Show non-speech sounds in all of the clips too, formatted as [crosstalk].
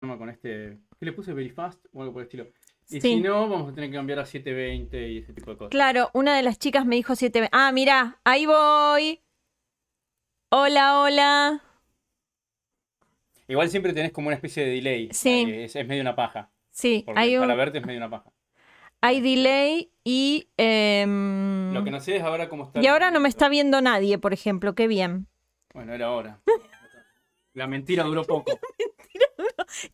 con este. ¿Qué le puse? Very fast o algo por el estilo. Y si no, vamos a tener que cambiar a 720 y ese tipo de cosas. Claro, una de las chicas me dijo 720. Ah, mirá, ahí voy. Hola, hola. Igual siempre tenés como una especie de delay. Es, medio una paja. Sí, para verte es medio una paja. Hay delay y. Em, Lo que no sé es ahora cómo está. Y ahora no me está viendo nadie, por ejemplo. Qué bien. Bueno, era ahora. La mentira duró poco. [laughs] mentira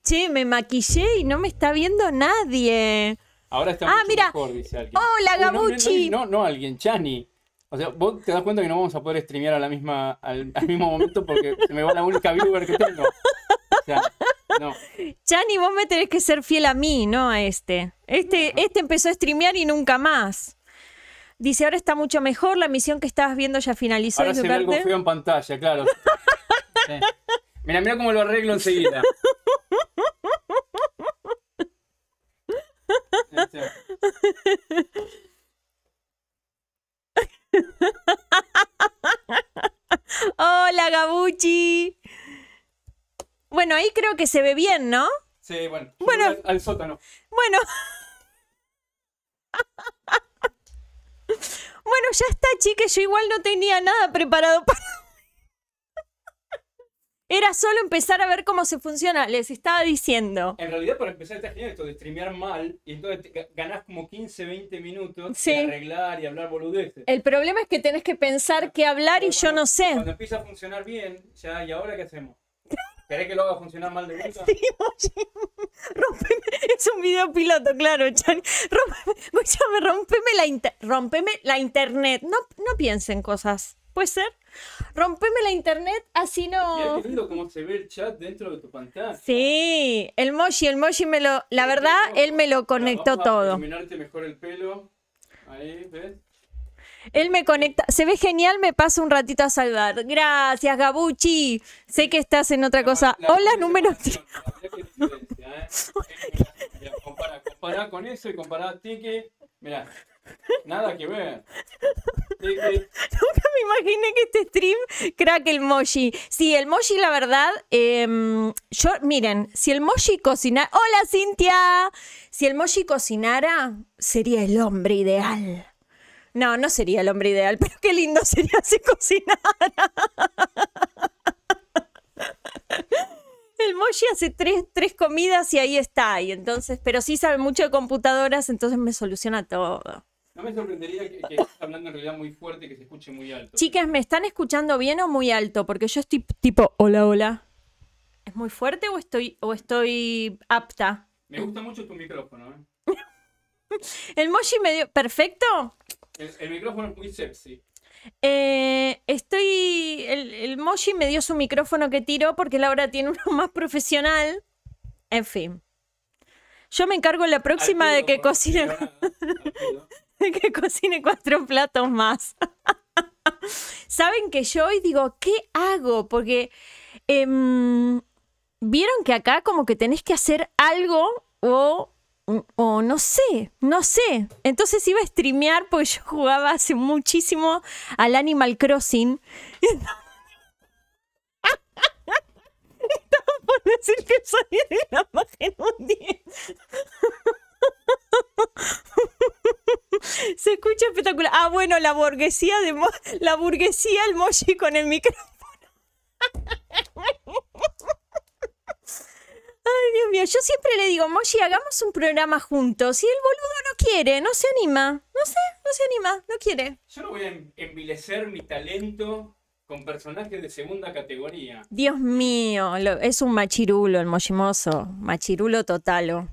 che, me maquillé y no me está viendo nadie. Ahora está ah, mucho mejor, dice alguien. Hola, uh, Gabuchi. No, no, alguien, Chani. O sea, vos te das cuenta que no vamos a poder streamear a la misma, al, mismo momento porque se me va la única viewer que tengo. Chani, vos me tenés que ser fiel a mí, no a este. Este, este empezó a streamear y nunca más. Dice, ahora está mucho mejor, la misión que estabas viendo ya finalizó. Ahora se ve algo feo en pantalla, claro. Mira, [laughs] mira cómo lo arreglo enseguida. Hola, Gabuchi. Bueno, ahí creo que se ve bien, ¿no? Sí, bueno. al, sótano. Bueno. bueno, ya está, chicas. Yo igual no tenía nada preparado para... Era solo empezar a ver cómo se funciona, les estaba diciendo. En realidad, para empezar, está genial esto de streamear mal y entonces ganás como 15, 20 minutos de arreglar y hablar boludeces. El problema es que tenés que pensar qué hablar y yo no sé. Cuando empieza a funcionar bien, ya, ¿y ahora qué hacemos? ¿Querés que lo haga funcionar mal de vuelta? [laughs] Sí, rompeme. Es un video piloto, claro, Chan. Rompeme, pues rompeme, la, la internet. No, no piensen cosas. ¿Puede ser? rompeme la internet, así no. Mira, qué cómo se ve el chat dentro de tu pantalla. Sí, el Moshi, el Moshi me lo. La verdad, él me lo conectó todo. iluminarte mejor el pelo. Ahí, ¿ves? Él me conecta, se ve genial, me pasa un ratito a saludar. Gracias, Gabuchi. Sé que estás en otra cosa. Hola, número 3 ¿eh? [laughs] compara con eso y compara que, Mira, Nada que ver. [laughs] Nunca me imaginé que este stream crack el mochi. Sí, el mochi, la verdad, em, yo, miren, si el mochi cocinara. ¡Hola, Cintia! Si el mochi cocinara, sería el hombre ideal. No, no sería el hombre ideal, [laughs] pero qué lindo sería si cocinara. [laughs] El Moshi hace tres, tres, comidas y ahí está. Y entonces, pero sí sabe mucho de computadoras, entonces me soluciona todo. No me sorprendería que, esté hablando en realidad muy fuerte, que se escuche muy alto. Chicas, ¿me están escuchando bien o muy alto? Porque yo estoy tipo, hola, hola. ¿Es muy fuerte o estoy, o estoy apta? Me gusta mucho tu micrófono. ¿eh? [laughs] el me dio... ¿Perfecto? El, micrófono es muy sexy. Eh, estoy. El, el mochi me dio su micrófono que tiró porque Laura tiene uno más profesional. En fin. Yo me encargo la próxima de que cocine... [laughs] que cocine cuatro platos más. [laughs] Saben que yo hoy digo, ¿qué hago? Porque em, vieron que acá como que tenés que hacer algo o, no sé, no sé. Entonces iba a streamear porque yo jugaba hace muchísimo al Animal Crossing. [laughs] Estaba por decir que soy de la se escucha espectacular. Ah, bueno, la burguesía de la burguesía el mochi con el micrófono. Ay, Dios mío, yo siempre le digo, Moshi, hagamos un programa juntos. Y el boludo no quiere, no se anima. No sé, no se anima, no quiere. Yo no voy a envilecer mi talento con personajes de segunda categoría. Dios mío, es un machirulo el Moshimoso. Machirulo totalo.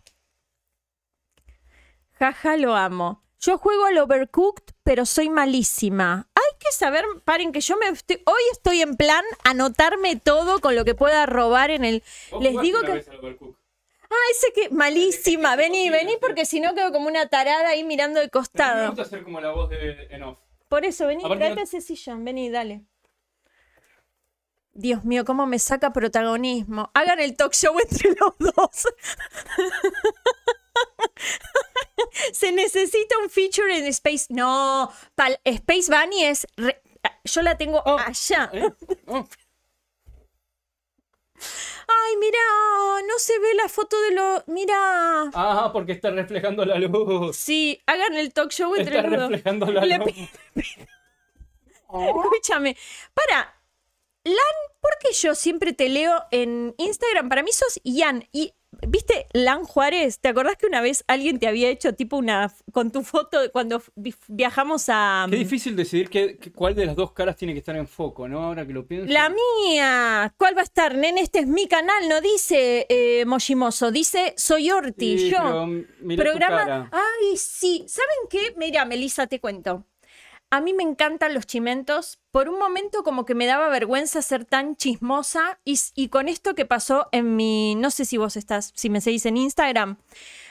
Jaja, lo amo. Yo juego al Overcooked, pero soy malísima. Hay que saber, paren, que yo me hoy estoy en plan anotarme todo con lo que pueda robar en el... Les digo que... Ah, ese que malísima. Vení, vení, porque si no quedo como una tarada ahí mirando de costado. Me gusta hacer como la voz de en Por eso, vení, tráete ese sillón, vení, dale. Dios mío, cómo me saca protagonismo. Hagan el talk show entre los dos. [laughs] se necesita un feature en Space. No, Space Bunny es. Yo la tengo oh. allá. [laughs] Eh, oh. Ay, mira, no se ve la foto de lo. Mira. Ah, porque está reflejando la luz. Sí, hagan el talk show entre está reflejando la luz. [laughs] Escúchame. Para, Lan, porque yo siempre te leo en Instagram? Para mí sos Ian. Y ¿Viste Lan Juárez? ¿Te acordás que una vez alguien te había hecho tipo una. con tu foto cuando viajamos a. Qué mm, difícil decidir qué, cuál de las dos caras tiene que estar en foco, ¿no? Ahora que lo pienso. ¡La mía! ¿Cuál va a estar, nene? Este es mi canal, no dice eh, Moshimoso, dice Soy Orti, yo. Pero, Programa. Ay, sí. ¿Saben qué? Mira, Melissa, te cuento. A mí me encantan los chimentos. Por un momento como que me daba vergüenza ser tan chismosa y, con esto que pasó en mi, no sé si vos estás, si me seguís en Instagram,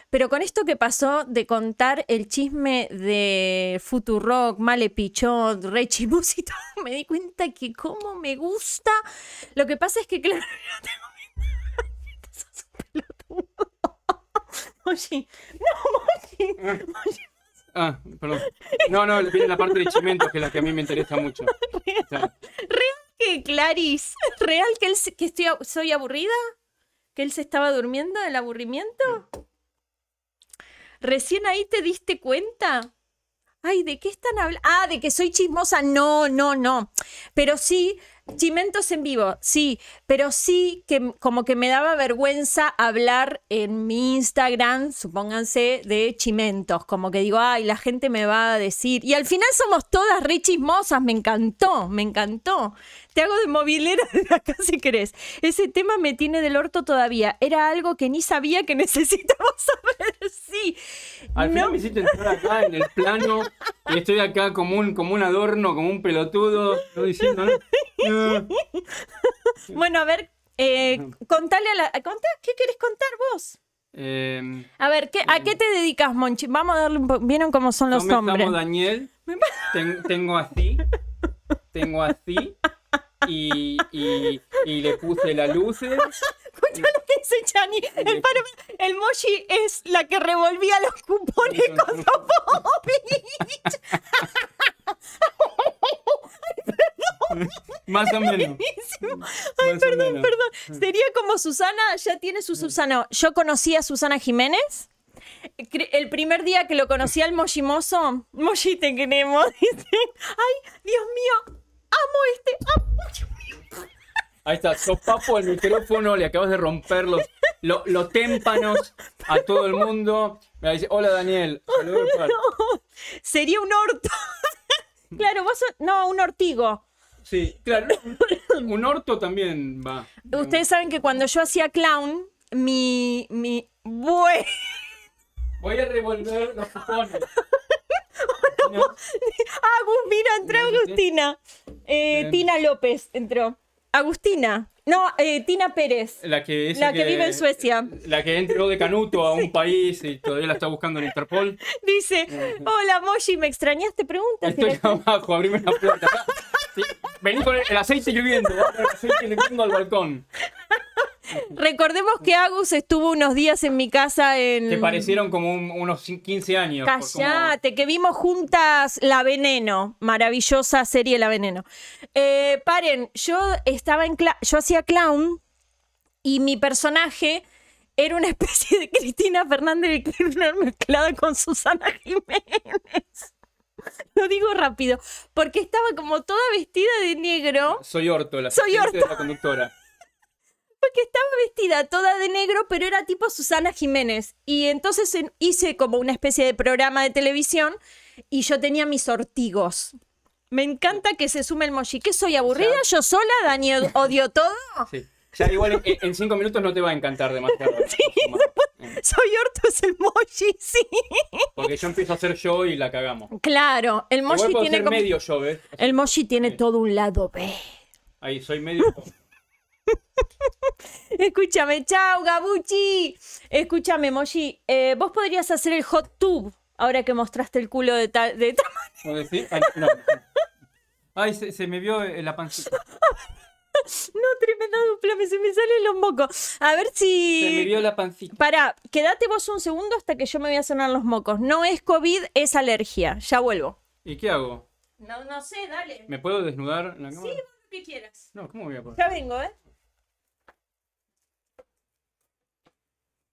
pero con esto que pasó de contar el chisme de Futurock, Male Pichot, y [laughs] todo, me di cuenta que como me gusta. Lo que pasa es que claro, no [laughs] tengo... [laughs] Oye, no, oye, Ah, perdón. No, no, viene la parte de chimento que es la que a mí me interesa mucho. Real, que Clarice, real que, él, que estoy, soy aburrida, que él se estaba durmiendo del aburrimiento. Recién ahí te diste cuenta. Ay, ¿de qué están hablando? Ah, de que soy chismosa. No, no, no. Pero sí, Chimentos en vivo, sí, pero sí que como que me daba vergüenza hablar en mi Instagram, supónganse, de chimentos, como que digo, ay, la gente me va a decir, y al final somos todas re chismosas, me encantó, me encantó te hago de movilera [laughs] acá si querés. Ese tema me tiene del orto todavía. Era algo que ni sabía que [laughs] necesitaba saber. Sí. Al final me hiciste entrar acá en el plano y estoy acá como un, como un adorno, como un pelotudo, diciendo. bueno, a ver, eh, contale a la. ¿Qué querés contar vos? Em, a ver, ¿qué, ¿a qué em. te dedicas, Monchi? Vamos a darle un ¿Vieron cómo son los no hombres? Daniel. tengo así. Tengo así y, le puse las luces. Escucha lo que dice Chani. El, paro, el mochi es la que revolvía los cupones [laughs] con ¡Ay, [laughs] Perdón. Más o menos. Ay, perdón, perdón. Ah. Sería como Susana, ya tiene su Susana. Yo conocí a Susana Jiménez. El primer día que lo conocí al Moshimoso, Moshi te queremos, [laughs] Ay, Dios mío, amo este. Ahí está, sopapo el micrófono, le acabas de romper los, los témpanos a todo el mundo. Me dice, hola Daniel. [laughs] sería un orto. [laughs] claro, vos No, un ortigo. Sí, claro. Un orto también va. Ustedes saben que cuando yo hacía clown, mi. mi. Voy a revolver los papones [laughs] Agustina, entró Agustina. Eh, Tina López entró. Agustina. No, eh, Tina Pérez. La, que, vive en Suecia. Eh, la que entró de Canuto a un [laughs] país y todavía la está buscando en Interpol. Dice, hola Moshi, ¿me extrañaste? Pregunta. Estoy abajo, abrime la puerta. sí. Vení con el, aceite lloviendo, el aceite lloviendo al balcón. Recordemos que Agus estuvo unos días en mi casa en... Te parecieron como unos 15 años. Callate, que vimos juntas La Veneno, maravillosa serie La Veneno. Eh, paren, yo estaba en... yo hacía clown y mi personaje era una [laughs] especie de Cristina Fernández de Kirchner mezclada con Susana Jiménez. Lo digo rápido, porque estaba como toda vestida de negro. Soy Orto, la, Soy Orto. la conductora porque estaba vestida toda de negro, pero era tipo Susana Jiménez. Y entonces hice como una especie de programa de televisión y yo tenía mis ortigos. Me encanta que se sume el mochi. ¿Qué soy aburrida? ¿Yo sola? Daniel odio todo? Sí. ya igual en, cinco minutos no te va a encantar demasiado. [laughs] Sí, eh. soy orto es el mochi, [laughs] sí. Porque yo empiezo a hacer yo y la cagamos. Claro, el mochi tiene como... medio yo, ¿ves? El mochi tiene todo un lado B. Ahí soy medio. [laughs] Escúchame, chao, Gabuchi. Escúchame, Moshi. Eh, vos podrías hacer el hot tub ahora que mostraste el culo de tal de manera. Ay, se, se, me vio eh, la pancita. [laughs] No, tremenda dupla, se me salen los mocos. A ver si. Se me vio la pancita. Pará, quédate vos un segundo hasta que yo me voy a sonar los mocos. No es COVID, es alergia. Ya vuelvo. ¿Y qué hago? No, no sé, dale. ¿Me puedo desnudar en la cama? Sí, lo que quieras. No, ¿cómo voy a poder? Ya vengo, ¿eh?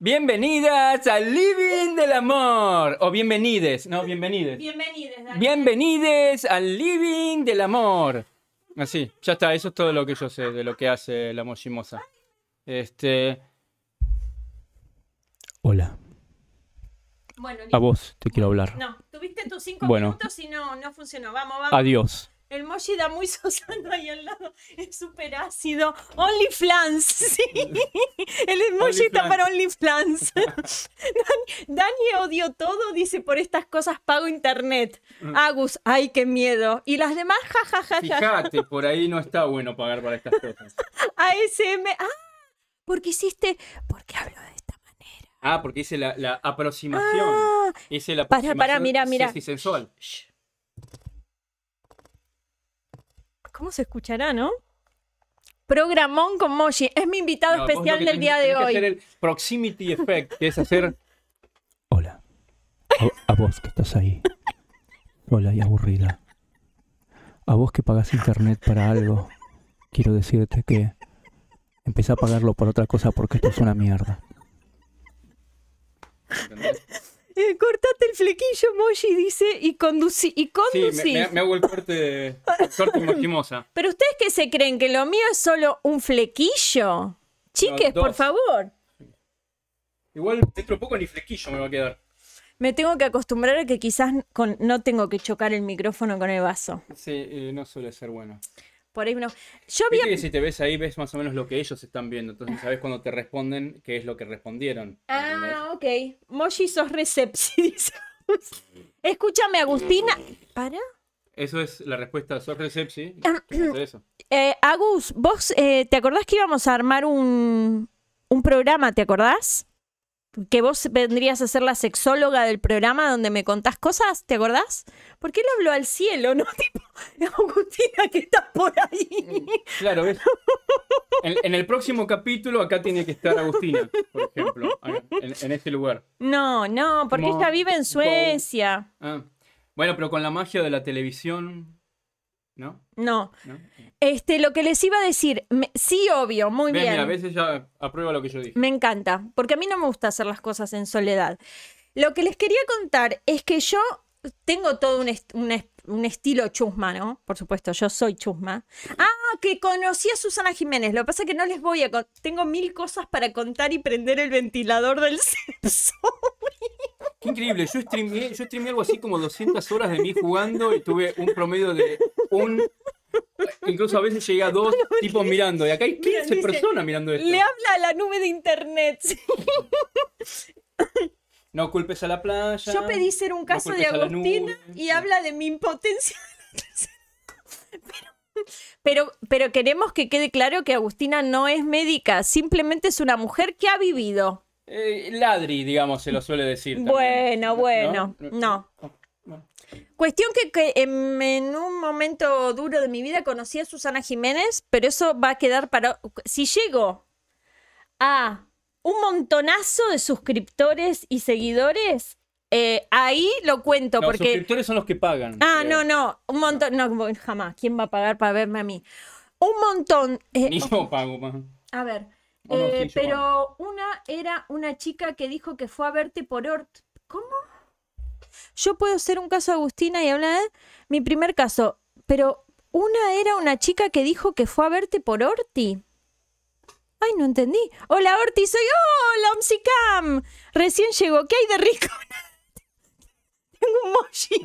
Bienvenidas al Living del Amor. O bienvenides, no, bienvenides. Bienvenides, Daniel. Bienvenides al Living del Amor. Así, ya está, eso es todo lo que yo sé de lo que hace la Moshimosa, Este. Hola. A vos te quiero hablar. No, tuviste tus cinco Bueno. minutos y no, no funcionó. Vamos, vamos. Adiós. El mochi da muy [laughs] sosando ahí al lado. Es súper ácido. Only [laughs] Sí. El emoji está para Only Flans. [laughs] Dani odio todo, dice por estas cosas pago internet. Mm. Agus, ay, qué miedo. Y las demás, jajaja, Fíjate, por ahí no está bueno pagar para estas cosas. ASM. Ah, porque hiciste. ¿Por qué hablo de esta manera. Ah, porque hice la, aproximación. Ah, hice la aproximación. Para, para, mira, mira. Sensual. ¿Cómo se escuchará, no? Programón con Moshi. Es mi invitado especial del día de hoy. hacer el proximity effect, que es hacer. Hola. A, vos que estás ahí. Hola y aburrida. A vos que pagas internet para algo. Quiero decirte que empecé a pagarlo por otra cosa porque esto es una mierda. ¿Entendés? Eh, cortate el flequillo, Moji, dice, y conducí. Y me, hago el corte, corte [laughs] Pero ustedes que se creen que lo mío es solo un flequillo. Chiques, por favor. Igual dentro de poco ni flequillo me va a quedar. Me tengo que acostumbrar a que quizás no tengo que chocar el micrófono con el vaso. Sí, no suele ser bueno por ahí uno... Yo si te ves ahí, ves más o menos lo que ellos están viendo. Entonces sabes cuando te responden qué es lo que respondieron. Ah, ok. Moshi sos recepsi. [laughs] Escúchame, Agustina. ¿Para? Eso es la respuesta, sos recepsi. [clears throat] eso. Eh, Agus, vos eh, te acordás que íbamos a armar un, un programa, ¿te acordás? que vos vendrías a ser la sexóloga del programa donde me contás cosas, ¿te acordás? Porque él habló al cielo, ¿no? [laughs] Tipo, Agustina, que estás por ahí. Mm, claro, En, el próximo capítulo acá tiene que estar Agustina, por ejemplo, en, este lugar. No, no, porque ella vive en Suecia. Ah, bueno, pero con la magia de la televisión ¿No? ¿No? Este, lo que les iba a decir, sí, obvio, muy bien. a veces ya aprueba lo que yo dije. Me encanta, porque a mí no me gusta hacer las cosas en soledad. Lo que les quería contar es que yo tengo todo un, estilo chusma, ¿no? Por supuesto, yo soy chusma. Ah, que conocí a Susana Jiménez. Lo que pasa es que no les voy a... Tengo mil cosas para contar y prender el ventilador del [laughs] sensor increíble. Yo streamé, yo algo así como 200 horas de mí jugando y tuve un promedio de un. Incluso a veces llega a dos [laughs] tipos mirando. Y acá hay 15 personas mirando esto. Le habla a la nube de internet. [laughs] No culpes a la playa. Yo pedí ser un caso de Agustina y habla de mi impotencia. [laughs] pero, pero queremos que quede claro que Agustina no es médica, simplemente es una mujer que ha vivido. Eh, ladri, digamos, se lo suele decir. Bueno, bueno, no. Cuestión que, en, un momento duro de mi vida conocí a Susana Jiménez, pero eso va a quedar para... Si llego a un montonazo de suscriptores y seguidores, eh, ahí lo cuento porque... Los suscriptores son los que pagan. Ah, no, no, un montón... No. jamás. ¿Quién va a pagar para verme a mí? Un montón... Eh, yo pago, A ver, eh, pero una era una chica que dijo que fue a verte por Ort. ¿Cómo? Yo puedo hacer un caso Agustina y hablar de mi primer caso, pero una era una chica que dijo que fue a verte por Orti. Ay, no entendí. Hola Orti, soy hola oh, Omsicam. Recién llegó. ¿Qué hay de rico? [laughs] Tengo un mochi.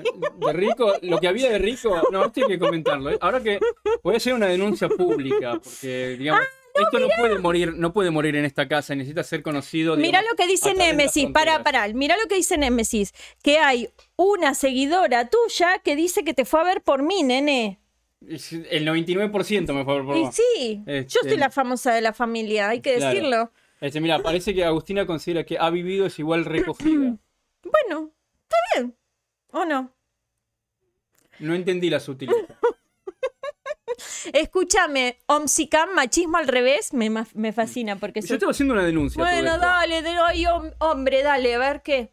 De rico, lo que había de rico, no, esto hay que comentarlo. ¿eh? Ahora que voy a hacer una denuncia pública, porque digamos. Ah, no, Esto no puede morir, no puede morir en esta casa, necesita ser conocido. Mira lo que dice Némesis, para, para, mira lo que dice Némesis, que hay una seguidora tuya que dice que te fue a ver por mí, nene. El 99% me fue a ver por mí. sí, yo soy este, la famosa de la familia, hay que decirlo. Este, mira, parece que Agustina considera que ha vivido es igual recogida. [clears throat] bueno, está bien, ¿o no? No entendí la sutileza. [laughs] Escúchame, Omsicam, machismo al revés, me, fascina porque... Yo estaba haciendo una denuncia. Bueno, dale, hombre, dale, a ver qué.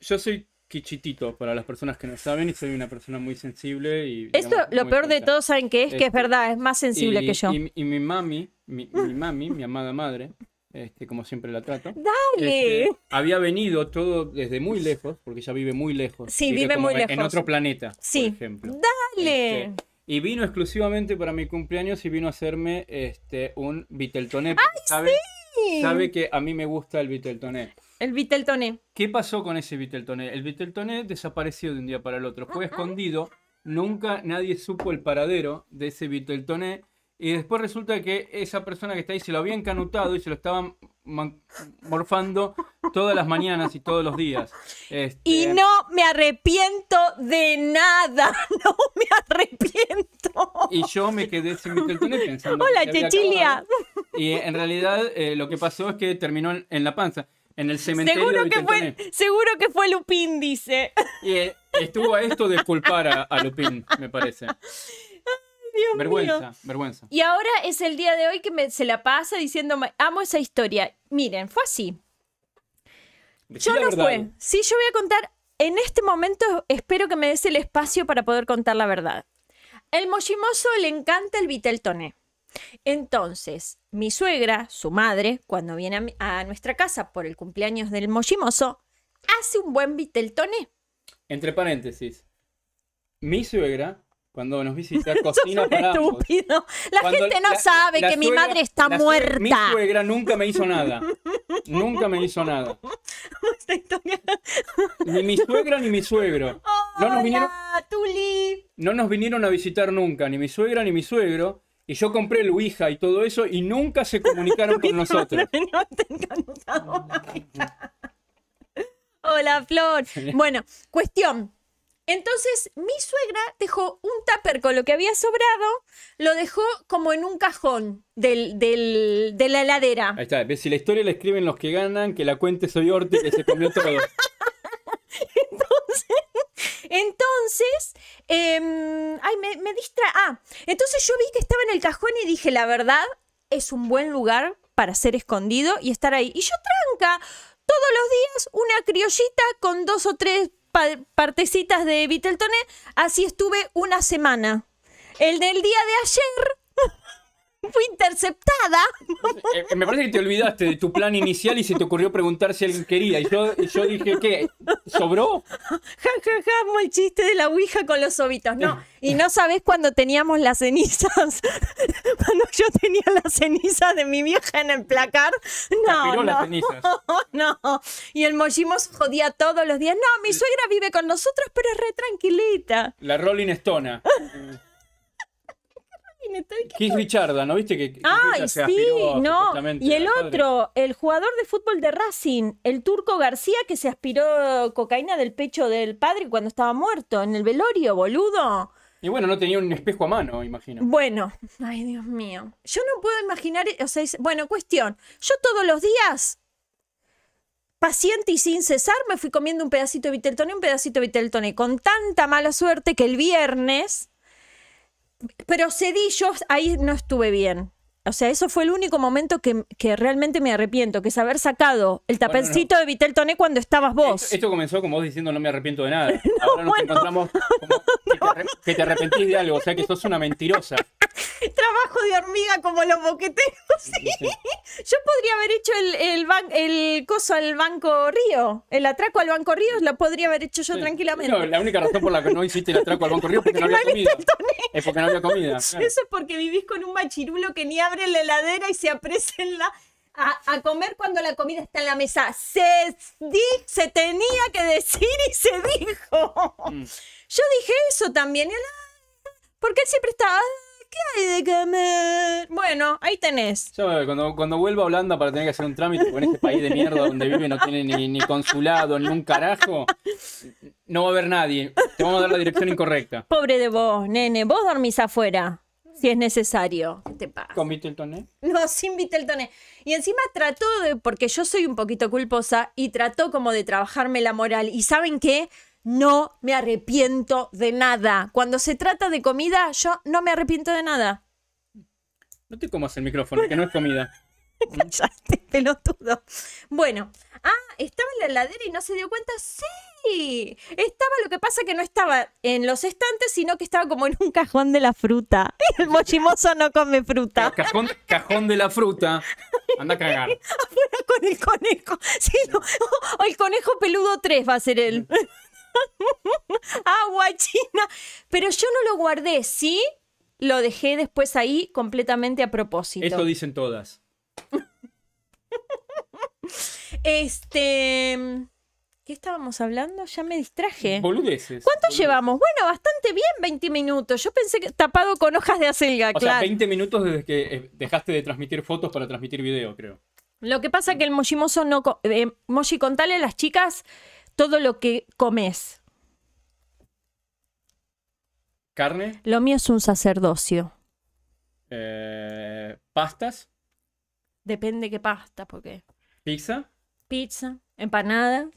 Yo soy quichitito para las personas que no saben y soy una persona muy sensible y... Esto, lo peor de todo, ¿saben que es? que es este, verdad, es más sensible que yo. Y, mi mami, mi, mm. mami, mi amada madre, este, como siempre la trato. [laughs] Este, había venido todo desde muy lejos, porque ella vive muy lejos. Sí, vive, muy lejos. En otro planeta, por ejemplo. ¡Dale! Y vino exclusivamente para mi cumpleaños y vino a hacerme este, un Viteltoné. ¡Ay, sí! Sabe que a mí me gusta el Viteltoné. El Viteltoné. ¿Qué pasó con ese Viteltoné? El Viteltoné desapareció de un día para el otro. Fue escondido. Nunca nadie supo el paradero de ese Viteltoné. Y después resulta que esa persona que está ahí se lo había encanutado y se lo estaban morfando todas las mañanas y todos los días. Y este, no me arrepiento de nada, [laughs] no me arrepiento. Y yo me quedé sin mi teléfono Hola, Chechilia. Y eh, en realidad eh, lo que pasó es que terminó en, la panza, en el cementerio. Seguro, que fue, seguro que fue Lupín, dice. Y eh, estuvo a esto de culpar a, Lupín, me parece. vergüenza, vergüenza. Y ahora es el día de hoy que se la pasa diciendo, amo esa historia. Miren, fue así yo no fue. Sí, yo voy a contar. En este momento espero que me des el espacio para poder contar la verdad. El mochimoso le encanta el Viteltoné. Entonces, mi suegra, su madre, cuando viene a, nuestra casa por el cumpleaños del mochimoso, hace un buen Viteltoné. Entre paréntesis, mi suegra cuando nos visita, [laughs] cocina para estúpido. La gente no sabe que mi madre está muerta. mi suegra nunca me hizo nada. nunca me hizo nada. [laughs] Ni mi suegra ni mi suegro. no nos vinieron, Tuli. No nos vinieron a visitar nunca, ni mi suegra ni mi suegro. Y yo compré Luija y todo eso y nunca se comunicaron con [laughs] nosotros. Hola, Flor. Bueno, cuestión. Entonces mi suegra dejó un tupper con lo que había sobrado, lo dejó como en un cajón de la heladera. Ahí está, si la historia la escriben los que ganan, que la cuente soy Orte, que se comió todo. [laughs] entonces, entonces, em, ay, me, me distra... Ah, entonces yo vi que estaba en el cajón y dije, la verdad, es un buen lugar para ser escondido y estar ahí. Y yo tranca, todos los días, una criollita con dos o tres partecitas de Viteltoné, así estuve una semana. El del día de ayer fui interceptada. Eh, eh, me parece que te olvidaste de tu plan inicial y se te ocurrió preguntar si alguien quería. Y yo, dije, ¿qué? ¿Sobró? Ja, ja, ja, el chiste de la ouija con los ovitos. No, y no sabes cuando teníamos las cenizas, [laughs] cuando yo tenía las cenizas de mi vieja en el placar. No, no, [laughs] no. Y el mojimos jodía todos los días. No, mi suegra vive con nosotros, pero es re tranquilita. La Rolling Stone. Richarda, ¿no viste que.? ah, sí, no. Y el otro, el jugador de fútbol de Racing, el turco García, que se aspiró cocaína del pecho del padre cuando estaba muerto, en el velorio, boludo. Y bueno, no tenía un espejo a mano, imagino. Bueno, ay, Dios mío. Yo no puedo imaginar. O sea, bueno, cuestión. Yo todos los días paciente y sin cesar me fui comiendo un pedacito de viteltone un pedacito de viteltone con tanta mala suerte que el viernes pero Cedillos, ahí no estuve bien. O sea, eso fue el único momento que, que realmente me arrepiento, que es haber sacado el tapencito de Vitel Toné cuando estabas vos. Esto, comenzó como vos diciendo no me arrepiento de nada. [laughs] Ahora nos encontramos como que, te arrepentís de algo, o sea que sos una mentirosa. Trabajo de hormiga como los boqueteros. ¿sí? Yo podría haber hecho el, el, coso al Banco Río. El atraco al Banco Río lo podría haber hecho yo tranquilamente. No, la única razón por la que no hiciste el atraco al Banco Río es porque, no había comida. Es porque no había comida. [laughs] Eso es porque vivís con un bachirulo que ni abre en la heladera y se apresen a, comer cuando la comida está en la mesa. Se, tenía que decir y se dijo. Mm. Yo dije eso también. Porque él siempre está ¿Qué hay de comer? Bueno, ahí tenés. Eh, cuando, cuando a Holanda para tener que hacer un trámite con este país de mierda donde vive, no tiene ni, ni consulado, ni un carajo, no va a haber nadie. Te vamos a dar la dirección incorrecta. Pobre de vos, nene. Vos dormís afuera si es necesario. ¿Qué te pasa? ¿Con Viteltoné? No, sin tonel. Y encima trató de, porque yo soy un poquito culposa, y trató como de trabajarme la moral. ¿Y saben qué? No me arrepiento de nada. Cuando se trata de comida, yo no me arrepiento de nada. No te comas el micrófono, que no es comida. [laughs] pelotudo. Bueno. Ah, estaba en la heladera y no se dio cuenta. Sí estaba, lo que pasa que no estaba en los estantes, sino que estaba como en un cajón de la fruta. [laughs] El mochimoso no come fruta. Cajón, de la fruta. Anda a cagar. [laughs] Afuera con el conejo. O oh, el conejo peludo 3 va a ser él. Agua [laughs] ah, china. Pero yo no lo guardé, ¿sí? Lo dejé después ahí completamente a propósito. Eso dicen todas. Este. ¿Qué estábamos hablando? Ya me distraje. Boludeces. ¿Cuánto llevamos? Bueno, bastante bien 20 minutos. Yo pensé que tapado con hojas de acelga, o sea, 20 minutos desde que eh, dejaste de transmitir fotos para transmitir video, creo. Lo que pasa es que el mochimoso no... Eh, mochi, contale a las chicas todo lo que comes. ¿Carne? Lo mío es un sacerdocio. Eh, ¿Pastas? Depende qué pasta, porque... ¿Pizza? Pizza, empanada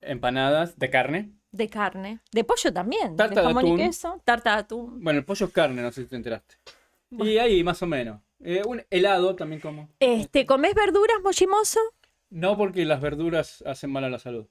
empanadas de carne. De carne. De pollo también. Tarta de, atún. queso. Tarta de Bueno, el pollo es carne, no sé si te enteraste. Y ahí, más o menos. Eh, un helado también como. Este, ¿Comes verduras, mochimoso? No, porque las verduras hacen mal a la salud.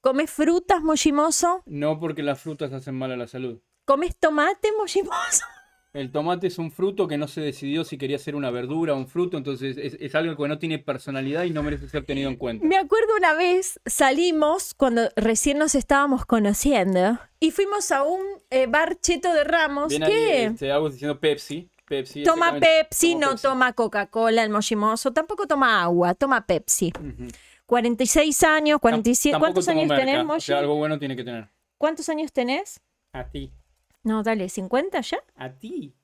¿Comes frutas, mochimoso? No, porque las frutas hacen mal a la salud. ¿Comes tomate, mochimoso? El tomate es un fruto que no se decidió si quería ser una verdura o un fruto, entonces es, algo que no tiene personalidad y no merece ser tenido en cuenta. Me acuerdo una vez salimos cuando recién nos estábamos conociendo y fuimos a un eh, bar cheto de Ramos que... este, diciendo Pepsi. Pepsi toma Pepsi, no toma Coca-Cola, el mojimoso, tampoco toma agua, toma Pepsi. 46 años, 47... ¿Cuántos años tenés, Moshi? algo bueno tiene que tener. ¿Cuántos años tenés? A ti. No, dale, ¿50 ya? ¿A ti?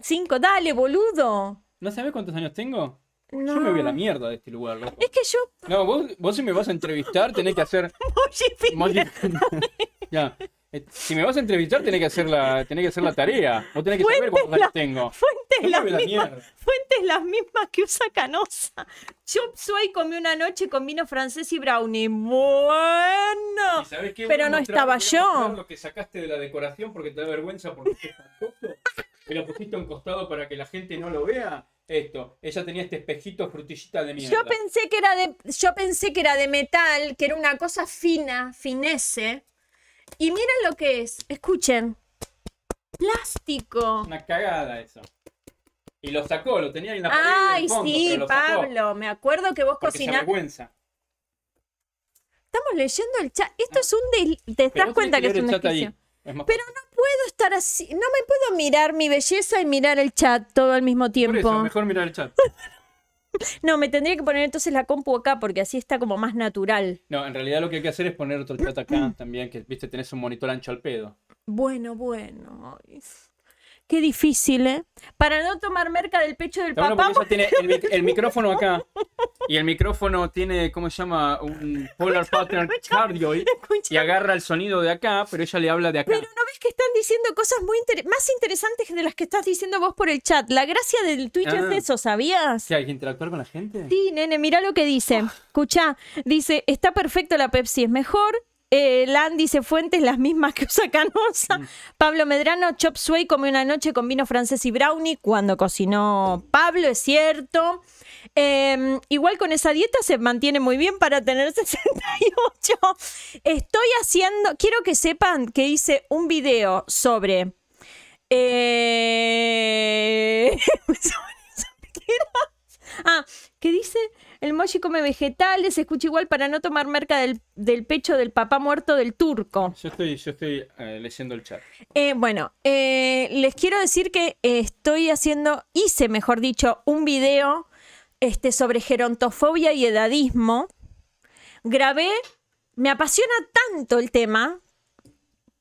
¡Cinco! ¡Dale, boludo! ¿No sabes cuántos años tengo? Yo me voy a la mierda de este lugar, Es que yo. No, vos, vos si me vas a entrevistar tenés que hacer. [laughs] [laughs] Ya. Eh, si me vas a entrevistar, tenés que hacer la, tiene que hacer la tarea. No tenés que saber cuántas la, tengo. Fuentes, las la mismas, fuentes las mismas que usa Canosa. Chop Suey comió una noche con vino francés y brownie. Bueno. pero no estaba yo. Lo que sacaste de la decoración porque te da vergüenza porque me lo pusiste a un costado para que la gente no lo vea esto. Ella tenía este espejito frutillita de mierda. Yo pensé que era de, yo pensé que era de metal, que era una cosa fina, finese. Y miren lo que es. Escuchen. Plástico. Una cagada eso. Y lo sacó, lo tenía en la pared. Ay, sí, Pablo. Me acuerdo que vos cocinaste. vergüenza. Estamos leyendo el chat. Esto es un. ¿Te das cuenta que, es un desquicio? Pero no puedo estar así. No me puedo mirar mi belleza y mirar el chat todo al mismo tiempo. Por mejor mirar el chat. [laughs] No, me tendría que poner entonces la compu acá porque así está como más natural. No, en realidad lo que hay que hacer es poner otro chat acá mm. también, que viste, tenés un monitor ancho al pedo. Bueno, bueno. Qué difícil, ¿eh? Para no tomar merca del pecho del papá. tiene el, [laughs] micrófono acá. Y el micrófono tiene, ¿cómo se llama? Un polar pattern cardioid. Y agarra el sonido de acá, pero ella le habla de acá. Pero no ves que están diciendo cosas muy más interesantes de las que estás diciendo vos por el chat. La gracia del Twitch es ah. eso, ¿sabías? Que hay que interactuar con la gente. Sí, nene, mira lo que dice. Ah. Escucha, dice, está perfecto la Pepsi, es mejor eh, dice, Fuentes, las mismas que usa Canosa. Mm. Pablo Medrano, Chop Suey come una noche con vino francés y brownie cuando cocinó Pablo, es cierto. Em, igual con esa dieta se mantiene muy bien para tener 68. [laughs] Estoy haciendo, quiero que sepan que hice un video sobre... Eh, [laughs] ah, ¿qué dice? El mochi come vegetales, escucha igual para no tomar merca del, pecho del papá muerto del turco. Yo estoy, yo estoy eh, leyendo el chat. Eh, bueno, eh, les quiero decir que estoy haciendo, hice mejor dicho, un video este, sobre gerontofobia y edadismo. Grabé, me apasiona tanto el tema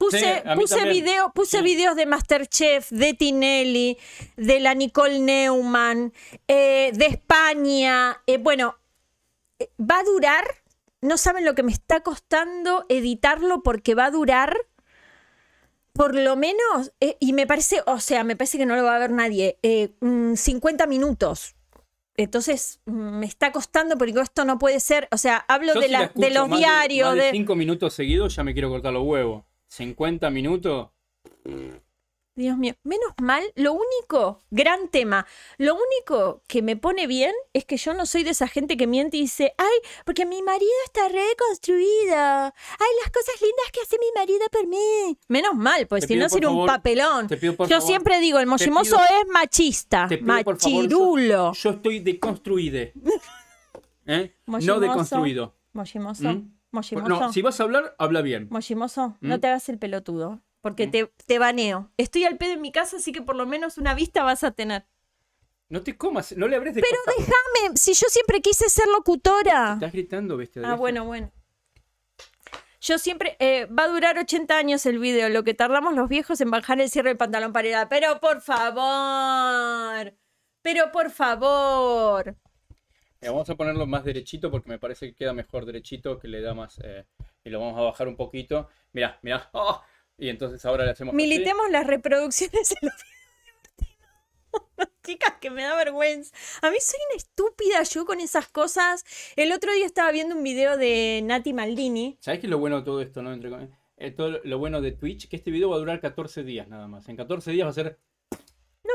Puse, puse, video, puse videos de Masterchef, de Tinelli, de la Nicole Neumann, eh, de España. Eh, bueno, eh, va a durar, no saben lo que me está costando editarlo porque va a durar por lo menos, y me parece, o sea, me parece que no lo va a ver nadie, 50 mm, minutos. Entonces mm, me está costando porque esto no puede ser, o sea, hablo de, la, los diarios. De, cinco minutos seguidos ya me quiero cortar los huevos. 50 minutos. Dios mío, menos mal, lo único, gran tema, lo único que me pone bien es que yo no soy de esa gente que miente y dice, ay, porque mi marido está reconstruido, ay, las cosas lindas que hace mi marido por mí. Menos mal, pues si no sería un papelón. yo siempre digo, el mochimoso es machista, machirulo. yo, estoy [laughs] ¿eh? deconstruido no deconstruido. ¿Mm? Moshimoso. No, si vas a hablar, habla bien. Moshimoso, no ¿Mm? te hagas el pelotudo, porque ¿Mm? te, baneo. Estoy al pedo en mi casa, así que por lo menos una vista vas a tener. No te comas, no le abres de Pero déjame, si yo siempre quise ser locutora. Estás gritando, bestia. ah, bueno, bueno. Yo siempre. Eh, va a durar 80 años el video, lo que tardamos los viejos en bajar el cierre del pantalón para ir a. Pero por favor. Pero por favor. Eh, vamos a ponerlo más derechito porque me parece que queda mejor derechito, que le da más... Eh, y lo vamos a bajar un poquito. Mirá, mirá. ¡Oh! Y entonces ahora le hacemos... Militemos las reproducciones en los [laughs] Chicas, que me da vergüenza. A mí soy una estúpida yo con esas cosas. El otro día estaba viendo un video de Nati Maldini. ¿Sabes qué es lo bueno de todo esto, no? Entre... Eh, todo lo bueno de Twitch, que este video va a durar 14 días nada más. En 14 días va a ser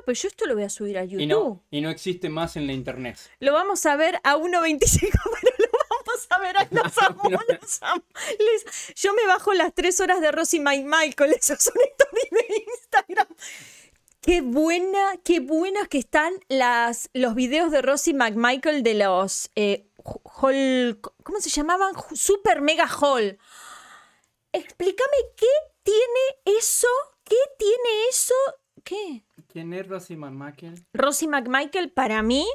pero yo esto lo voy a subir a YouTube. Y no, existe más en la internet. Lo vamos a ver a 1.25, [laughs] pero lo vamos a ver a [laughs] los amores yo me bajo las tres horas de Rosy McMichael Michael, [laughs] esos son de Instagram. Qué buena, qué buenas que están las, los videos de Rosy McMichael de los hall, eh, ¿cómo se llamaban? Super Mega Hall. Explícame qué tiene eso, qué tiene eso qué? ¿Quién es Rosy McMichael? Rosy McMichael, para mí,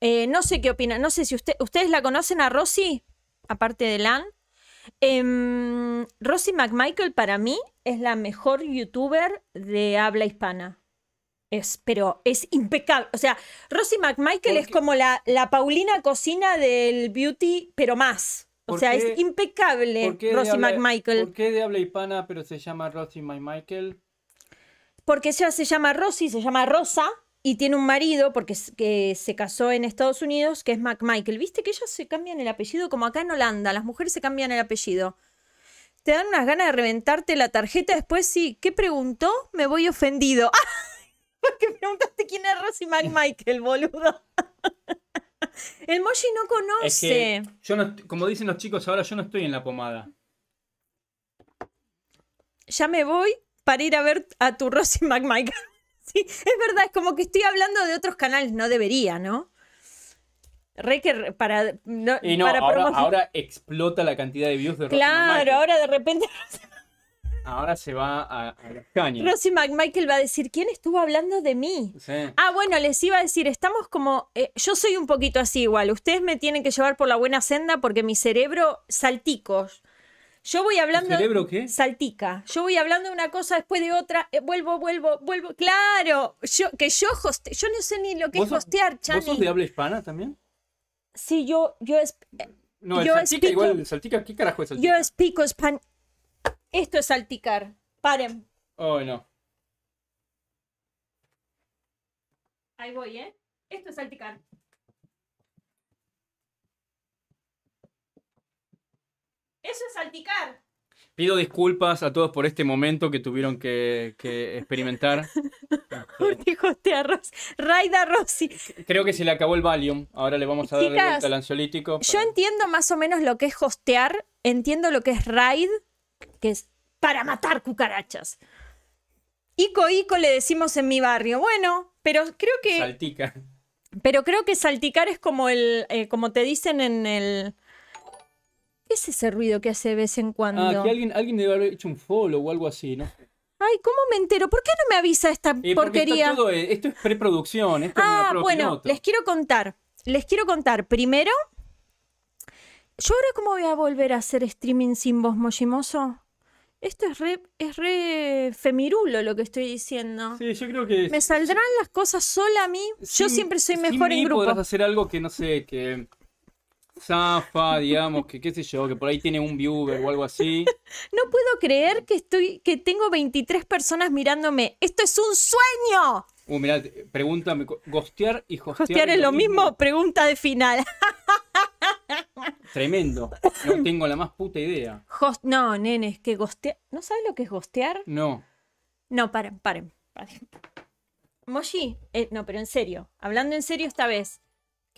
eh, no sé qué opina, No sé si ustedes la conocen a Rosy aparte de Lan. Em, Rosy McMichael, para mí, es la mejor youtuber de habla hispana. Es, pero es impecable. O sea, Rosy McMichael es como la, la Paulina Cocina del beauty, pero más. O sea, es impecable Rosy McMichael. ¿Por qué de habla hispana, pero se llama Rosy McMichael? porque ella se llama Rosy, se llama Rosa, y tiene un marido, porque que se casó en Estados Unidos, que es Michael. ¿Viste que ellas se cambian el apellido? Como acá en Holanda, las mujeres se cambian el apellido. Te dan unas ganas de reventarte la tarjeta después, sí. ¿Qué preguntó? Me voy ofendido. ¡Ah! [laughs] Porque preguntaste quién es Rosy McMichael, boludo. [laughs] El Moshi no conoce. Es que yo como dicen los chicos ahora, yo no estoy en la pomada. Ya me voy, para ir a ver a tu Rosy [laughs] McMichael. sí, es verdad, es como que estoy hablando de otros canales, no debería, ¿no? Rey, para. y no, ahora, explota la cantidad de views de Rosy Claro, ahora de repente. ahora se va a, Rosy McMichael va a decir, ¿quién estuvo hablando de mí? Ah, bueno, les iba a decir, estamos como, eh, yo soy un poquito así igual, ustedes me tienen que llevar por la buena senda porque mi cerebro salticos. Yo voy hablando. de Saltica. Yo voy hablando de una cosa después de otra. Eh, vuelvo, vuelvo, vuelvo. Claro, yo, que yo hoste, Yo no sé ni lo que es hostear, Chani. ¿Vos sos de habla hispana también? Sí, yo. yo eh, no, el yo saltica igual. saltica, ¿qué carajo es saltica? Yo explico español. Esto es salticar. Paren. Oh, no. Ahí voy, ¿eh? Esto es salticar. Eso es salticar. Pido disculpas a todos por este momento que tuvieron que, que experimentar. Urtijote [laughs] este arroz. Raida Rossi. Creo que se le acabó el Valium. Ahora le vamos a dar el vuelta Yo entiendo más o menos lo que es hostear, entiendo lo que es raid, que es para matar cucarachas. Ico Ico le decimos en mi barrio. Bueno, pero creo que, Saltica. pero creo que salticar es como el, eh, como te dicen en el, ¿Qué es ese ruido que hace de vez en ah, cuando? Ah, que alguien, alguien debe haber hecho un follow o algo así, ¿no? Ay, ¿cómo me entero? ¿Por qué no me avisa esta eh, porquería? Eh, esto es preproducción. Esto ah, bueno, les quiero contar. Les quiero contar. Primero, ¿yo ahora cómo voy a volver a hacer streaming sin voz mojimoso. Esto es re, es femirulo lo que estoy diciendo. Sí, yo creo que. ¿Me saldrán las cosas sola a mí? yo siempre soy mejor en grupo. podrás hacer algo que no sé, que zafa, digamos, que qué sé yo, que por ahí tiene un viewer o algo así. No puedo creer que estoy, que tengo 23 personas mirándome. ¡Esto es un sueño! Uh, mirá, pregúntame, gostear y hostear. ¿Gostear es, lo mismo? pregunta de final. Tremendo. No tengo la más puta idea. no, nenes, que gostear. ¿No sabes lo que es gostear? No. No, paren, paren, paren. Moshi, eh, no, pero en serio, hablando en serio esta vez,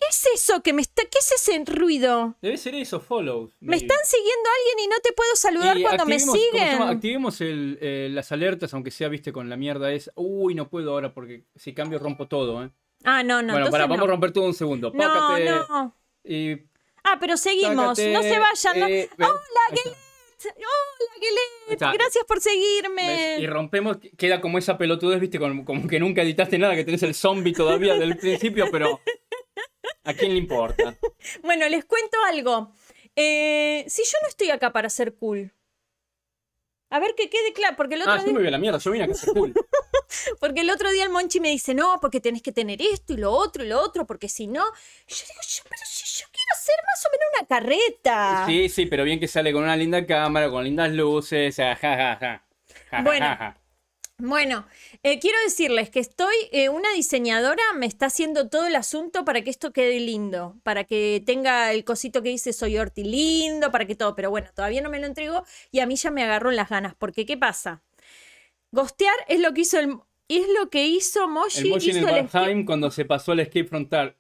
¿Qué es eso que me está? ¿Qué es ese ruido? Debe ser eso, follows. Me están siguiendo alguien y no te puedo saludar cuando me siguen. Activemos eh, las alertas, aunque sea, viste, con la mierda es. Uy, no puedo ahora porque si cambio rompo todo, ¿eh? Ah, no, no. Bueno, pará, vamos a romper todo un segundo. no, Ah, pero seguimos. no se vayan. Eh, ¡Hola, Gelet! ¡Hola, Gelet! Gracias por seguirme. Y rompemos, queda como esa pelotudez, viste, como, como que nunca editaste nada, que tenés el zombie todavía del principio, pero ¿A quién le importa? [laughs] bueno, les cuento algo. Eh, si yo no estoy acá para ser cool. A ver que quede claro, porque el otro ah, día... me la mierda, yo vine a ser cool. [laughs] porque el otro día el Monchi me dice, no, porque tenés que tener esto y lo otro y lo otro, porque si no... yo digo, pero quiero ser más o menos una carreta. Sí, sí, pero bien que sale con una linda cámara, con lindas luces, sea, Ja, ja, ja, bueno, bueno, eh, quiero decirles que estoy, eh, una diseñadora me está haciendo todo el asunto para que esto quede lindo, para que tenga el cosito que dice soy Orti lindo, para que todo, pero bueno, todavía no me lo entrego y a mí ya me agarró en las ganas, porque ¿qué pasa? Gostear es lo que hizo el... Es lo que hizo Moshi. en el cuando se pasó al Escape Frontal.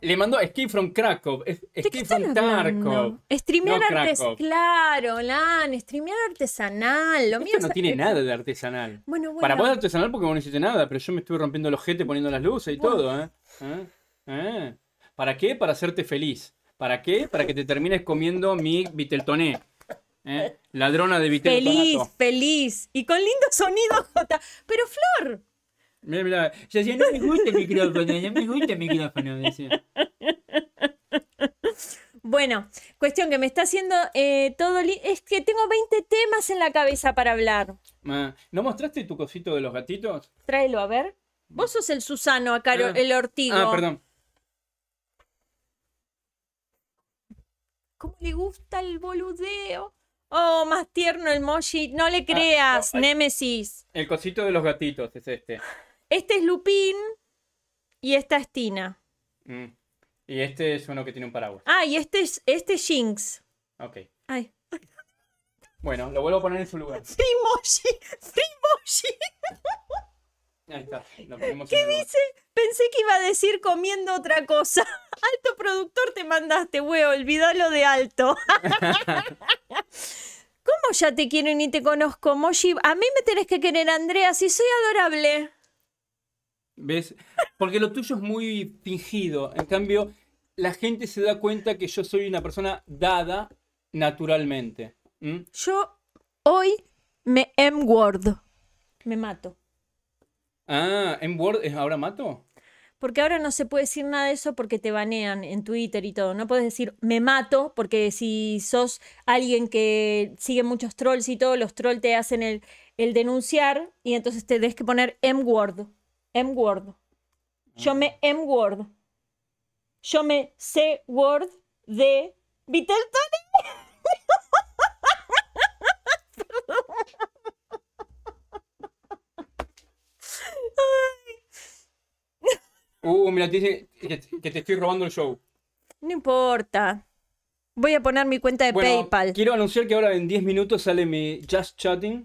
Le mandó Escape from Krakow, Escape from Tarkov. Streamear artes, claro, Lan, streamear artesanal, lo no tiene nada de artesanal. Bueno, Para vos artesanal porque vos no hiciste nada, pero yo me estuve rompiendo los jetes poniendo las luces y todo, ¿eh? ¿Eh? ¿Eh? ¿Para qué? Para hacerte feliz. ¿Para qué? Para que te termines comiendo mi Viteltoné. Ladrona de Viteltoné. Feliz, feliz. Y con lindo sonido, [laughs] j Pero Flor, yo no me gusta el micrófono, no me gusta Bueno, cuestión que me está haciendo eh, todo... Es que tengo 20 temas en la cabeza para hablar. ¿No mostraste tu cosito de los gatitos? Tráelo, a ver. Vos sos el Susano, acá, el eh, Ortigo. Ah, perdón. ¿Cómo le gusta el boludeo? Oh, más tierno el mochi. No le ah, creas, Némesis. El cosito de los gatitos es este. Este es Lupín y esta es Tina. Mm. Y este es uno que tiene un paraguas. Ah, y este es, este Jinx. Ok. Bueno, lo vuelvo a poner en su lugar. ¡Sí, Frimoshi. Ahí está, ¿Qué dice? Pensé que iba a decir comiendo otra cosa. [laughs] Alto productor te mandaste, güey, olvídalo de alto. [laughs] ¿Cómo ya te quiero y ni te conozco, Moshi? A mí me tenés que querer, Andrea, si soy adorable. ¿Ves? Porque lo tuyo es muy fingido. En cambio, la gente se da cuenta que yo soy una persona dada naturalmente. Yo hoy me M-word. Me mato. Ah, ¿M-word es ahora mato? Porque ahora no se puede decir nada de eso porque te banean en Twitter y todo. No puedes decir me mato porque si sos alguien que sigue muchos trolls y todo, los trolls te hacen el, el denunciar y entonces te des que poner M-word. M-word. Ah. Yo me M-word. Yo me C-word de Vitel Uh, mira, dice que, te estoy robando el show. No importa. Voy a poner mi cuenta de PayPal. Quiero anunciar que ahora en 10 minutos sale mi Just Chatting.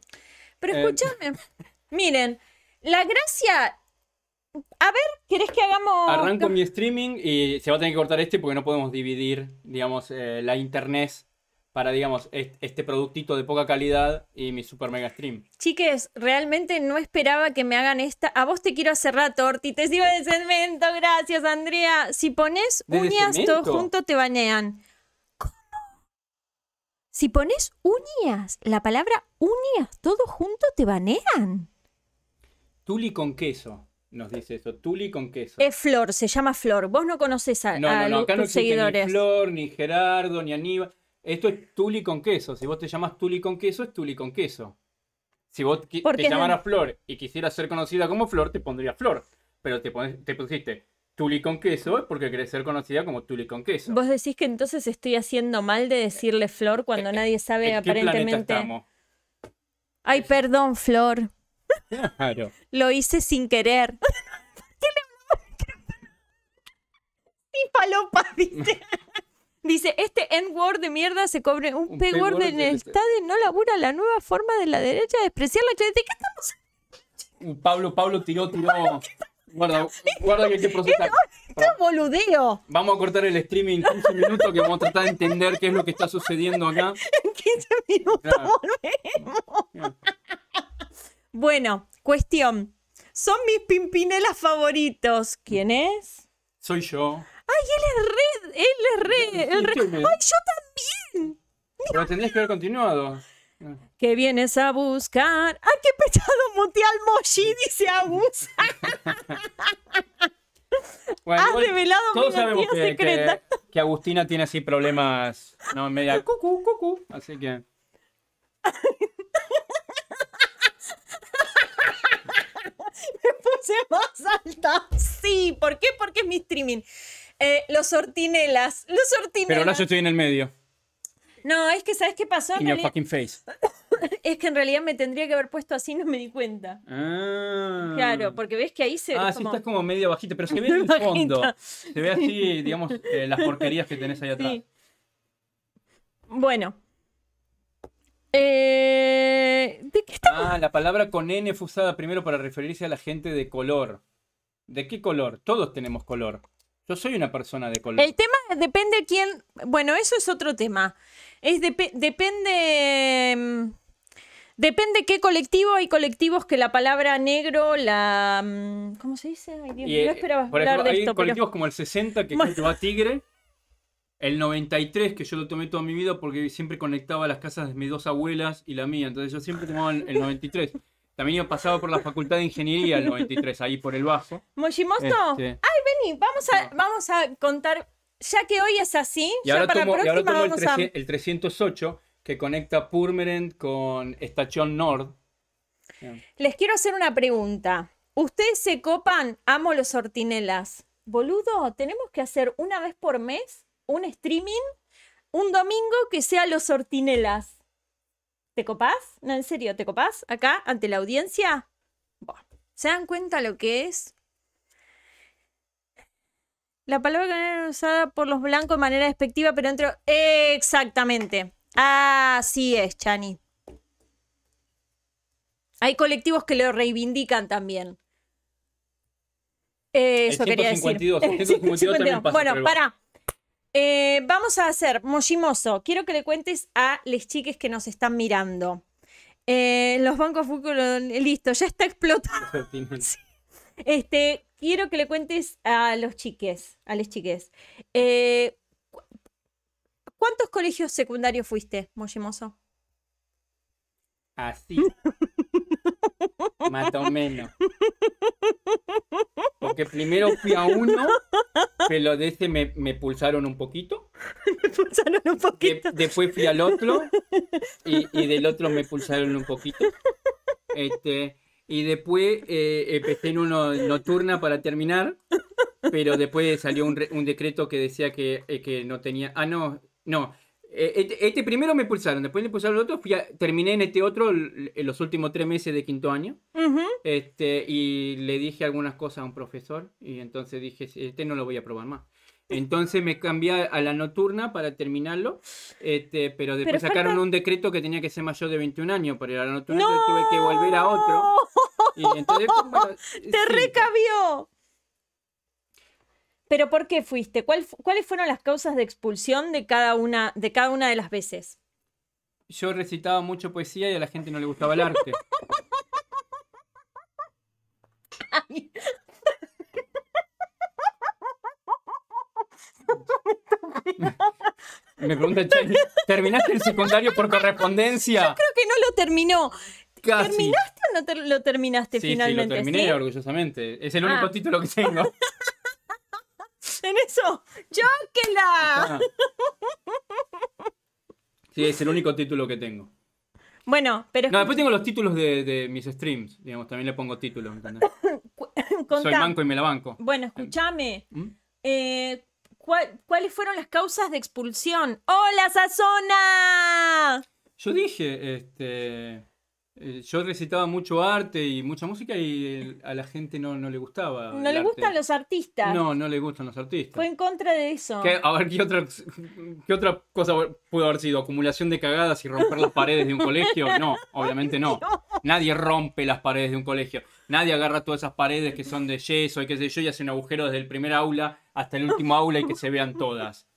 Pero eh, escúchame, [laughs] miren, la gracia a ver, ¿querés que hagamos...? Arranco mi streaming y se va a tener que cortar este porque no podemos dividir, digamos, eh, la internet para, digamos, este productito de poca calidad y mi super mega stream. Chiques, realmente no esperaba que me hagan esta. A vos te quiero hacer rato, y Te en de cemento, gracias, Andrea. Si pones uñas todo junto, te banean. ¿Cómo? Si pones uñas, la palabra uñas todo junto, te banean. Tuli con queso nos dice eso. Tuli con queso. Es Flor, se llama Flor. Vos no conoces a, no, no, no, acá seguidores. Flor, ni Gerardo, ni Aníbal. Esto es Tuli con queso. Si vos te llamas Tuli con queso, es Tuli con queso. Si vos te llamaras Flor y quisieras ser conocida como Flor, te pondría Flor. Pero te, pones, te pusiste Tuli con queso porque querés ser conocida como Tuli con queso. Vos decís que entonces estoy haciendo mal de decirle Flor cuando eh, eh, nadie sabe aparentemente. Ay, perdón, Flor. Lo hice sin querer. Mi [laughs] palopa, Dice, este N-word de mierda se cobre un, P-word en el Estado no labura la nueva forma de la derecha de despreciar la gente estamos? Pablo, Pablo tiró, tiró. [laughs] guarda, que hay que procesar. Esto boludeo. Vamos a cortar el streaming en 15 minutos que vamos a tratar de entender qué es lo que está sucediendo acá. [laughs] En 15 minutos volvemos. Bueno, cuestión. Son mis pimpinelas favoritos. ¿Quién es? Soy yo. ¡Ay, él es re... ¡Él es red! El ¡Ay, yo también! Pero tendrías que haber continuado. ¿Qué vienes a buscar. Ay, qué pechado Mutial Moshi! Dice Agus. [laughs] bueno, Has revelado mi que, secreta. Que, Agustina tiene así problemas. No, media cucu, cucu. Así que. [laughs] Me puse más alta. Sí, ¿por qué? Porque es mi streaming. Eh, los sortinelas. Los sortinelas. Pero ahora yo estoy en el medio. No, es que ¿sabes qué pasó? En el fucking face. [laughs] es que en realidad me tendría que haber puesto así, no me di cuenta. Ah. Claro, porque ves que ahí se Ah, como... sí, estás como medio bajito pero se [laughs] ve en el fondo. Se ve así, digamos, eh, las porquerías que tenés ahí atrás. Sí. Bueno, eh, ¿De qué estamos? Ah, la palabra con N fue usada primero para referirse a la gente de color. ¿De qué color? Todos tenemos color. Yo soy una persona de color. El tema depende de quién. Bueno, eso es otro tema. Es depende. Mm, depende qué colectivo, hay colectivos que la palabra negro, la... Mm, ¿Cómo se dice? hablar de hay colectivos como el 60 que bueno. a [laughs] tigre el 93, que yo lo tomé toda mi vida porque siempre conectaba las casas de mis dos abuelas y la mía. Entonces yo siempre tomaba el 93. También yo pasaba por la facultad de ingeniería el 93, ahí por el bajo. mojimosto este. ay, vení, vamos a, vamos a contar, ya que hoy es así, ya para la próxima vamos a... el 308 que conecta Purmerend con Estación Nord. Les quiero hacer una pregunta. ¿Ustedes se copan? Amo los sortinelas. Boludo, tenemos que hacer una vez por mes un streaming un domingo que sea los sortinelas. ¿Te copás? No, en serio, ¿te copás acá ante la audiencia? ¿se dan cuenta lo que es? La palabra que era usada por los blancos de manera despectiva, pero dentro... Exactamente. Así es, Chani. Hay colectivos que lo reivindican también. eso quería decir. [laughs] Bueno, para. Eh, vamos a hacer, Moshimoso, quiero que le cuentes a los chiques que nos están mirando. Eh, los bancos fútbol, eh, listo, ya está explotando. Este, quiero que le cuentes a los chiques, a chiques. ¿Cuántos colegios secundarios fuiste, Moshimoso? Así. [laughs] Más o menos. Porque primero fui a uno, pero de ese me, me pulsaron un poquito. [laughs] me pulsaron un poquito. después fui al otro y, y, del otro me pulsaron un poquito. Este, y después eh, empecé en uno nocturna para terminar, pero después salió un, un decreto que decía que, eh, que no tenía... Ah, no, no, eh, este, este, primero me impulsaron, después me impulsaron el otro, terminé en este otro en los últimos tres meses de quinto año. este, y le dije algunas cosas a un profesor y entonces dije, este no lo voy a probar más. Entonces me cambié a la nocturna para terminarlo, este, pero después sacaron un decreto que tenía que ser mayor de 21 años, pero la nocturna tuve que volver a otro. [laughs] ¡Te recabió! ¿Pero por qué fuiste? ¿Cuáles fueron las causas de expulsión de cada, una, de cada una de las veces? Yo recitaba mucho poesía y a la gente no le gustaba el arte. [laughs] [laughs] Me pregunta ¿terminaste el secundario por correspondencia? Yo creo que no lo terminó. ¿Terminaste o no lo terminaste finalmente? Sí, lo terminé orgullosamente. Es el único ah. título que tengo. [laughs] [laughs] sí, es el único título que tengo. Bueno, pero. No, después tengo los títulos de, mis streams. Digamos, también le pongo títulos. [laughs] [laughs] Soy banco y me la banco. Bueno, em, escúchame. ¿Mm? Eh, ¿Cuáles fueron las causas de expulsión? ¡Hola, Sazona! Yo dije, este. Eh, yo recitaba mucho arte y mucha música y a la gente no, le gustaba. No le gustan los artistas. No, no le gustan los artistas. Fue en contra de eso. ¿Qué, a ver, ¿qué otra, ¿qué otra cosa pudo haber sido? ¿Acumulación de cagadas y romper las paredes de un colegio? No, obviamente no. [laughs] Nadie rompe las paredes de un colegio. Nadie agarra todas esas paredes que son de yeso y qué sé yo y hace un agujero desde el primer aula hasta el último aula y que se vean todas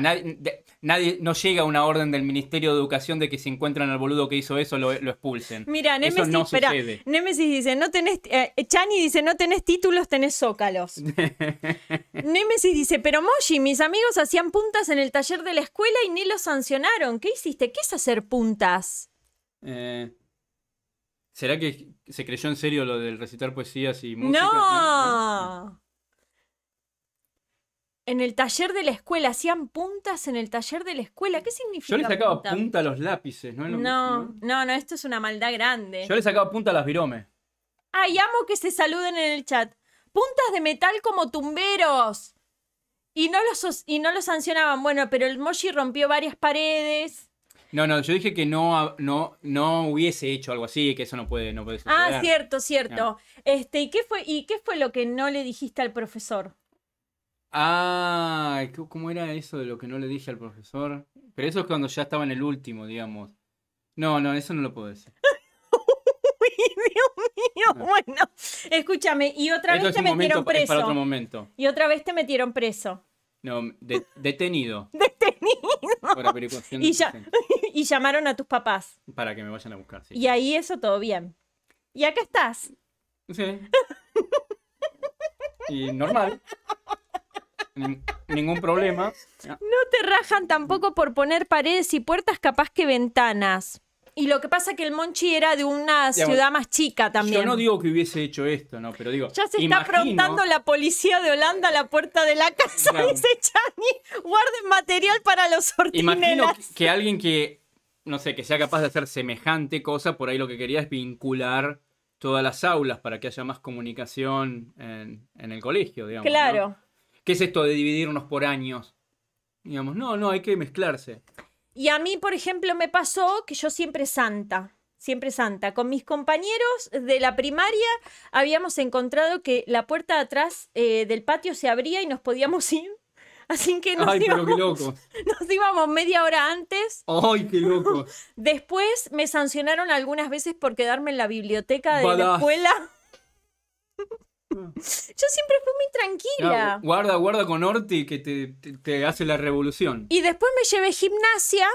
nadie, nadie no llega una orden del Ministerio de Educación de que si encuentran al boludo que hizo eso, lo, expulsen. Mira, no sucede. Nemesis dice, no tenés, eh, Chani dice, no tenés títulos, tenés zócalos. [laughs] Nemesis dice, pero Moshi, mis amigos hacían puntas en el taller de la escuela y ni los sancionaron. ¿Qué hiciste? ¿Qué es hacer puntas? Eh, ¿Será que se creyó en serio lo del recitar poesías y música? ¡No! no en el taller de la escuela, hacían puntas en el taller de la escuela. ¿Qué significa? Yo le sacaba punta? a los lápices, ¿no? no, no, no, esto es una maldad grande. Yo le sacaba punta a las viromes. Ay, amo que se saluden en el chat. Puntas de metal como tumberos. Y no los, y no sancionaban. Bueno, pero el Moshi rompió varias paredes. No, no, yo dije que no, no, no hubiese hecho algo así, que eso no puede, no puede Ah, cierto, cierto. Este, ¿y qué fue, y qué fue lo que no le dijiste al profesor? Ah, ¿cómo era eso de lo que no le dije al profesor? Pero eso es cuando ya estaba en el último, digamos. No, no, eso no lo puedo decir. [laughs] Dios mío, bueno. Escúchame, y otra vez te metieron momento, preso. Para momento. Y otra vez te metieron preso. No, detenido. [laughs] Detenido. Y, ya, [laughs] y, llamaron a tus papás. Para que me vayan a buscar, sí. Y ahí eso todo bien. Y acá estás. Sí. y normal ningún problema. [laughs] No te rajan tampoco por poner paredes y puertas, capaz que ventanas. Y lo que pasa que el Monchi era de una ciudad más chica también. Yo no digo que hubiese hecho esto, no, pero digo. Ya se está afrontando la policía de Holanda a la puerta de la casa, dice Chani. Guarden material para los ortinelas. Imagino que, alguien que, no sé, que sea capaz de hacer semejante cosa, por ahí lo que quería es vincular todas las aulas para que haya más comunicación en, el colegio, digamos. Claro. ¿Qué es esto de dividirnos por años? Digamos, no, no, hay que mezclarse. Y a mí, por ejemplo, me pasó que yo siempre santa, siempre santa. Con mis compañeros de la primaria habíamos encontrado que la puerta de atrás eh, del patio se abría y nos podíamos ir. [laughs] Así que nos, Ay, íbamos, pero qué loco. [laughs] nos íbamos media hora antes. ¡Ay, qué loco! [laughs] Después me sancionaron algunas veces por quedarme en la biblioteca de la escuela Ah. [laughs] Yo siempre fui muy tranquila. guarda, guarda con Orti que te, te, hace la revolución. Y después me llevé gimnasia,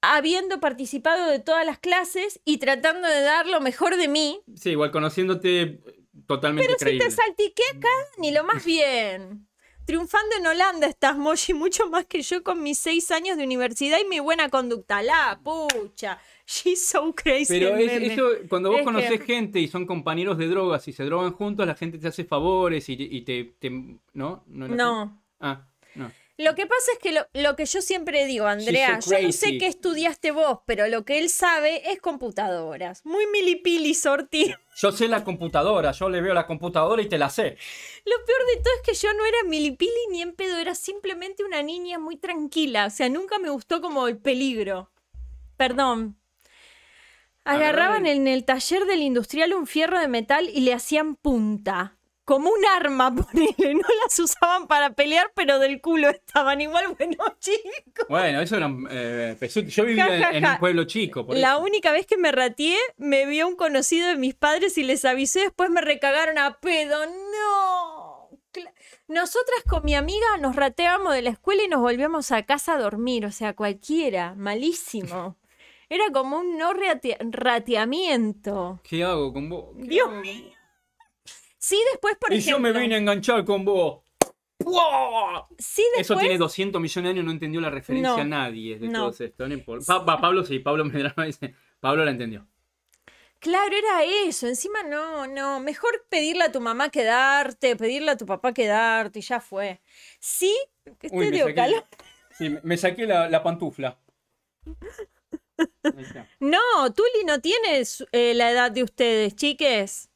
habiendo participado de todas las clases y tratando de dar lo mejor de mí. Sí, igual conociéndote totalmente Pero si te acá, ni lo más [laughs] bien triunfando en Holanda estás, Moshi, mucho más que yo con mis seis años de universidad y mi buena conducta. La pucha. She's so crazy. Pero eso, cuando vos conocés gente y son compañeros de drogas y se drogan juntos, la gente te hace favores y, te, No. no. Ah, no. Lo que pasa es que lo, que yo siempre digo, Andrea, yo no sé qué estudiaste vos, pero lo que él sabe es computadoras. Muy milipili, Sorti. Yo sé la computadora, yo le veo la computadora y te la sé. Lo peor de todo es que yo no era milipili ni en pedo, era simplemente una niña muy tranquila. O sea, nunca me gustó como el peligro. Perdón. Agarraban en el taller del industrial un fierro de metal y le hacían punta como un arma, [laughs] ponele. No las usaban para pelear, pero del culo estaban igual bueno [laughs] chicos. Bueno, eso era. Eh, pues, yo vivía en un pueblo chico. la única vez que me rateé, me vio un conocido de mis padres y les avisé. Después me recagaron a pedo. ¡No! Nosotras con mi amiga nos rateábamos de la escuela y nos volvíamos a casa a dormir. O sea, cualquiera. Malísimo. [laughs] Era como un no rateamiento. ¿Qué hago con vos? Dios mío. Sí después, por y Y yo me vine a enganchar con vos. ¡Wow! Sí después, Eso tiene 200 millones de años, no entendió la referencia a nadie no. Pablo sí, Pablo dice. Pablo la entendió. Claro, era eso. Encima no, no. Mejor pedirle a tu mamá quedarte, pedirle a tu papá quedarte y ya fue. Sí, que Uy, me, saqué, Sí, me saqué la, pantufla. [laughs] No, Tuli no tienes eh, la edad de ustedes, chiques.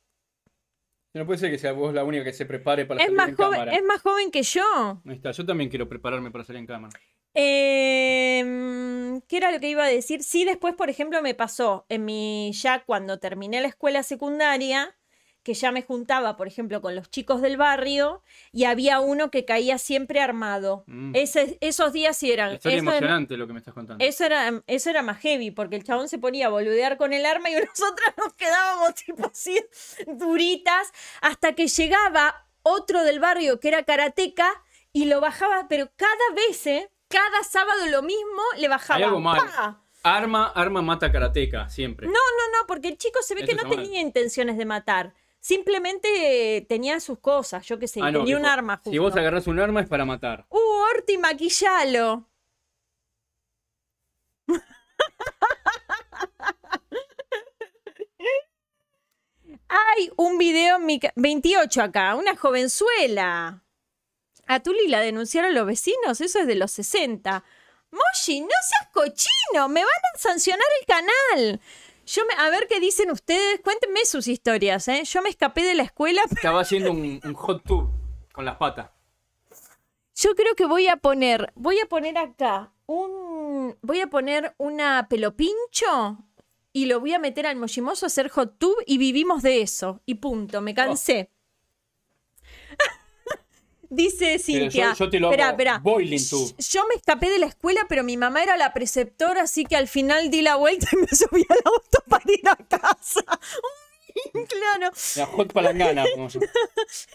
No puede ser que sea vos la única que se prepare para salir más en joven, cámara. Es más joven que yo. Ahí está, yo también quiero prepararme para salir en cámara. Em, ¿Qué era lo que iba a decir? Sí, después, por ejemplo, me pasó en mi ya cuando terminé la escuela secundaria, que ya me juntaba, por ejemplo, con los chicos del barrio y había uno que caía siempre armado. Mm. esos días sí eran... Eso emocionante era, lo que me estás contando. Eso era, más heavy, porque el chabón se ponía a boludear con el arma y [laughs] nosotros nos quedábamos tipo así duritas hasta que llegaba otro del barrio que era karateca y lo bajaba, pero cada vez, ¿eh? cada sábado lo mismo, le bajaba. Arma, arma mata karateca, siempre. No, no, no, porque el chico se ve que no tenía intenciones de matar. Simplemente eh, tenía sus cosas, yo qué sé, y ah, un arma justo. Si vos agarrás un arma es para matar. ¡Uh, Orti, maquillalo! [laughs] Hay un video en mi 28 acá, una jovenzuela. A Tuli la denunciaron los vecinos, eso es de los 60. Moshi, no seas cochino, me van a sancionar el canal a ver qué dicen ustedes, cuéntenme sus historias, ¿eh? Yo me escapé de la escuela. Estaba haciendo un, un hot tub con las patas. Yo creo que voy a poner, voy a poner acá un, voy a poner una pelopincho y lo voy a meter al mochimoso a hacer hot tub y vivimos de eso. Y punto, me cansé dice Cintia. Yo, te lo Yo me escapé de la escuela, pero mi mamá era la preceptora, así que al final di la vuelta y [laughs] me subí al auto para ir a casa. [laughs] Mm. Claro. La hot palangana. Como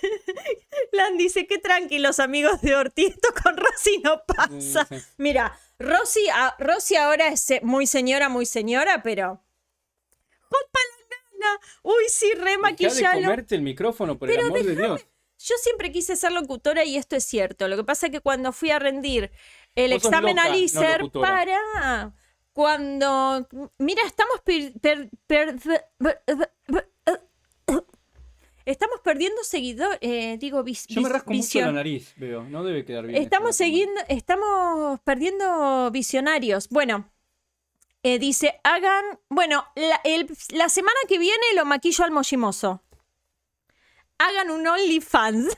[laughs] Lan dice, qué tranquilos amigos de Ortiz, esto con Rosy no pasa. Mira, Rosy, ahora es eh, muy señora, muy señora, pero... Hot palangana. Uy, sí, re maquillalo. de comerte el micrófono, por el amor de Dios. Yo siempre quise ser locutora y esto es cierto. Lo que pasa es que cuando fui a rendir el examen a al para cuando. Mira, estamos. [coughs] estamos perdiendo seguidores. Eh, digo, visión. Yo me rasco mucho la nariz, veo. No debe quedar bien. Estamos, estamos perdiendo visionarios. Bueno. Eh, dice, hagan. Bueno, la, semana que viene lo maquillo al mochimoso hagan un OnlyFans.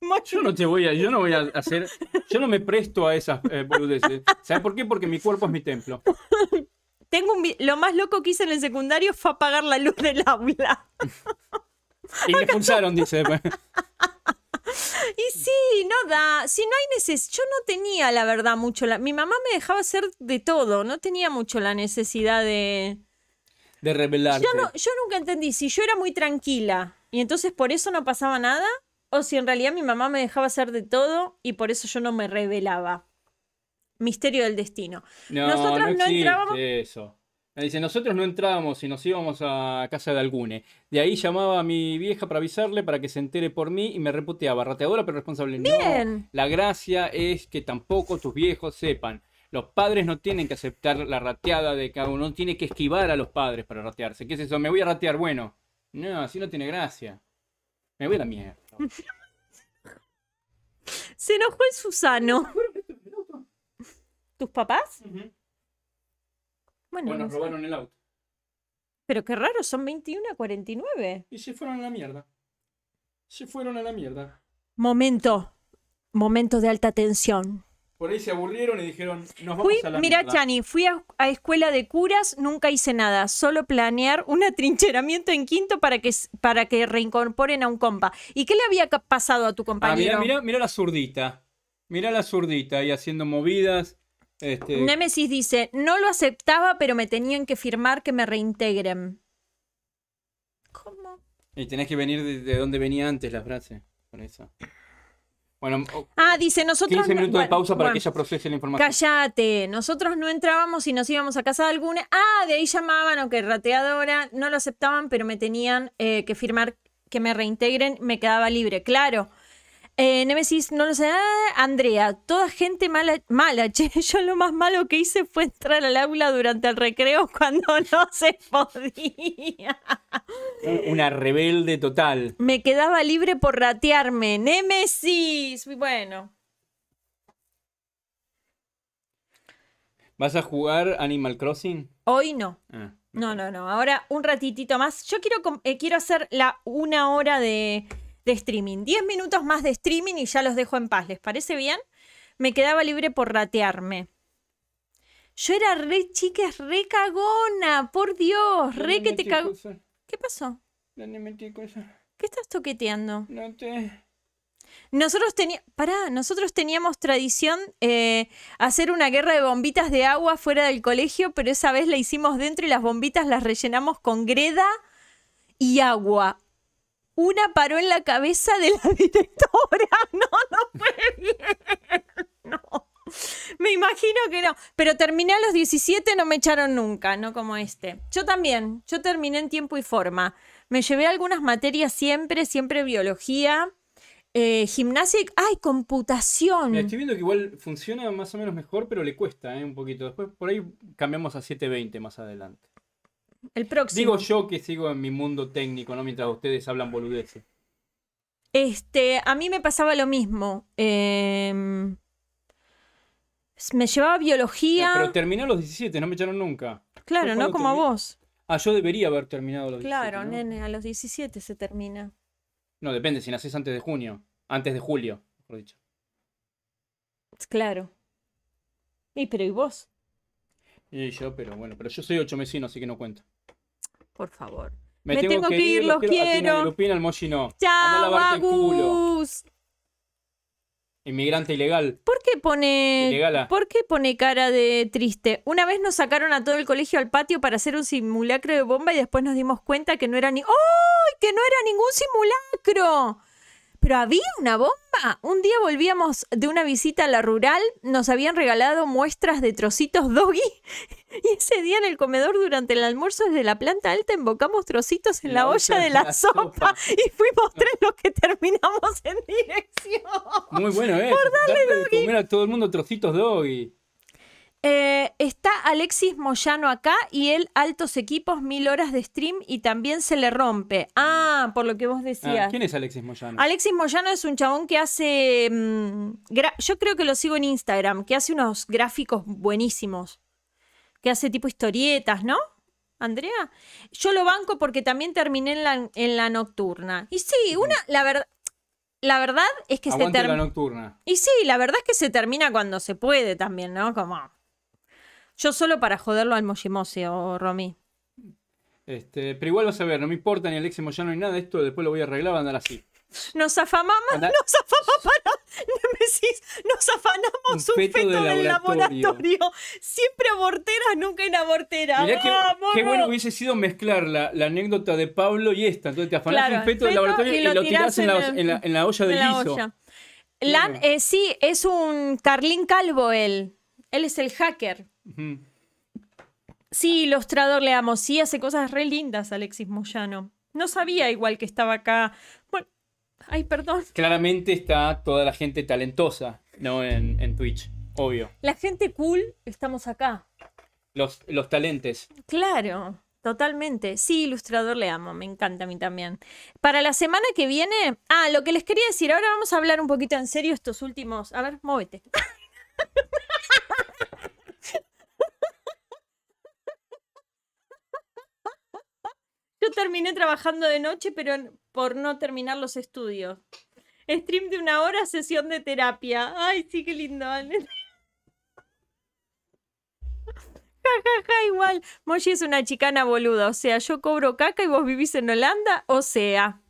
[laughs] Yo no te voy a, yo no voy a hacer, yo no me presto a esas eh, boludeces. ¿Sabes por qué? Porque mi cuerpo es mi templo. [laughs] Tengo lo más loco que hice en el secundario fue apagar la luz del aula. y me expulsaron, dice. [laughs] Y sí, no da, si no hay necesidad, yo no tenía la verdad mucho, mi mamá me dejaba hacer de todo, no tenía mucho la necesidad de de revelarte. Yo, no, yo nunca entendí si yo era muy tranquila y entonces por eso no pasaba nada, o si en realidad mi mamá me dejaba hacer de todo y por eso yo no me revelaba. Misterio del destino. No, no, entrábamos. Eso. Dice, nosotros no entrábamos y nos íbamos a casa de alguna De ahí llamaba a mi vieja para avisarle para que se entere por mí y me reputeaba. Rateadora pero responsable. Bien. No, la gracia es que tampoco tus viejos sepan. Los padres no tienen que aceptar la rateada de cada uno, no tiene que esquivar a los padres para ratearse. ¿Qué es eso? Me voy a ratear, bueno. No, así no tiene gracia. Me voy a la mierda. Se enojó el Susano. ¿Tus papás? Bueno, robaron el auto. Pero qué raro, son 21 a 49. Y se fueron a la mierda. Se fueron a la mierda. Momento. Momento de alta tensión. Por ahí se aburrieron y dijeron, nos vamos a la Mirá, Chani, fui a, escuela de curas, nunca hice nada, solo planear un [laughs] atrincheramiento en quinto para que, para que reincorporen a un compa. ¿Y qué le había pasado a tu ah, compañero? Mira, la zurdita. mira la zurdita ahí haciendo movidas. Este Némesis Nemesis dice, no lo aceptaba, pero me tenían que firmar que me reintegren. ¿Cómo? Y tenés que venir de, donde venía antes la frase, con eso. Bueno, ah, dice nosotros. minutos de pausa para que ella procese la información. Cállate, nosotros no entrábamos y nos íbamos a casa de alguna. Ah, de ahí llamaban, aunque okay, rateadora, no lo aceptaban, pero me tenían eh, que firmar que me reintegren, me quedaba libre, claro. Eh, Nemesis, no lo sé. Ah, Andrea, toda gente mala, mala, che. [laughs] Yo lo más malo que hice fue entrar al aula durante el recreo cuando [laughs] no se podía. Eh, eh, una rebelde total. Me quedaba libre por ratearme. Nemesis. Bueno. ¿Vas a jugar Animal Crossing? Hoy no. Ah, no, no, no. Ahora un ratitito más. Yo quiero, eh, quiero hacer la una hora de, de streaming. Diez minutos más de streaming y ya los dejo en paz. ¿Les parece bien? Me quedaba libre por ratearme. Yo era re chicas, re cagona, por Dios, re que te cagó. ¿Qué pasó? metí ¿Qué estás toqueteando? No te... Nosotros, nosotros teníamos tradición eh, hacer una guerra de bombitas de agua fuera del colegio, pero esa vez la hicimos dentro y las bombitas las rellenamos con greda y agua. Una paró en la cabeza de la [laughs] directora. [laughs] No, no fue [laughs] No. [laughs] me imagino que no. Pero terminé a los 17, no me echaron nunca, no como este. Yo también, yo terminé en tiempo y forma. Me llevé algunas materias siempre, siempre biología. Eh, gimnasia, ay, computación. estoy viendo que igual funciona más o menos mejor, pero le cuesta ¿eh? un poquito. Después por ahí cambiamos a 720 más adelante. El próximo. Digo yo que sigo en mi mundo técnico, ¿no? Mientras ustedes hablan boludeces. Este, a mí me pasaba lo mismo. Eh, me llevaba biología. Pero terminé a los 17, no me echaron nunca. Claro, no como a vos. Ah, yo debería haber terminado a los claro, 17. Claro, nene, a los 17 se termina. No, depende, si nacés antes de junio. Antes de julio, mejor dicho. Claro. Y pero ¿y vos? Y yo, pero bueno, pero yo soy ocho mesino, así que no cuento. Por favor. Me, tengo, que ir, los ah, quiero. A Chao, Inmigrante ilegal. ¿Por qué pone ¿Por qué pone cara de triste? Una vez nos sacaron a todo el colegio al patio para hacer un simulacro de bomba y después nos dimos cuenta que no era ni ¡Oh! que no era ningún simulacro. Pero había una bomba. Un día volvíamos de una visita a la rural, nos habían regalado muestras de trocitos doggy [laughs] y ese día en el comedor durante el almuerzo desde la planta alta embocamos trocitos en la, olla de la, sopa. y fuimos tres los que terminamos en dirección. Muy bueno, ¿eh? Por darle, todo el mundo trocitos doggy. Eh, está Alexis Moyano acá y él, altos equipos, mil horas de stream y también se le rompe. Ah, por lo que vos ah, decías. ¿Quién es Alexis Moyano? Alexis Moyano es un chabón que hace. Mm, yo creo que lo sigo en Instagram, que hace unos gráficos buenísimos. Que hace tipo historietas, ¿no? Andrea, yo lo banco porque también terminé en la, en la nocturna. Y sí, una, la verdad, la verdad es que se termina. Y sí, la verdad es que se termina cuando se puede también, ¿no? Como yo solo para joderlo al Moshimose o Romy. Este, pero igual vas a ver, no me importa ni el ex Moyano ni nada, esto después lo voy a arreglar, va a andar así. Nos afamamos, nos afamamos para, nos afanamos un feto, del, laboratorio. siempre Siempre aborteras, nunca en Mirá bortera Qué, bueno hubiese sido mezclar la, anécdota de Pablo y esta. Entonces te afanás un feto, del laboratorio y lo, tirás en, la, en, la, olla de guiso. Eh, sí, es un Carlín Calvo él. Él es el hacker. Sí, ilustrador le amo. Sí, hace cosas re lindas, Alexis Moyano. No sabía igual que estaba acá. Bueno, ay, perdón. Claramente está toda la gente talentosa, ¿no? En, Twitch, obvio. La gente cool, estamos acá. Los, los talentes. Claro. Totalmente. Sí, ilustrador le amo, me encanta a mí también. Para la semana que viene, ah, lo que les quería decir, ahora vamos a hablar un poquito en serio estos últimos. A ver, móvete. Yo terminé trabajando de noche, pero por no terminar los estudios. Stream de una hora, sesión de terapia. Ay, sí, qué lindo. Jajaja, [laughs] ja, ja, igual. Moshi es una chicana boluda. O sea, yo cobro caca y vos vivís en Holanda. O sea.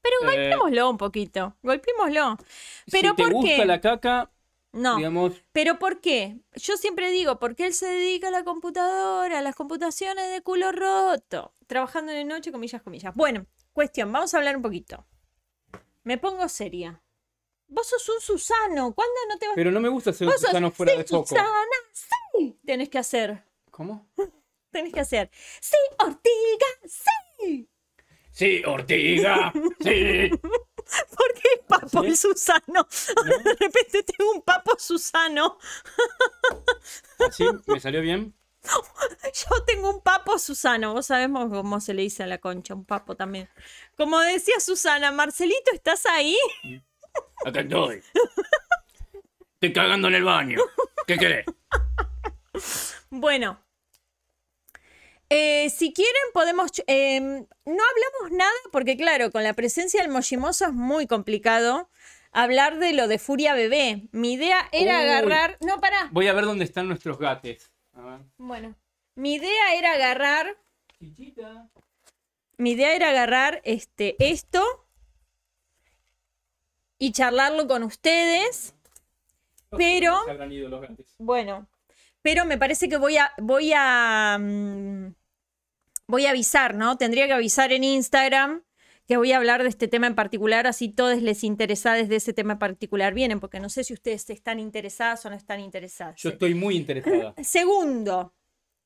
Pero eh. golpémoslo un poquito. Golpeémoslo. Pero si te gusta la caca, no. Pero ¿por qué? Yo siempre digo, porque él se dedica a la computadora, a las computaciones de culo roto, trabajando de noche, comillas, comillas. Bueno, cuestión, vamos a hablar un poquito. Me pongo seria. Vos sos un Susano, ¿cuándo no te vas Pero no me gusta ser un Susano fuera de foco. sí, tenés que hacer. ¿Cómo? [laughs] tenés que hacer. Sí, Ortiga, sí. Sí, Ortiga, sí. [laughs] [laughs] Porque el papo, es Susano. [laughs] De repente tengo un papo Susano. [laughs] ¿Ah, ¿Sí? ¿Me salió bien? Yo tengo un papo Susano, vos sabemos cómo se le dice a la concha, un papo también. Como decía Susana, Marcelito, ¿estás ahí? Acá estoy. Estoy cagando en el baño. ¿Qué querés? Bueno, eh, si quieren, podemos. Em, no hablamos nada, porque claro, con la presencia del Moshimoso es muy complicado hablar de lo de Furia Bebé. Mi idea era agarrar. No, para Voy a ver dónde están nuestros gates. Bueno. Mi idea era agarrar. Chichita. Mi idea era agarrar este, esto y charlarlo con ustedes. pero. Bueno. Pero me parece que voy a. Voy a. Mm, voy a avisar, ¿no? Tendría que avisar en Instagram que voy a hablar de este tema en particular, así todos les interesados de ese tema en particular vienen, porque no sé si ustedes están interesadas o no están interesadas. Yo estoy muy interesada. [laughs] Segundo,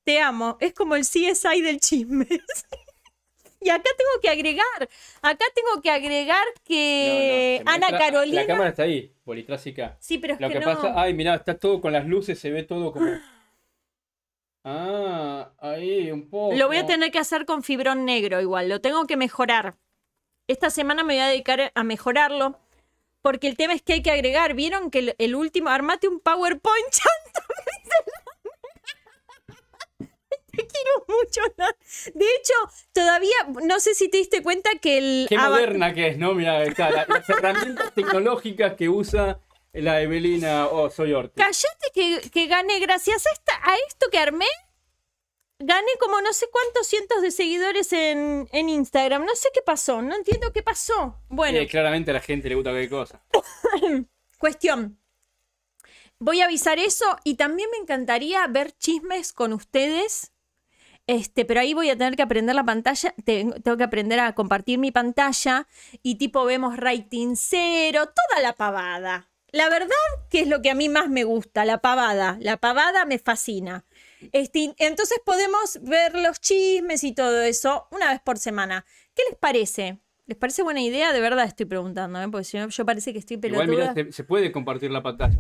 te amo, es como el CSI del chisme. [laughs] y acá tengo que agregar, acá tengo que agregar que Ana Carolina... La cámara está ahí, politrásica. Sí, pero es Lo que, pasa, ay, mira, está todo con las luces, se ve todo como... Ah, ahí, un poco. Lo voy a tener que hacer con fibrón negro igual, lo tengo que mejorar. Esta semana me voy a dedicar a mejorarlo. Porque el tema es que hay que agregar. ¿Vieron que el, último. Armate un PowerPoint, [laughs] Te quiero mucho. De hecho, todavía no sé si te diste cuenta que el. Qué moderna que es, ¿no? Mira, las herramientas tecnológicas que usa la Evelina, o oh, soy Orte Callate que, que gané, gracias a, esta, a esto que armé, gané como no sé cuántos cientos de seguidores en, Instagram. No sé qué pasó, no entiendo qué pasó. Bueno. Eh, claramente a la gente le gusta cualquier cosa. [coughs] Cuestión. Voy a avisar eso y también me encantaría ver chismes con ustedes. Este, pero ahí voy a tener que aprender la pantalla, tengo, tengo que aprender a compartir mi pantalla y tipo vemos rating cero, toda la pavada la verdad que es lo que a mí más me gusta, la pavada. La pavada me fascina. Este, entonces podemos ver los chismes y todo eso una vez por semana. ¿Qué les parece? ¿Les parece buena idea? De verdad estoy preguntando, ¿eh? porque si no, yo parece que estoy pelotuda. Igual, se, puede compartir la pantalla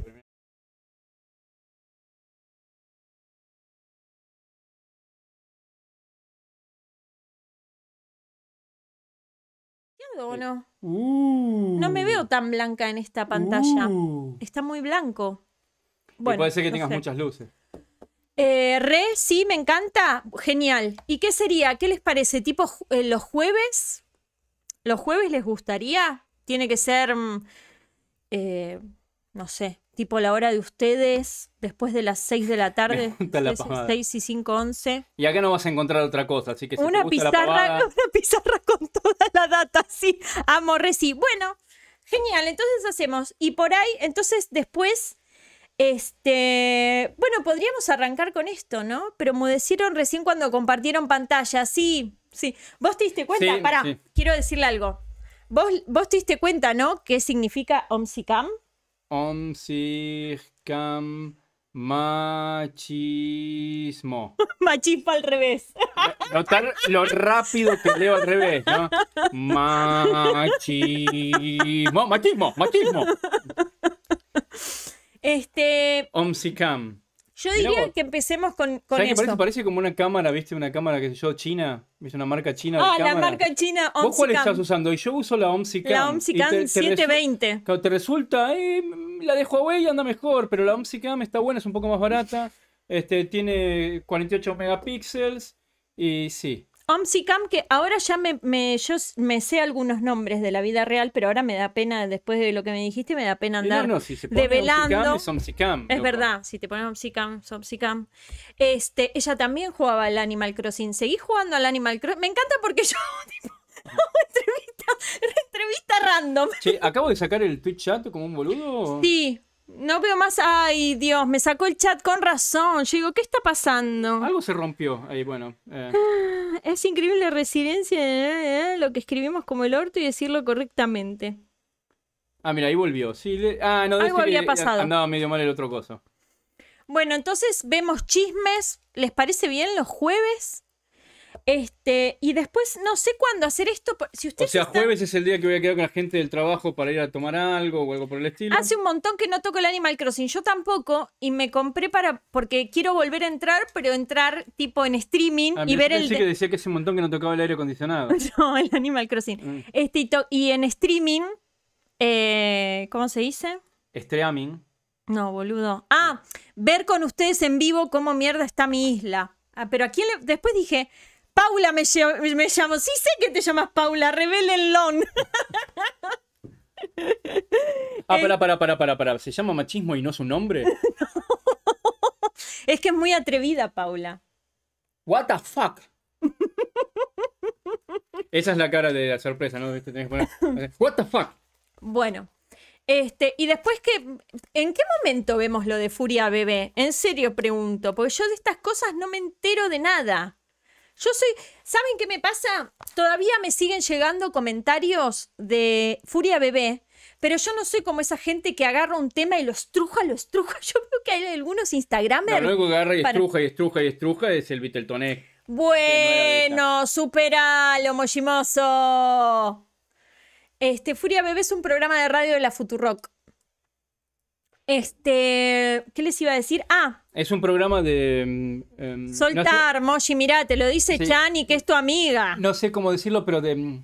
o eh, no? Uh. no me veo tan blanca en esta pantalla. Uh. Está muy blanco. Bueno, puede ser que tengas muchas luces. Eh, re, sí, me encanta. Genial. ¿Y qué sería? ¿Qué les parece? ¿Tipo eh, los jueves? ¿Los jueves les gustaría? Tiene que ser, mm, eh, no sé, tipo la hora de ustedes, después de las 6 de la tarde, 6, [laughs] y 5, 11. Y acá no vas a encontrar otra cosa, así que si una, te pizarra, [laughs] una pizarra con toda la data, sí, amor, sí, Bueno, genial, entonces hacemos. Y por ahí, entonces después, este, bueno, podríamos arrancar con esto, ¿no? Pero me decieron recién cuando compartieron pantalla, sí, sí. ¿Vos te diste cuenta? para Pará, quiero decirle algo. ¿Vos, vos te diste cuenta, ¿no? ¿Qué significa OMSICAM? Om Kam Machismo. [laughs] Machismo al revés. Notar lo rápido que leo al revés, ¿no? Machismo, machismo, machismo. Este. Omsicam. Yo diría que empecemos con, con parece, como una cámara, ¿viste? Una cámara que se yo, china. ¿Viste? Una marca china. Ah, la marca china OMSICAM. ¿Vos cuál estás usando? Y yo uso la OMSICAM. La OMSICAM 720. Te, te resulta, eh, la de Huawei anda mejor, pero la OMSICAM está buena, es un poco más barata. Este, tiene 48 megapíxeles. Y sí, Omsicam, que ahora ya me, me, yo me sé algunos nombres de la vida real, pero ahora me da pena, después de lo que me dijiste, me da pena andar de velando es, verdad, si te pones Omsicam, es Omsicam. Este, ella también jugaba al Animal Crossing. Seguí jugando al Animal Crossing. Me encanta porque yo. [laughs] entrevista, entrevista random. Che, acabo de sacar el Twitch chat como un boludo. Sí no veo más. Ay, Dios, me sacó el chat con razón. Yo digo, ¿qué está pasando? Algo se rompió ahí, bueno. Eh. [gasps] es increíble la residencia de eh, eh, lo que escribimos como el orto y decirlo correctamente. Ah, mira, ahí volvió. Sí, Ah, no, Algo había pasado. Andaba medio mal el otro coso. Bueno, entonces vemos chismes. ¿Les parece bien los jueves? Este, y después no sé cuándo hacer esto. Si usted o sea, jueves es el día que voy a quedar con la gente del trabajo para ir a tomar algo o algo por el estilo. Hace un montón que no toco el Animal Crossing, yo tampoco, y me compré para. porque quiero volver a entrar, pero entrar tipo en streaming ah, y ver pensé el. que decía que hace un montón que no tocaba el aire acondicionado. [laughs] no, el Animal Crossing. Mm. Este, y, en streaming. Eh, ¿Cómo se dice? Streaming. No, boludo. Ah, ver con ustedes en vivo cómo mierda está mi isla. Ah, pero aquí después dije, Paula me, llamo. Sí sé que te llamas Paula, revelenlon. [laughs] Ah, pará, pará, pará, pará, pará. ¿Se llama machismo y no su nombre? [laughs] Es que es muy atrevida, Paula. What the fuck? [laughs] Esa es la cara de la sorpresa, ¿no? What the fuck? Bueno. Este, y después que, ¿en qué momento vemos lo de Furia Bebé? En serio pregunto, porque yo de estas cosas no me entero de nada. Yo soy. ¿Saben qué me pasa? Todavía me siguen llegando comentarios de Furia Bebé, pero yo no soy como esa gente que agarra un tema y lo estruja, lo estruja. [laughs] Yo veo que hay algunos Instagram. No, luego agarra y estruja y estruja y estruja es el Viteltoné. Bueno, supera lo mojimoso Este, Furia Bebé es un programa de radio de la Futurock. Este, ¿qué les iba a decir? Ah, es un programa de. Mm, em, Soltar, Moshi, mirá, te lo dice Chani, que es tu amiga. No sé cómo decirlo, pero de. Mm,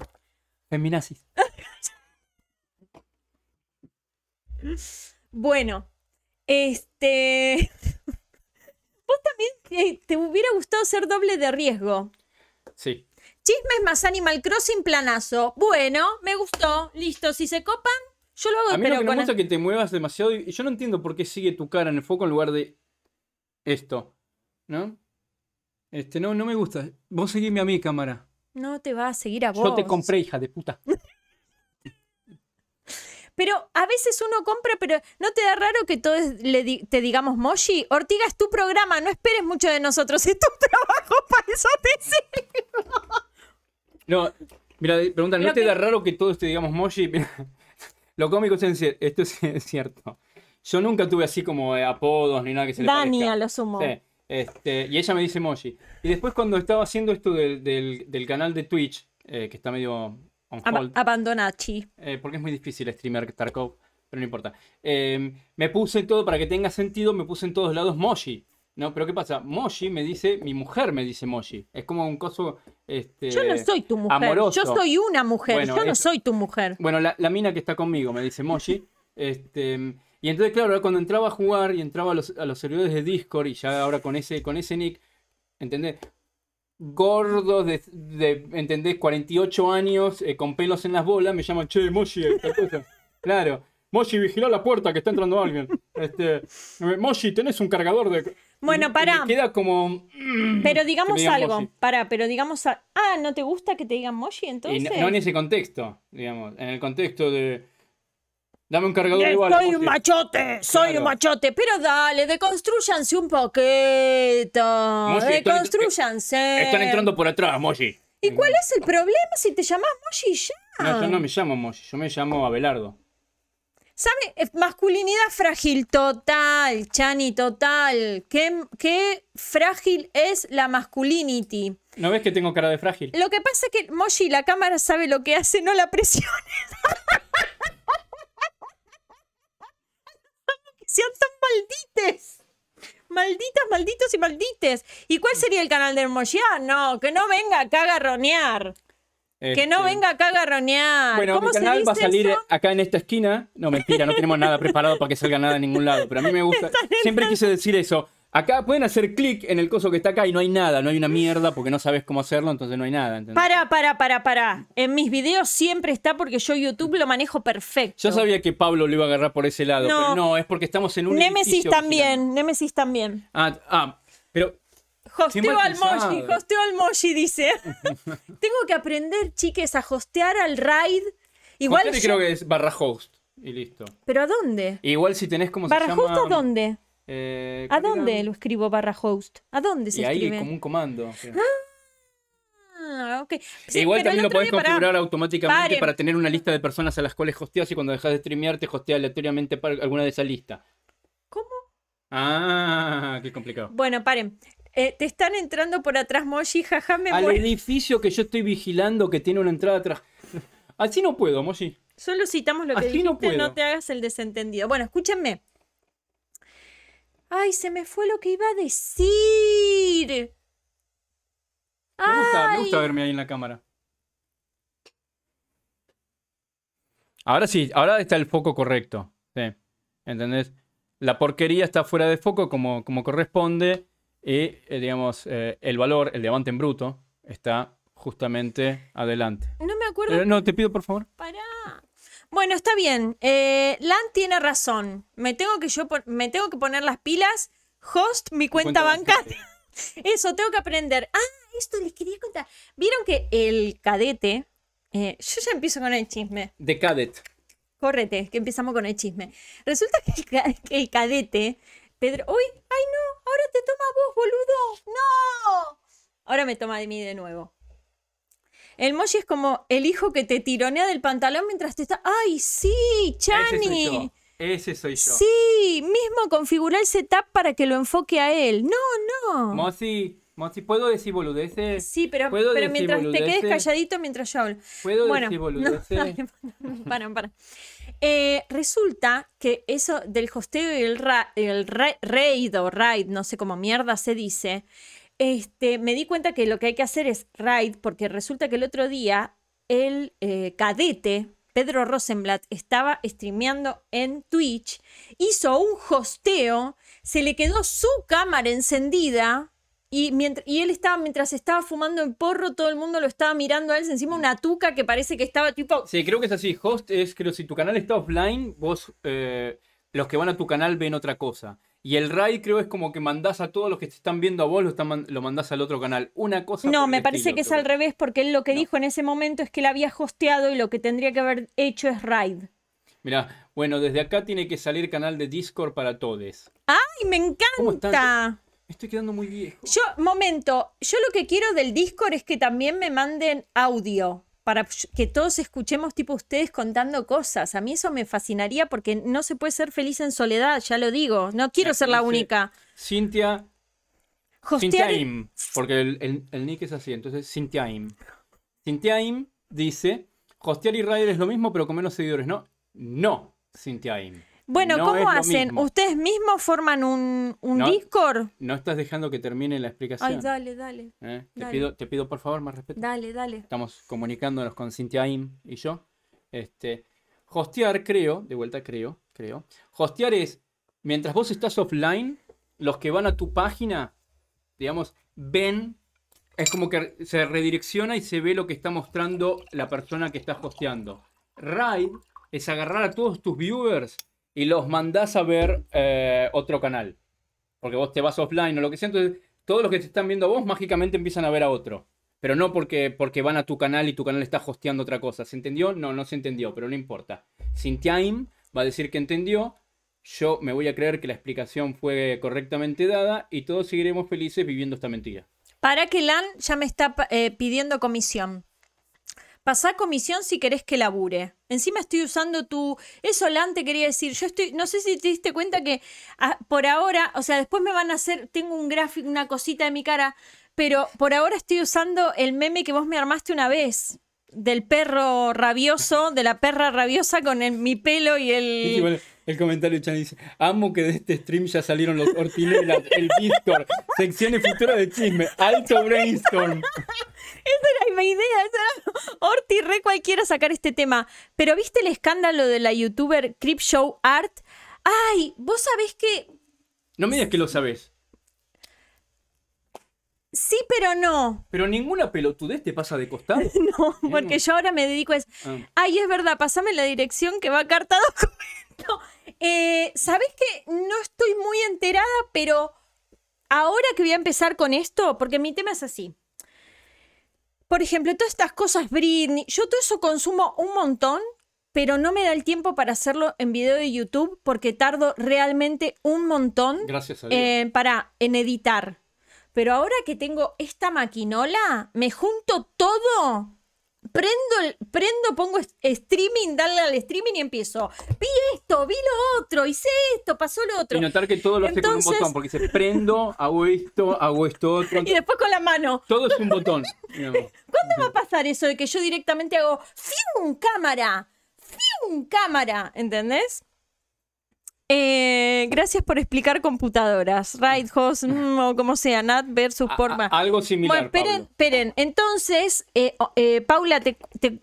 feminazis. [laughs] bueno, este. [laughs] Vos también eh, te, hubiera gustado ser doble de riesgo. Sí. Chismes más Animal Crossing planazo. Bueno, me gustó. Listo, si se copan, yo lo hago. A mí pero me gusta que te muevas demasiado y yo no entiendo por qué sigue tu cara en el foco en lugar de esto, ¿no? Este, no, no me gusta. Vos seguime a mi cámara. No te va a seguir a vos. Yo te compré, hija de puta. [laughs] pero a veces uno compra, pero ¿no te da raro que todos le te digamos, Moshi, Ortiga es tu programa, no esperes mucho de nosotros, [laughs] es tu trabajo, [laughs] para eso te sirvo. No, mira, pregunta, ¿no te da raro que todos te digamos, Moshi? Lo cómico es, cierto esto es cierto. Yo nunca tuve así como eh, apodos ni nada que se le Dani a lo sumo. Este, y ella me dice Moshi. Y después cuando estaba haciendo esto del, canal de Twitch, eh, que está medio on hold, abandonachi. Eh, porque es muy difícil streamer Tarkov, pero no importa. Em, me puse todo, para que tenga sentido, me puse en todos lados Moshi. ¿No? Pero ¿qué pasa? Moshi me dice, mi mujer me dice Moshi. Es como un coso. Este, Yo no soy tu mujer. Yo soy una mujer. Yo no soy tu mujer. Bueno, la, mina que está conmigo me dice Moshi. Este, y entonces, claro, cuando entraba a jugar y entraba a los, servidores de Discord y ya ahora con ese, con ese nick, ¿entendés? Gordo de, ¿entendés? 48 años, eh, con pelos en las bolas, me llaman, che, Moshi, esta eh, cosa. [laughs] Claro. Moshi, vigila la puerta que está entrando alguien. Este, eh, Moshi, tenés un cargador de... Bueno, para. Queda como. Mm, pero digamos algo. Para, pero digamos. Ah, ¿no te gusta que te digan Moshi entonces? no, en ese contexto, digamos. En el contexto de. Dame un cargador igual, igual. Soy un machote, soy un machote. Pero dale, deconstruyanse un poquito. Moshi, deconstruyanse. Están entrando por atrás, Moshi. ¿Y cuál es el problema si te llamas Moshi ya? No, yo no me llamo Moshi, yo me llamo Abelardo. ¿Sabe? Masculinidad frágil total, Chani, total. ¿Qué, qué frágil es la masculinity. ¿No ves que tengo cara de frágil? Lo que pasa es que, Moshi, la cámara sabe lo que hace, no la presiones. [laughs] son malditos, maldites. Malditas, malditos y maldites. ¿Y cuál mm. sería el canal de Hermosia? Ah, no, que no venga acá a garronear. Que no este. venga acá a garronear. Bueno, ¿Cómo mi canal va a salir acá en esta esquina. No, mentira, no tenemos nada preparado para que salga nada en ningún lado. Pero a mí me gusta. [laughs] Siempre quise decir eso. Acá pueden hacer clic en el coso que está acá y no hay nada, no hay una mierda porque no sabes cómo hacerlo, entonces no hay nada. ¿entendés? Para, para, para, para. En mis videos siempre está porque yo YouTube lo manejo perfecto. Yo sabía que Pablo lo iba a agarrar por ese lado, pero no, es porque estamos en un. Nemesis también, Némesis Nemesis también. Ah, ah pero. Hosteo al moji, hosteo al dice. [laughs] Tengo que aprender, chiques, a hostear al raid. Igual. Yo... creo que es barra host y listo. ¿Pero a dónde? Igual si tenés como ¿Barra se llama... host a dónde? Eh, ¿A dónde lo escribo barra host? ¿A dónde se y Ahí como un comando. Ah, igual también lo podés configurar automáticamente para tener una lista de personas a las cuales hosteas y cuando dejas de streamear te hostea aleatoriamente para alguna de esa lista. ¿Cómo? Ah, qué complicado. Bueno, paren. Eh, te están entrando por atrás, Moshi, jaja, me Al edificio que yo estoy vigilando que tiene una entrada atrás. [laughs] Así no puedo, Moshi. Solo citamos lo que Así dijiste, no, puedo. no te hagas el desentendido. Bueno, escúchenme ¡Ay, se me fue lo que iba a decir! Me gusta, verme ahí en la cámara. Ahora sí, ahora está el foco correcto. Sí. ¿Entendés? La porquería está fuera de foco como, como corresponde. Y, eh, digamos, eh, el valor, el diamante en bruto, está justamente adelante. No me acuerdo. Eh, no, te pido por favor. Pará. Bueno, está bien. Eh, Lan tiene razón. Me tengo que yo me tengo que poner las pilas. Host, mi cuenta, bancaria. [laughs] Eso, tengo que aprender. Ah, esto les quería contar. Vieron que el cadete. Eh, yo ya empiezo con el chisme. De cadet. Córrete, que empezamos con el chisme. Resulta que el, que el cadete. Pedro. ¡Uy! ¡Ay no! ¡Ahora te toma vos, boludo! ¡No! Ahora me toma de mí de nuevo. El Moshi es como el hijo que te tironea del pantalón mientras te está. ¡Ay, sí! ¡Chani! Ese soy yo. Sí, mismo configurar el setup para que lo enfoque a él. No, no. Moshi, ¿puedo decir boludeces? Sí, pero, mientras te quedes calladito mientras yo hablo. ¿Puedo bueno, decir [laughs] boludeces? No, eh, resulta que eso del hosteo y el, el raid o raid, no sé cómo mierda se dice, este, me di cuenta que lo que hay que hacer es raid, porque resulta que el otro día el eh, cadete Pedro Rosenblatt estaba streameando en Twitch, hizo un hosteo, se le quedó su cámara encendida y, mientras, y él estaba, mientras estaba fumando el porro, todo el mundo lo estaba mirando a él, encima una tuca que parece que estaba tipo... Sí, creo que es así, host es, que si tu canal está offline, vos, eh, los que van a tu canal ven otra cosa. Y el Raid creo es como que mandás a todos los que te están viendo a vos, lo, están, lo mandás al otro canal. Una cosa. No, me parece que es al revés, porque él lo que dijo en ese momento es que la había hosteado y lo que tendría que haber hecho es raid. mira bueno, desde acá tiene que salir canal de Discord para todos ¡Ay, me encanta! Estoy quedando muy viejo. Yo, momento, yo lo que quiero del Discord es que también me manden audio para que todos escuchemos tipo ustedes contando cosas. A mí eso me fascinaría porque no se puede ser feliz en soledad, ya lo digo. No quiero ser la única. Cintia. porque el, nick es así, entonces Cintia Im. dice, hostear y raider es lo mismo pero con menos seguidores, ¿no? No, Cintia bueno, ¿cómo hacen? ¿Ustedes mismos forman un, Discord? No estás dejando que termine la explicación. Ay, dale, dale. Eh, te, Pido, te pido por favor más respeto. Dale, dale. Estamos comunicándonos con Cintia y yo. Este, hostear, creo, de vuelta creo, creo. Hostear es, mientras vos estás offline, los que van a tu página, digamos, ven, es como que se redirecciona y se ve lo que está mostrando la persona que está hosteando. Ride es agarrar a todos tus viewers y los mandás a ver eh, otro canal. Porque vos te vas offline o lo que sea. Entonces, todos los que te están viendo a vos mágicamente empiezan a ver a otro. Pero no porque, porque van a tu canal y tu canal está hosteando otra cosa. ¿Se entendió? No, no se entendió, pero no importa. Sintiaim va a decir que entendió. Yo me voy a creer que la explicación fue correctamente dada y todos seguiremos felices viviendo esta mentira. Para que Lan ya me está eh, pidiendo comisión pasá comisión si querés que labure. Encima estoy usando tu... Eso Lante quería decir, yo estoy... No sé si te diste cuenta que ah, por ahora, o sea, después me van a hacer, tengo un gráfico, una cosita de mi cara, pero por ahora estoy usando el meme que vos me armaste una vez. Del perro rabioso, de la perra rabiosa con mi pelo y el... El comentario Chan dice: Amo que de este stream ya salieron los Hortileras, el Discord, secciones futuras de chisme, alto brainstorm. Esa era mi idea. Esa era... Orti, cualquiera sacar este tema. Pero viste el escándalo de la youtuber Crip Show Art. Ay, vos sabés que. No me digas que lo sabés. Sí, pero no. Pero ninguna pelotudez te pasa de costado. [laughs] no, porque yo ahora me dedico a eso. Ah. Ay, es verdad, pasame la dirección que va cartado. Eh, Sabes que no estoy muy enterada, pero ahora que voy a empezar con esto, porque mi tema es así. Por ejemplo, todas estas cosas Britney, yo todo eso consumo un montón, pero no me da el tiempo para hacerlo en video de YouTube porque tardo realmente un montón eh, para en editar. Pero ahora que tengo esta maquinola, me junto todo prendo, prendo, pongo streaming, darle al streaming y empiezo. Vi esto, vi lo otro, hice esto, pasó lo otro. Y notar que todo lo hace con un botón, porque dice prendo, hago esto, hago esto otro. [laughs] Y después con la mano. Todo es un botón. ¿Cuándo va a pasar eso de que yo directamente hago ¡Fium! cámara! ¡Fium! cámara! ¿Entendés? Eh, gracias por explicar computadoras. Right, host, [laughs] mm, o como sea, NAT versus Porma. algo similar. Bueno, esperen, Entonces, eh, eh, Paula, te,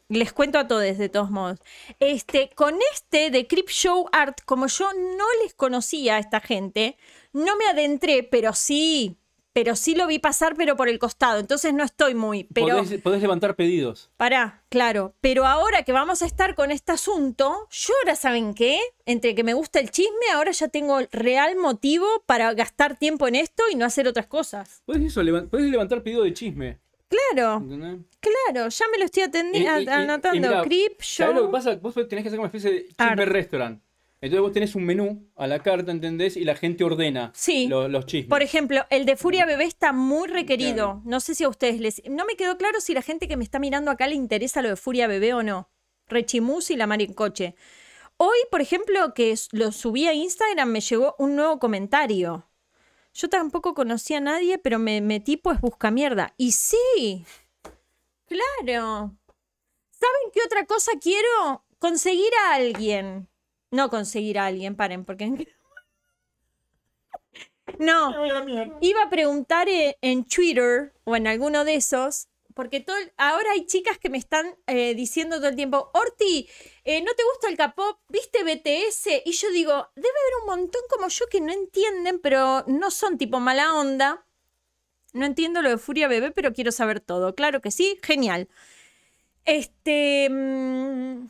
les cuento a todos de todos modos. Este, con este de Crip Show Art, como yo no les conocía a esta gente, no me adentré, pero sí pero sí lo vi pasar, pero por el costado. Entonces no estoy muy. Pero... Podés, levantar pedidos. Pará, claro. Pero ahora que vamos a estar con este asunto, yo ahora, ¿saben qué? Entre que me gusta el chisme, ahora ya tengo real motivo para gastar tiempo en esto y no hacer otras cosas. Puedes levantar pedido de chisme. Claro. Claro, ya me lo estoy atendiendo, anotando. Creep, show. lo que pasa? Vos tenés que hacer una especie de chisme restaurant. Entonces vos tenés un menú a la carta, ¿entendés? Y la gente ordena sí. los chismes. Por ejemplo, el de Furia Bebé está muy requerido. No sé si a ustedes les... No me quedó claro si la gente que me está mirando acá le interesa lo de Furia Bebé o no. Rechimus y la coche. Hoy, por ejemplo, que lo subí a Instagram, me llegó un nuevo comentario. Yo tampoco conocí a nadie, pero me metí pues busca mierda. Y sí, claro. ¿Saben qué otra cosa quiero? Conseguir a alguien no conseguir a alguien, paren, porque... [laughs] No, iba a preguntar eh, en Twitter o en alguno de esos, porque todo ahora hay chicas que me están eh, diciendo todo el tiempo, Orti, eh, ¿no te gusta el k ¿Viste BTS? Y yo digo, debe haber un montón como yo que no entienden, pero no son tipo mala onda. No entiendo lo de Furia Bebé, pero quiero saber todo. Claro que sí, genial. Este... Mm,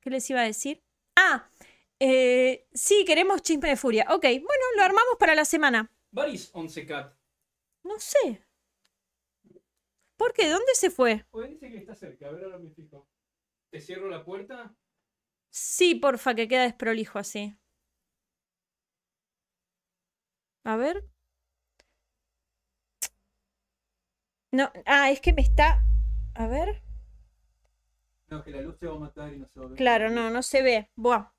¿Qué les iba a decir? Ah, eh, sí, queremos chisme de furia. Ok, bueno, lo armamos para la semana. 11 cat? No sé. ¿Por qué? ¿Dónde se fue? Pues dice que está cerca, a ver ahora me fijo. ¿Te cierro la puerta? Sí, porfa, que queda desprolijo así. A ver. No, ah, es que me está. A ver que la luz se va a matar y no se va Claro, no, no se ve. Buah.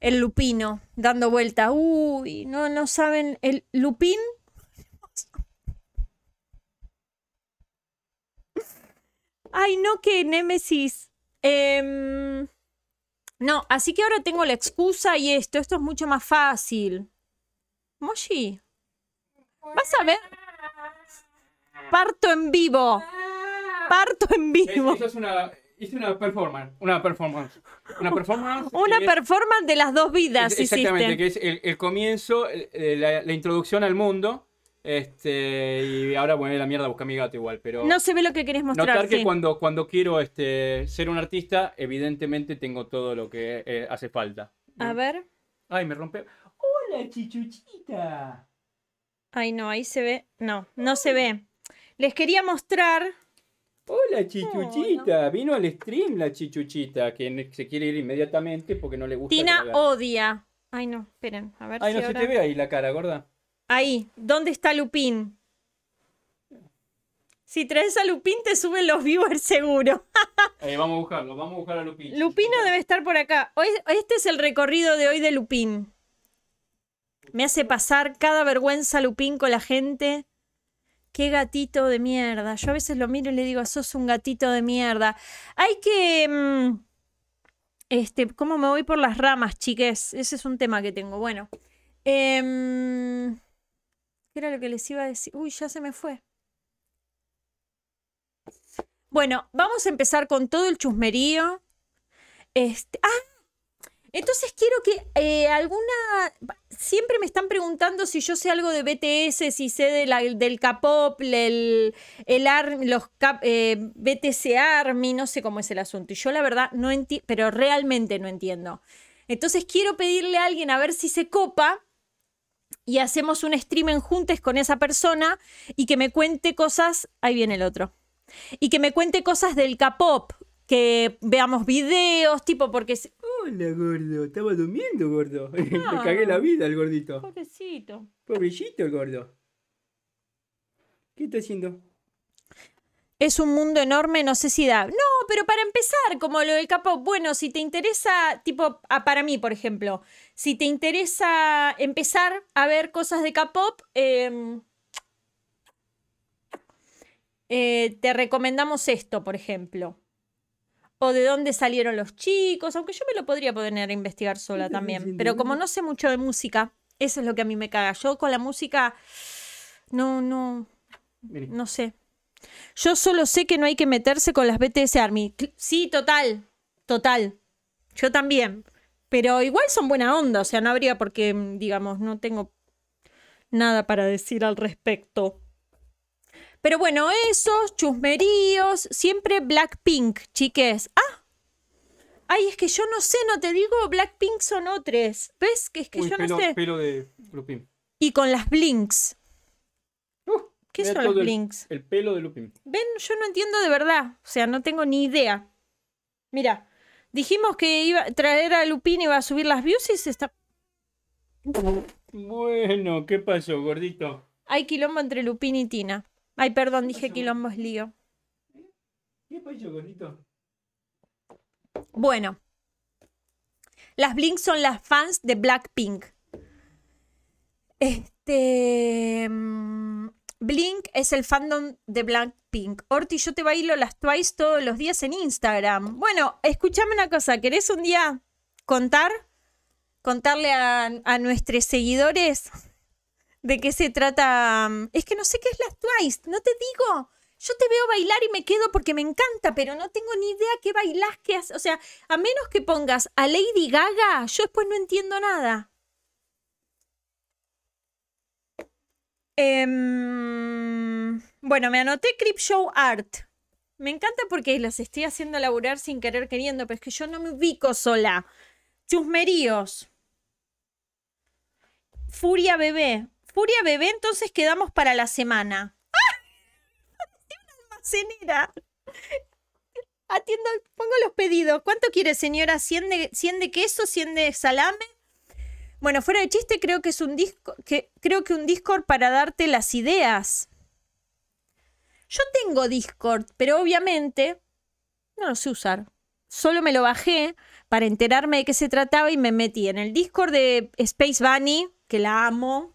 El lupino dando vuelta. Uy, no, no saben. El lupín. Ay, no, que Némesis. Em, no, así que ahora tengo la excusa y esto. Esto es mucho más fácil. Moshi. Vas a ver. Parto en vivo parto en eh, vivo. hice una performance, una performance. Una performance. [laughs] una de las dos vidas. exactamente, que es el, comienzo, eh, la, introducción al mundo. Este, y ahora bueno, la mierda busca mi gato igual, pero. No se ve lo que querés mostrar. Notar que cuando, cuando quiero este, ser un artista, evidentemente tengo todo lo que eh, hace falta. A ver. Ay, me rompe. ¡Hola, chichuchita! Ay, no, ahí se ve. No, no se ve. Les quería mostrar Hola Chichuchita, vino al stream la Chichuchita, que se quiere ir inmediatamente porque no le gusta. Tina odia. Ay no, esperen, a ver. Ay no se te ve ahí la cara, gorda. Ahí, ¿dónde está Lupín? Si traes a Lupín te suben los viewers seguro. [laughs] Eh, vamos a buscarlo, vamos a buscar a Lupín. Lupino debe estar por acá. Hoy, este es el recorrido de hoy de Lupín. Me hace pasar cada vergüenza Lupín con la gente qué gatito de mierda. Yo a veces lo miro y le digo, sos un gatito de mierda. Hay que... Mm, este, ¿Cómo me voy por las ramas, chiques? Ese es un tema que tengo. Bueno. Em, ¿Qué era lo que les iba a decir? Uy, ya se me fue. Bueno, vamos a empezar con todo el chusmerío. Este, ah, entonces quiero que eh, alguna... Siempre me están preguntando si yo sé algo de BTS, si sé del K-Pop, el, el los eh, BTC Army, no sé cómo es el asunto. Y yo la verdad no entiendo, pero realmente no entiendo. Entonces quiero pedirle a alguien a ver si se copa y hacemos un stream en juntes con esa persona y que me cuente cosas, ahí viene el otro, y que me cuente cosas del K-Pop, que veamos videos, tipo, porque Hola, gordo? Estaba durmiendo, gordo. [laughs] Me ah. cagué la vida el gordito. Pobrecito. Pobrecito el gordo. ¿Qué está haciendo? Es un mundo enorme, no sé si da. No, pero para empezar, como lo del capo, bueno, si te interesa, tipo, ah, para mí, por ejemplo, si te interesa empezar a ver cosas de K-pop, em, eh, te recomendamos esto, por ejemplo o de dónde salieron los chicos, aunque yo me lo podría poner a investigar sola también. Pero como no sé mucho de música, eso es lo que a mí me caga. Yo con la música, no, no, no sé. Yo solo sé que no hay que meterse con las BTS Army. Sí, total, total. Yo también. Pero igual son buena onda, o sea, no habría porque, mm, digamos, no tengo nada para decir al respecto. Pero bueno, esos chusmeríos, siempre Blackpink, chiques. Ah, Ay, es que yo no sé, no te digo, Blackpink son otros. ¿Ves? Que es que yo no sé. de Y con las blinks. Uh, ¿Qué son las blinks? El, pelo de Lupin. Ven, yo no entiendo de verdad. O sea, no tengo ni idea. Mira, dijimos que iba a traer a Lupin iba a subir las views y se está. Bueno, ¿qué pasó, gordito? Hay quilombo entre Lupin y Tina. Ay, perdón, dije quilombo es lío. ¿Eh? ¿Qué bonito? Bueno. Las Blink son las fans de Blackpink. Este. Mm, Blink es el fandom de Blackpink. Orti, yo te bailo las Twice todos los días en Instagram. Bueno, escúchame una cosa. ¿Querés un día contar? Contarle a, a nuestros seguidores de qué se trata. Mm, es que no sé qué es las Twice, no te digo. Yo te veo bailar y me quedo porque me encanta, pero no tengo ni idea qué bailas. qué haces. O sea, a menos que pongas a Lady Gaga, yo después no entiendo nada. Em, bueno, me anoté Crip Show Art. Me encanta porque las estoy haciendo laburar sin querer queriendo, pero es que yo no me ubico sola. Chusmeríos. Furia Bebé. Furia Bebé, entonces quedamos para la semana. ¡Ah! [laughs] almacenera! Atiendo, pongo los pedidos. ¿Cuánto quiere, señora? ¿100 de, queso? ¿100 de salame? Bueno, fuera de chiste, creo que es un disco, que, creo que un Discord para darte las ideas. Yo tengo Discord, pero obviamente no lo sé usar. Solo me lo bajé para enterarme de qué se trataba y me metí en el Discord de Space Bunny, que la amo,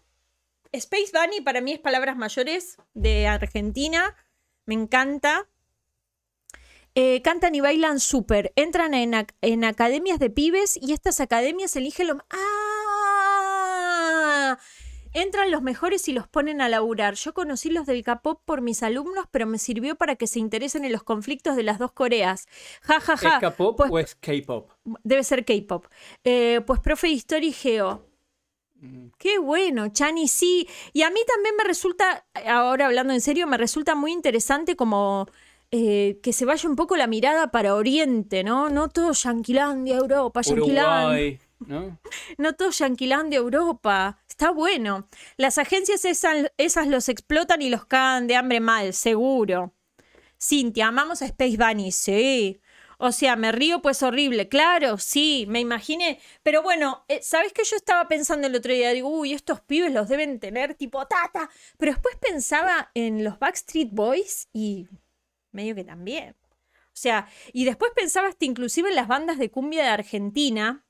Space Bunny para mí es palabras mayores de Argentina. Me encanta. Eh, cantan y bailan súper. Entran en, academias de pibes y estas academias eligen los. ¡Ah! Entran los mejores y los ponen a laburar. Yo conocí los del K-pop por mis alumnos, pero me sirvió para que se interesen en los conflictos de las dos Coreas. Jajaja. ¿Es K-pop pues o es K-pop? Debe ser K-pop. Eh, pues profe de historia y geo. Qué bueno, Chani, sí. Y a mí también me resulta, ahora hablando en serio, me resulta muy interesante como eh, que se vaya un poco la mirada para Oriente, ¿no? No todo de Europa, ¿no? [laughs] no todo de Europa. Está bueno. Las agencias esas, esas los explotan y los cagan de hambre mal, seguro. Cintia, amamos a Space Bunny, sí. O sea, me río pues horrible. Claro, sí, me imaginé. Pero bueno, eh, ¿sabes que yo estaba pensando el otro día? Digo, uy, estos pibes los deben tener tipo tata. Pero después pensaba en los Backstreet Boys y medio que también. O sea, y después pensaba hasta inclusive en las bandas de cumbia de Argentina,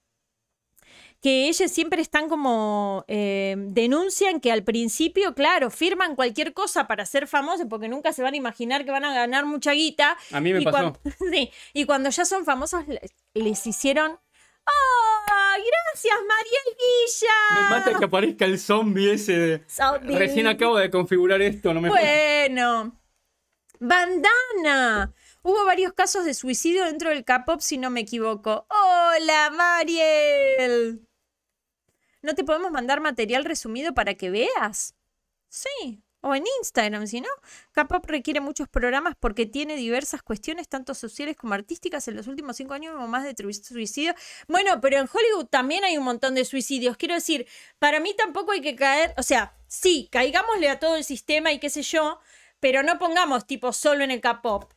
que ellas siempre están como eh, denuncian que al principio, claro, firman cualquier cosa para ser famosos porque nunca se van a imaginar que van a ganar mucha guita. A mí me y pasó. [laughs] sí, y cuando ya son famosas, les, hicieron ¡Oh! ¡Gracias, Mariel Villa! Me mata que aparezca el zombie ese de... Recién acabo de configurar esto, no me Bueno. ¡Bandana! Hubo varios casos de suicidio dentro del K-pop, si no me equivoco. ¡Hola, Mariel! ¿No te podemos mandar material resumido para que veas? Sí, o en Instagram, si no. K-pop requiere muchos programas porque tiene diversas cuestiones, tanto sociales como artísticas. En los últimos cinco años hubo más de suicidios. Bueno, pero en Hollywood también hay un montón de suicidios. Quiero decir, para mí tampoco hay que caer, o sea, sí, caigámosle a todo el sistema y qué sé yo, pero no pongamos tipo solo en el K-pop.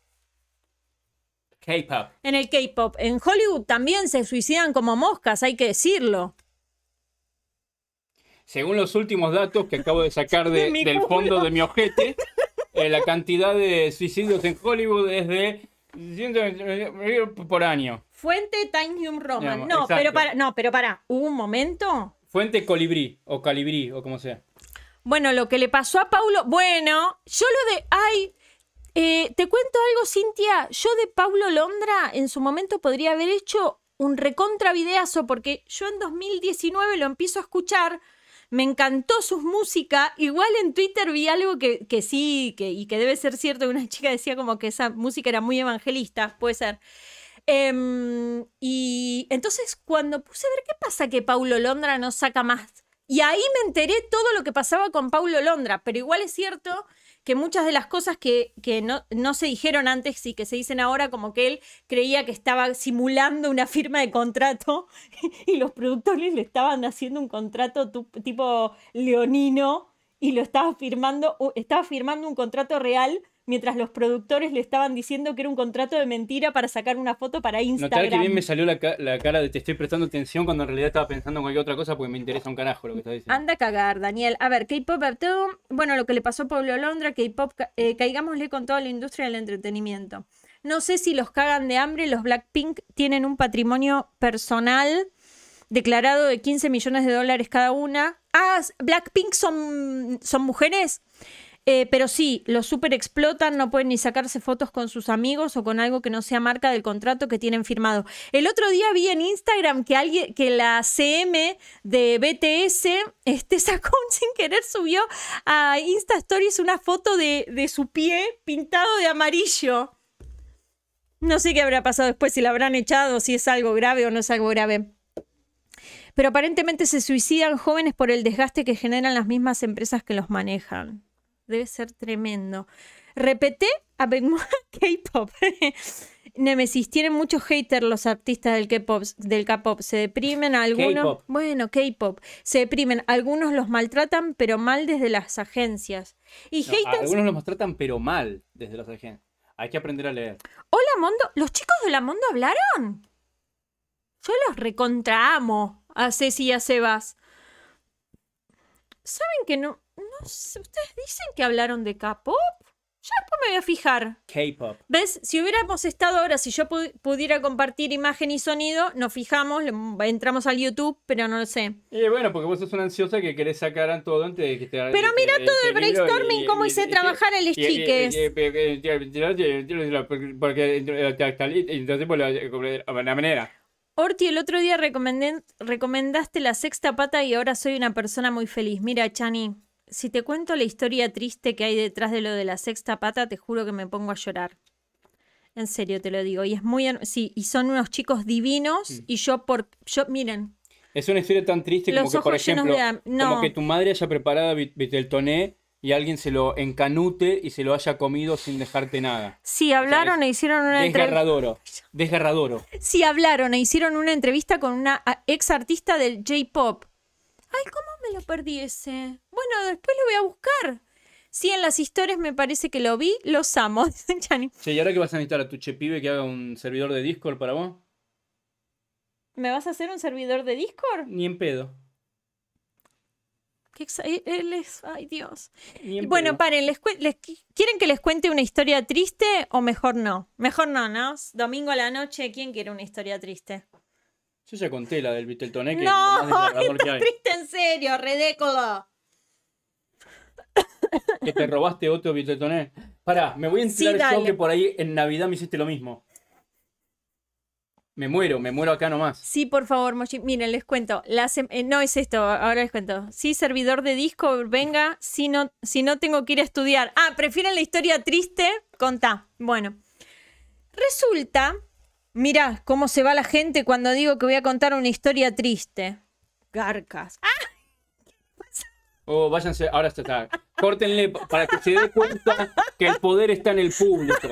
K-pop. En el K-pop. En Hollywood también se suicidan como moscas, hay que decirlo según los últimos datos que acabo de sacar [laughs] del fondo de mi ojete, eh, la cantidad de suicidios en Hollywood es de por año. Fuente Time Roman. no, pero para, no, pero para, hubo un momento. Fuente Colibrí o Calibrí o como sea. Bueno, lo que le pasó a Paulo, bueno, yo lo de, ay, eh, te cuento algo, Cintia, yo de Paulo Londra en su momento podría haber hecho un recontravideazo porque yo en 2019 lo empiezo a escuchar me encantó su música. Igual en Twitter vi algo que, sí, que, y que debe ser cierto, una [laughs] chica decía como que esa música era muy evangelista, puede ser. Em, y entonces cuando puse a ver qué pasa que Paulo Londra no saca más. Y ahí me enteré todo lo que pasaba con Paulo Londra, pero igual es cierto que muchas de las cosas que, no, no, se dijeron antes y que se dicen ahora, como que él creía que estaba simulando una firma de contrato [laughs] y los productores le estaban haciendo un contrato tipo leonino y lo estaba firmando, estaba firmando un contrato real mientras los productores le estaban diciendo que era un contrato de mentira para sacar una foto para Instagram. Notar que bien me salió la, cara de te estoy prestando atención cuando en realidad estaba pensando en cualquier otra cosa porque me interesa un carajo lo que estás diciendo. Anda a cagar, Daniel. A ver, K-pop, bueno, lo que le pasó a Pablo Londra, K-pop, eh, caigámosle con toda la industria del entretenimiento. No sé si los cagan de hambre, los Blackpink tienen un patrimonio personal declarado de 15 millones de dólares cada una. Ah, Blackpink son, son mujeres. Eh, pero sí, los super explotan, no pueden ni sacarse fotos con sus amigos o con algo que no sea marca del contrato que tienen firmado. El otro día vi en Instagram que alguien, que la CM de BTS este, [laughs] sacó sin querer, subió a Insta Stories una foto de, de su pie pintado de amarillo. No sé qué habrá pasado después, si la habrán echado, si es algo grave o no es algo grave pero aparentemente se suicidan jóvenes por el desgaste que generan las mismas empresas que los manejan debe ser tremendo. Repeté a [laughs] K-pop. Nemesis, tienen muchos haters los artistas del K-pop, del Se deprimen algunos. Bueno, K-pop. Se deprimen. Algunos los maltratan, pero mal desde las agencias. Y Algunos los maltratan, pero mal desde las agencias. Hay que aprender a leer. Hola Mondo. ¿Los chicos de la Mondo hablaron? Yo los recontraamo a Ceci y a Sebas. ¿Saben que no? ustedes dicen que hablaron de K-pop. Ya después me voy a fijar. K-pop. ¿Ves? Si hubiéramos estado ahora, si yo pudiera compartir imagen y sonido, nos fijamos, entramos al YouTube, pero no lo sé. bueno, porque vos sos una ansiosa que querés sacar todo antes de que te Pero mira todo el brainstorming, cómo hice trabajar a los chiques. Porque entonces, por la manera. Orti, el otro día recomendaste la sexta pata y ahora soy una persona muy feliz. Mira, Chani si te cuento la historia triste que hay detrás de lo de la sexta pata, te juro que me pongo a llorar. En serio te lo digo. Y es muy. y son unos chicos divinos. Mm. Y yo por. Yo, miren. Es una historia tan triste como que, por ejemplo, como que tu madre haya preparado Toné y alguien se lo encanute y se lo haya comido sin dejarte nada. Sí, hablaron e hicieron una desgarradoro, [laughs] Desgarradoro. Sí, hablaron e hicieron una entrevista con una ex artista del J-pop. Ay, ¿cómo me lo perdí ese? Bueno, después lo voy a buscar. si en las historias me parece que lo vi, los amo, [laughs] Che, ¿y ahora que vas a necesitar a tu chepibe que haga un servidor de Discord para vos? ¿Me vas a hacer un servidor de Discord? Ni en pedo. Qué eh, él ay Dios. Bueno, paren, ¿quieren que les cuente una historia triste o mejor no? Mejor no, ¿no? Domingo a la noche, ¿quién quiere una historia triste? Yo ya conté la del Viteltoné no, [laughs] triste en serio, redécodo. Que te robaste otro Viteltoné. Pará, me voy a enterar sí, yo que por ahí en Navidad me hiciste lo mismo. Me muero, me muero acá nomás. Sí, por favor, Mochi. Miren, les cuento. La eh, no es esto, ahora les cuento. Sí, servidor de disco, venga, si no, si no tengo que ir a estudiar. Ah, prefieren la historia triste, contá. Bueno. Resulta Mira cómo se va la gente cuando digo que voy a contar una historia triste. Garcas. ¡Ah! Oh, váyanse, ahora está. Córtenle para que se dé cuenta que el poder está en el público.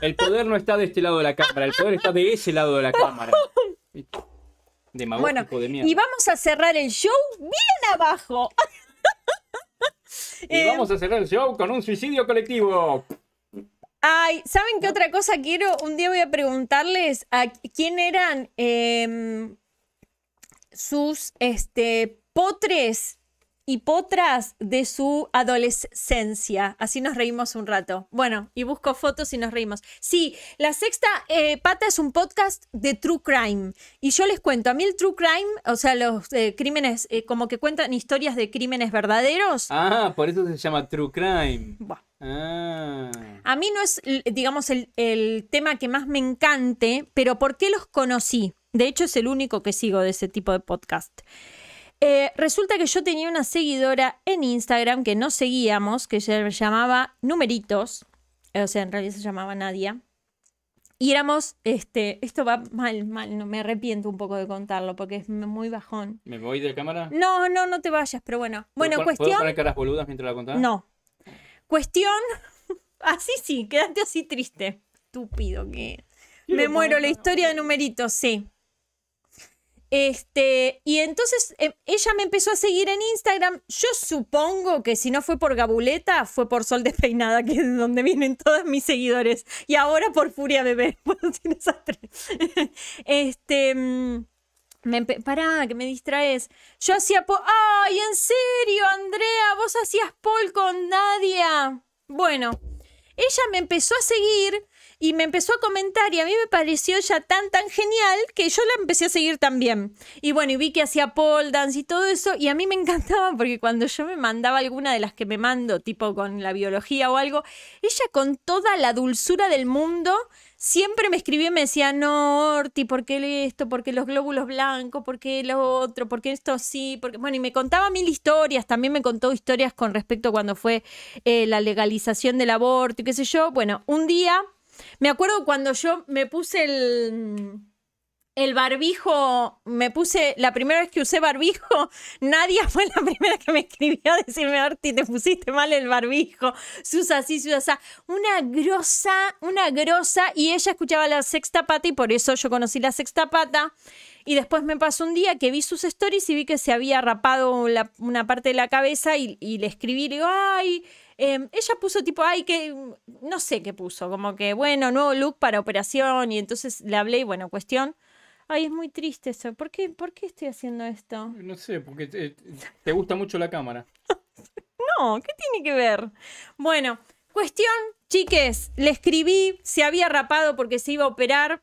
El poder no está de este lado de la cámara, el poder está de ese lado de la cámara. De de mierda. Y vamos a cerrar el show bien abajo. Y vamos a cerrar el show con un suicidio colectivo. Ay, ¿saben qué otra cosa quiero? Un día voy a preguntarles a quién eran em, sus este, potres y de su adolescencia. Así nos reímos un rato. Bueno, y busco fotos y nos reímos. Sí, La Sexta eh, Pata es un podcast de True Crime. Y yo les cuento, a mí el True Crime, o sea, los eh, crímenes, eh, como que cuentan historias de crímenes verdaderos. Ah, por eso se llama True Crime. Ah. A mí no es, digamos, el, el tema que más me encante, pero ¿por qué los conocí? De hecho, es el único que sigo de ese tipo de podcast. Eh, resulta que yo tenía una seguidora en Instagram que no seguíamos, que se llamaba Numeritos, eh, o sea, en realidad se llamaba Nadia. Y éramos, este, esto va mal, mal, no me arrepiento un poco de contarlo porque es muy bajón. ¿Me voy de cámara? No, no, no te vayas, pero bueno. Bueno, ¿Puedo, cuestión. ¿Puedo poner caras boludas mientras la contaba? No. Cuestión. [laughs] Así sí, quédate así triste. Estúpido que. Me muero, la historia de numeritos, sí. Este, y entonces eh, ella me empezó a seguir en Instagram. Yo supongo que si no fue por Gabuleta, fue por Sol Despeinada, que es donde vienen todos mis seguidores. Y ahora por Furia Bebé. [laughs] este. Mm, me pará, que me distraes. Yo hacía ¡Ay, en serio, Andrea! Vos hacías pol con Nadia. Bueno, ella me empezó a seguir y me empezó a comentar y a mí me pareció ya tan, tan genial que yo la empecé a seguir también. Y bueno, y vi que hacía pole dance y todo eso y a mí me [laughs] encantaba porque cuando yo me mandaba alguna de las que me mando, tipo con la biología o algo, ella con toda la dulzura del mundo siempre me escribía y me decía, no, Orti, ¿por qué esto? ¿Por qué los glóbulos blancos? ¿Por qué lo otro? ¿Por qué esto sí? Porque... Bueno, y me contaba mil historias, también me contó historias con respecto a cuando fue eh, la legalización del aborto y qué sé yo. Bueno, un día me acuerdo cuando yo me puse el, mm, el barbijo, me puse, la primera vez que usé barbijo, [laughs] nadie fue la primera que me escribió a decirme, Arti, te pusiste mal el barbijo, se usa así, se Una grosa, una grosa, y ella escuchaba la sexta pata y por eso yo conocí la sexta pata. Y después me pasó un día que vi sus stories y vi que se había rapado una parte de la cabeza y, y le escribí, le digo, ay, Em, ella puso tipo, ay, que no sé qué puso, como que, bueno, nuevo look para operación y entonces le hablé y bueno, cuestión. Ay, es muy triste eso. ¿Por qué, ¿por qué estoy haciendo esto? No sé, porque te, gusta mucho la cámara. [laughs] no, ¿qué tiene que ver? Bueno, cuestión, chiques, le escribí, se había rapado porque se iba a operar.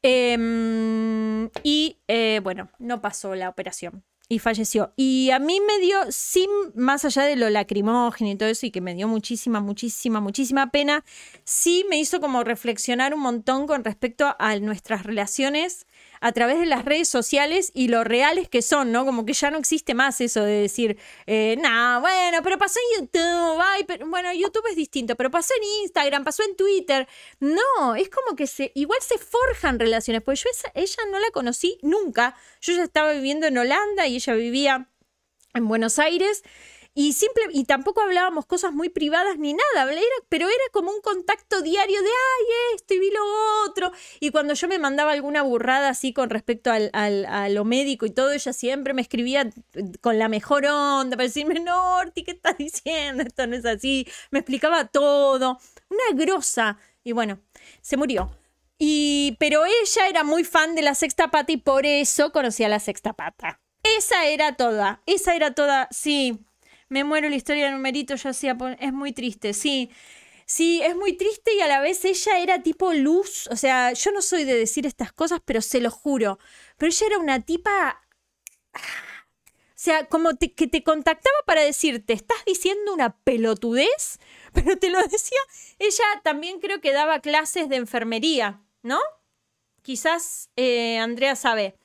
Em, y eh, bueno, no pasó la operación y falleció. Y a mí me dio, sin, más allá de lo lacrimógeno y todo eso, y que me dio muchísima, muchísima, muchísima pena, sí me hizo como reflexionar un montón con respecto a nuestras relaciones a través de las redes sociales y lo reales que son, ¿no? Como que ya no existe más eso de decir, eh, bueno, pero pasó en YouTube, pero, bueno, YouTube es distinto, pero pasó en Instagram, pasó en Twitter. No, es como que se, igual se forjan relaciones, pues yo ella no la conocí nunca, yo ya estaba viviendo en Holanda y ella vivía en Buenos Aires y, simple, y tampoco hablábamos cosas muy privadas ni nada, pero era como un contacto diario de, ay, esto y vi lo otro. Y cuando yo me mandaba alguna burrada así con respecto a lo médico y todo, ella siempre me escribía eh, con la mejor onda para decirme, no, ¿qué estás diciendo? Esto no es así. Me explicaba todo. Una grosa. Y bueno, se murió. Y, pero ella era muy fan de la sexta pata y por eso conocía a la sexta pata. Esa era toda, esa era toda, sí, me muero la historia del numerito, yo hacía, es muy triste, sí. Sí, es muy triste y a la vez ella era tipo luz, o sea, yo no soy de decir estas cosas, pero se lo juro, pero ella era una tipa... O sea, como que te contactaba para decirte, estás diciendo una pelotudez, [laughs] pero te lo decía. Ella también creo que daba clases de enfermería, ¿no? Quizás eh, Andrea sabe.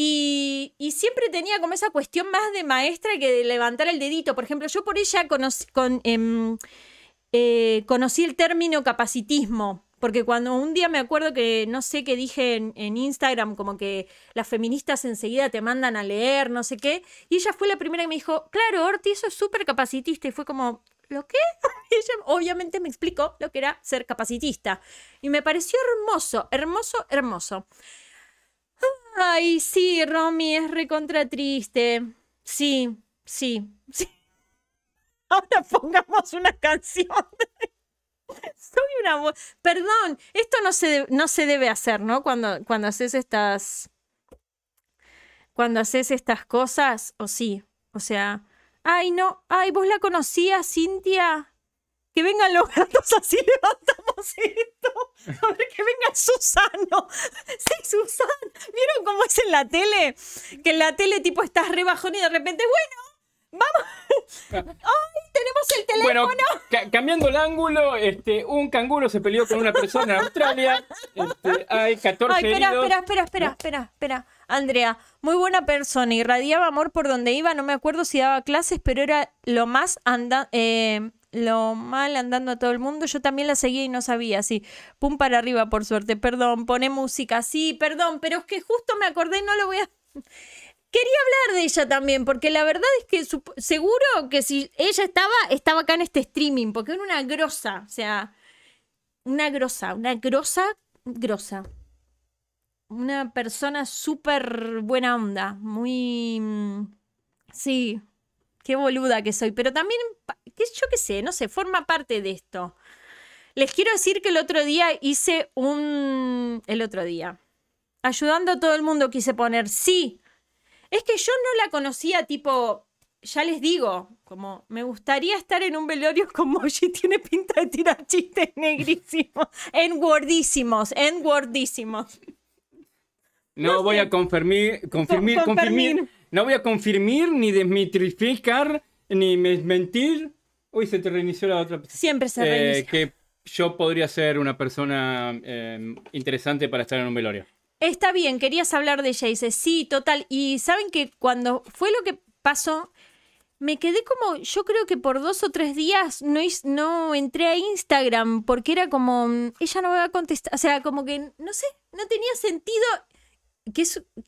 Y, siempre tenía como esa cuestión más de maestra que de levantar el dedito. Por ejemplo, yo por ella conocí, em, eh, el término capacitismo. Porque cuando un día me acuerdo que no sé qué dije en, Instagram, como que las feministas enseguida te mandan a leer, no sé qué. Y ella fue la primera que me dijo, claro, Orti, eso es súper capacitista. Y fue como, ¿lo qué? [laughs] Y ella obviamente me explicó lo que era ser capacitista. Y me pareció hermoso, hermoso, hermoso. Ay, sí, Romy, es recontra triste. Sí, sí, sí. [laughs] Ahora pongamos una canción. [laughs] Soy una voz. Perdón, esto no se, no se debe hacer, ¿no? Cuando, cuando haces estas. Cuando haces estas cosas, o sí. O sea. Ay, no. Ay, vos la conocías, Cintia vengan los gatos, así [laughs] levantamos esto. A ver, que venga Susano. Sí, Susan. ¿Vieron cómo es en la tele? Que en la tele, tipo, estás re y de repente, bueno, vamos. [laughs] ¡Ay, tenemos el teléfono! cambiando el ángulo, este, un canguro se peleó con una persona en Australia. Este, hay 14 Ay, espera, espera, espera, espera, espera, Andrea, muy buena persona, irradiaba amor por donde iba, no me acuerdo si daba clases, pero era lo más anda... Eh, lo mal andando a todo el mundo, yo también la seguía y no sabía, así, pum para arriba por suerte, perdón, pone música, sí, perdón, pero es que justo me acordé, no lo voy a... [laughs] Quería hablar de ella también, porque la verdad es que seguro que si ella estaba, estaba acá en este streaming, porque era una grosa, o sea, una grosa, una grosa, grosa. Una persona súper buena onda, muy... Mm, sí, qué boluda que soy, pero también, yo qué sé, no sé, forma parte de esto. Les quiero decir que el otro día hice un... El otro día. Ayudando a todo el mundo quise poner, sí. Es que yo no la conocía tipo, ya les digo, como me gustaría estar en un velorio [laughs] como si tiene pinta de tirar chistes negrísimos, en [laughs] gordísimos, en gordísimos No, voy a confirmir, confirmir, confirmir. No voy a confirmar, ni desmitrificar, ni mentir. Uy, se te reinició la otra. Siempre se eh, reinicia. que yo podría ser una persona em, interesante para estar en un velorio. Está bien, querías hablar de ella. sí, total. Y saben que cuando fue lo que pasó, me quedé como, yo creo que por dos o tres días no, no entré a Instagram porque era como, mm, ella no me va a contestar, o sea, como que, no sé, no tenía sentido que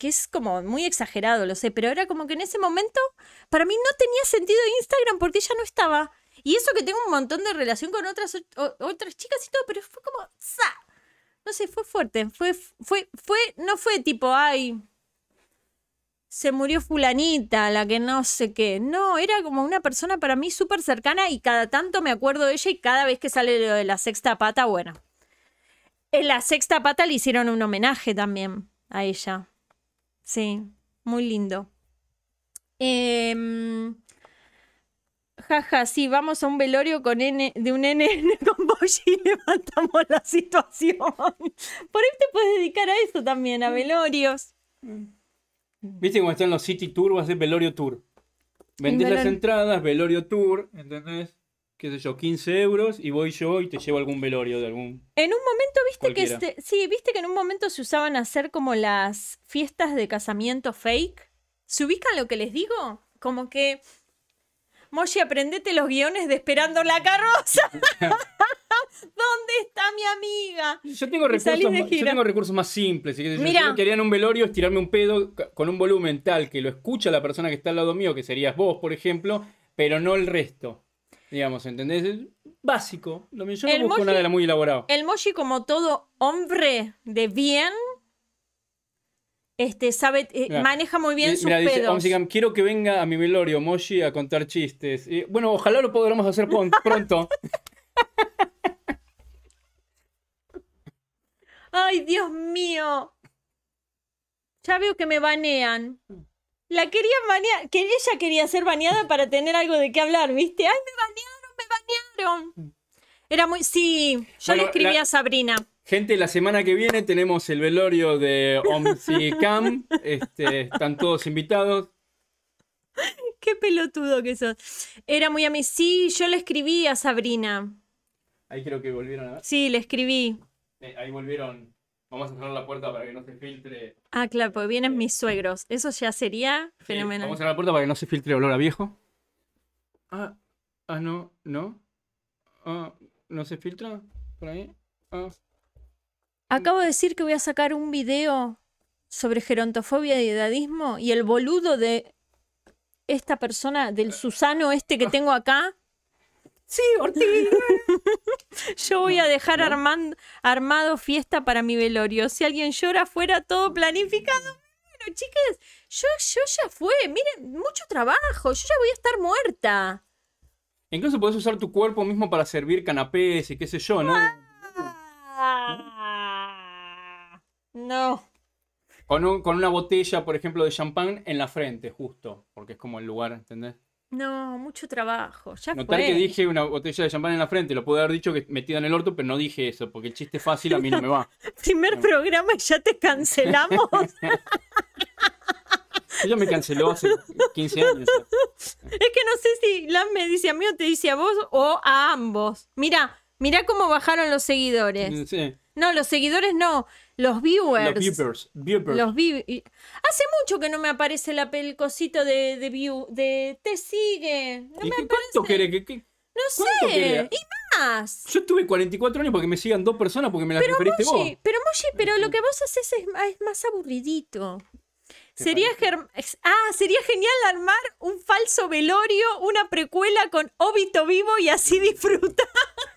es, como muy exagerado, lo sé, pero era como que en ese momento para mí no tenía sentido Instagram porque ella no estaba. Y eso que tengo un montón de relación con otras, otras chicas y todo, pero fue como, No sé, fue fuerte, fue, fue, fue, no fue tipo, ay, se murió fulanita, la que no sé qué. No, era como una persona para mí súper cercana y cada tanto me acuerdo de ella y cada vez que sale lo de la sexta pata, bueno. En la sexta pata le hicieron un homenaje también a ella. Sí, muy lindo. Em, jaja, sí, vamos a un velorio con N, de un NN [laughs] con Boshi y levantamos la situación. Por ahí te puedes dedicar a eso también, a mm. velorios. Mm. ¿Viste cómo están los City Tour? Vas a velorio tour. Vendés las entradas, velorio tour, ¿entendés? qué sé yo, 15 euros y voy yo y te llevo algún velorio de algún... En un momento, viste que... sí, viste que en un momento se usaban hacer como las fiestas de casamiento fake. ¿Se ubican lo que les digo? Como que... Moshi, aprendete los guiones de Esperando la carroza. [laughs] ¿Dónde está mi amiga? Yo tengo recursos, más simples. Si Mira, que querían un velorio es tirarme un pedo con un volumen tal que lo escucha la persona que está al lado mío, que serías vos, por ejemplo, pero no el resto. Digamos, ¿entendés? Es básico. Lo yo no muy elaborado. El Moshi como todo hombre de bien, este, sabe, eh, maneja muy bien mira, eh, sus dice, pedos. quiero que venga a mi velorio Moshi a contar chistes. bueno, ojalá lo podamos hacer [laughs] pronto. Ay, Dios mío. Ya veo que me banean. La quería banear, que ella quería ser baneada para tener algo de qué hablar, ¿viste? ¡Ay, me banearon, me banearon! Era muy. Sí, yo le escribí a Sabrina. Gente, la semana que viene tenemos el velorio de OMSI este, están todos invitados. [laughs] Qué pelotudo que sos. Era muy a mí. Sí, yo le escribí a Sabrina. Ahí creo que volvieron a ver. Sí, le escribí. Eh, ahí volvieron. Vamos a cerrar la puerta para que no se filtre. Ah, claro, porque vienen mis suegros. Eso ya sería fenomenal. Vamos a cerrar la puerta para que no se filtre olor a viejo. Ah, ah no, no. Ah, ¿no se filtra por ahí? Ah. Acabo de decir que voy a sacar un video sobre gerontofobia y edadismo y el boludo de esta persona, del ah. Susano este que [laughs] tengo acá, Sí, Ortiz. [laughs] Yo voy a dejar armado fiesta para mi velorio. Si alguien llora fuera todo planificado. Bueno, chicas, yo, yo ya fue. Miren, mucho trabajo. Yo ya voy a estar muerta. Incluso puedes usar tu cuerpo mismo para servir canapés y qué sé yo, ¿no? Ah. no. Con, un, con una botella, por ejemplo, de champán en la frente, justo. Porque es como el lugar, ¿entendés? No, mucho trabajo. Ya Notar que dije una botella de champán en la frente, lo pude haber dicho que metida en el orto, pero no dije eso, porque el chiste fácil a mí no me va. [laughs] Primer programa y ya te cancelamos. [laughs] Ella me canceló hace 15 años. Es que no sé si Lam me dice a mí o te dice a vos o a ambos. Mira, mira cómo bajaron los seguidores. No, los seguidores no. Los viewers. Los viewers. Hace mucho que no me aparece la pel cosito de, de view. De te sigue. No me ¿Cuánto quiere? No sé. Y más. Yo tuve 44 años porque me sigan dos personas porque me las pero Pero Moji, pero lo que vos haces es, es más aburridito. Sería, ah, sería genial armar un falso velorio, una precuela con Obito vivo y así disfrutar. [laughs]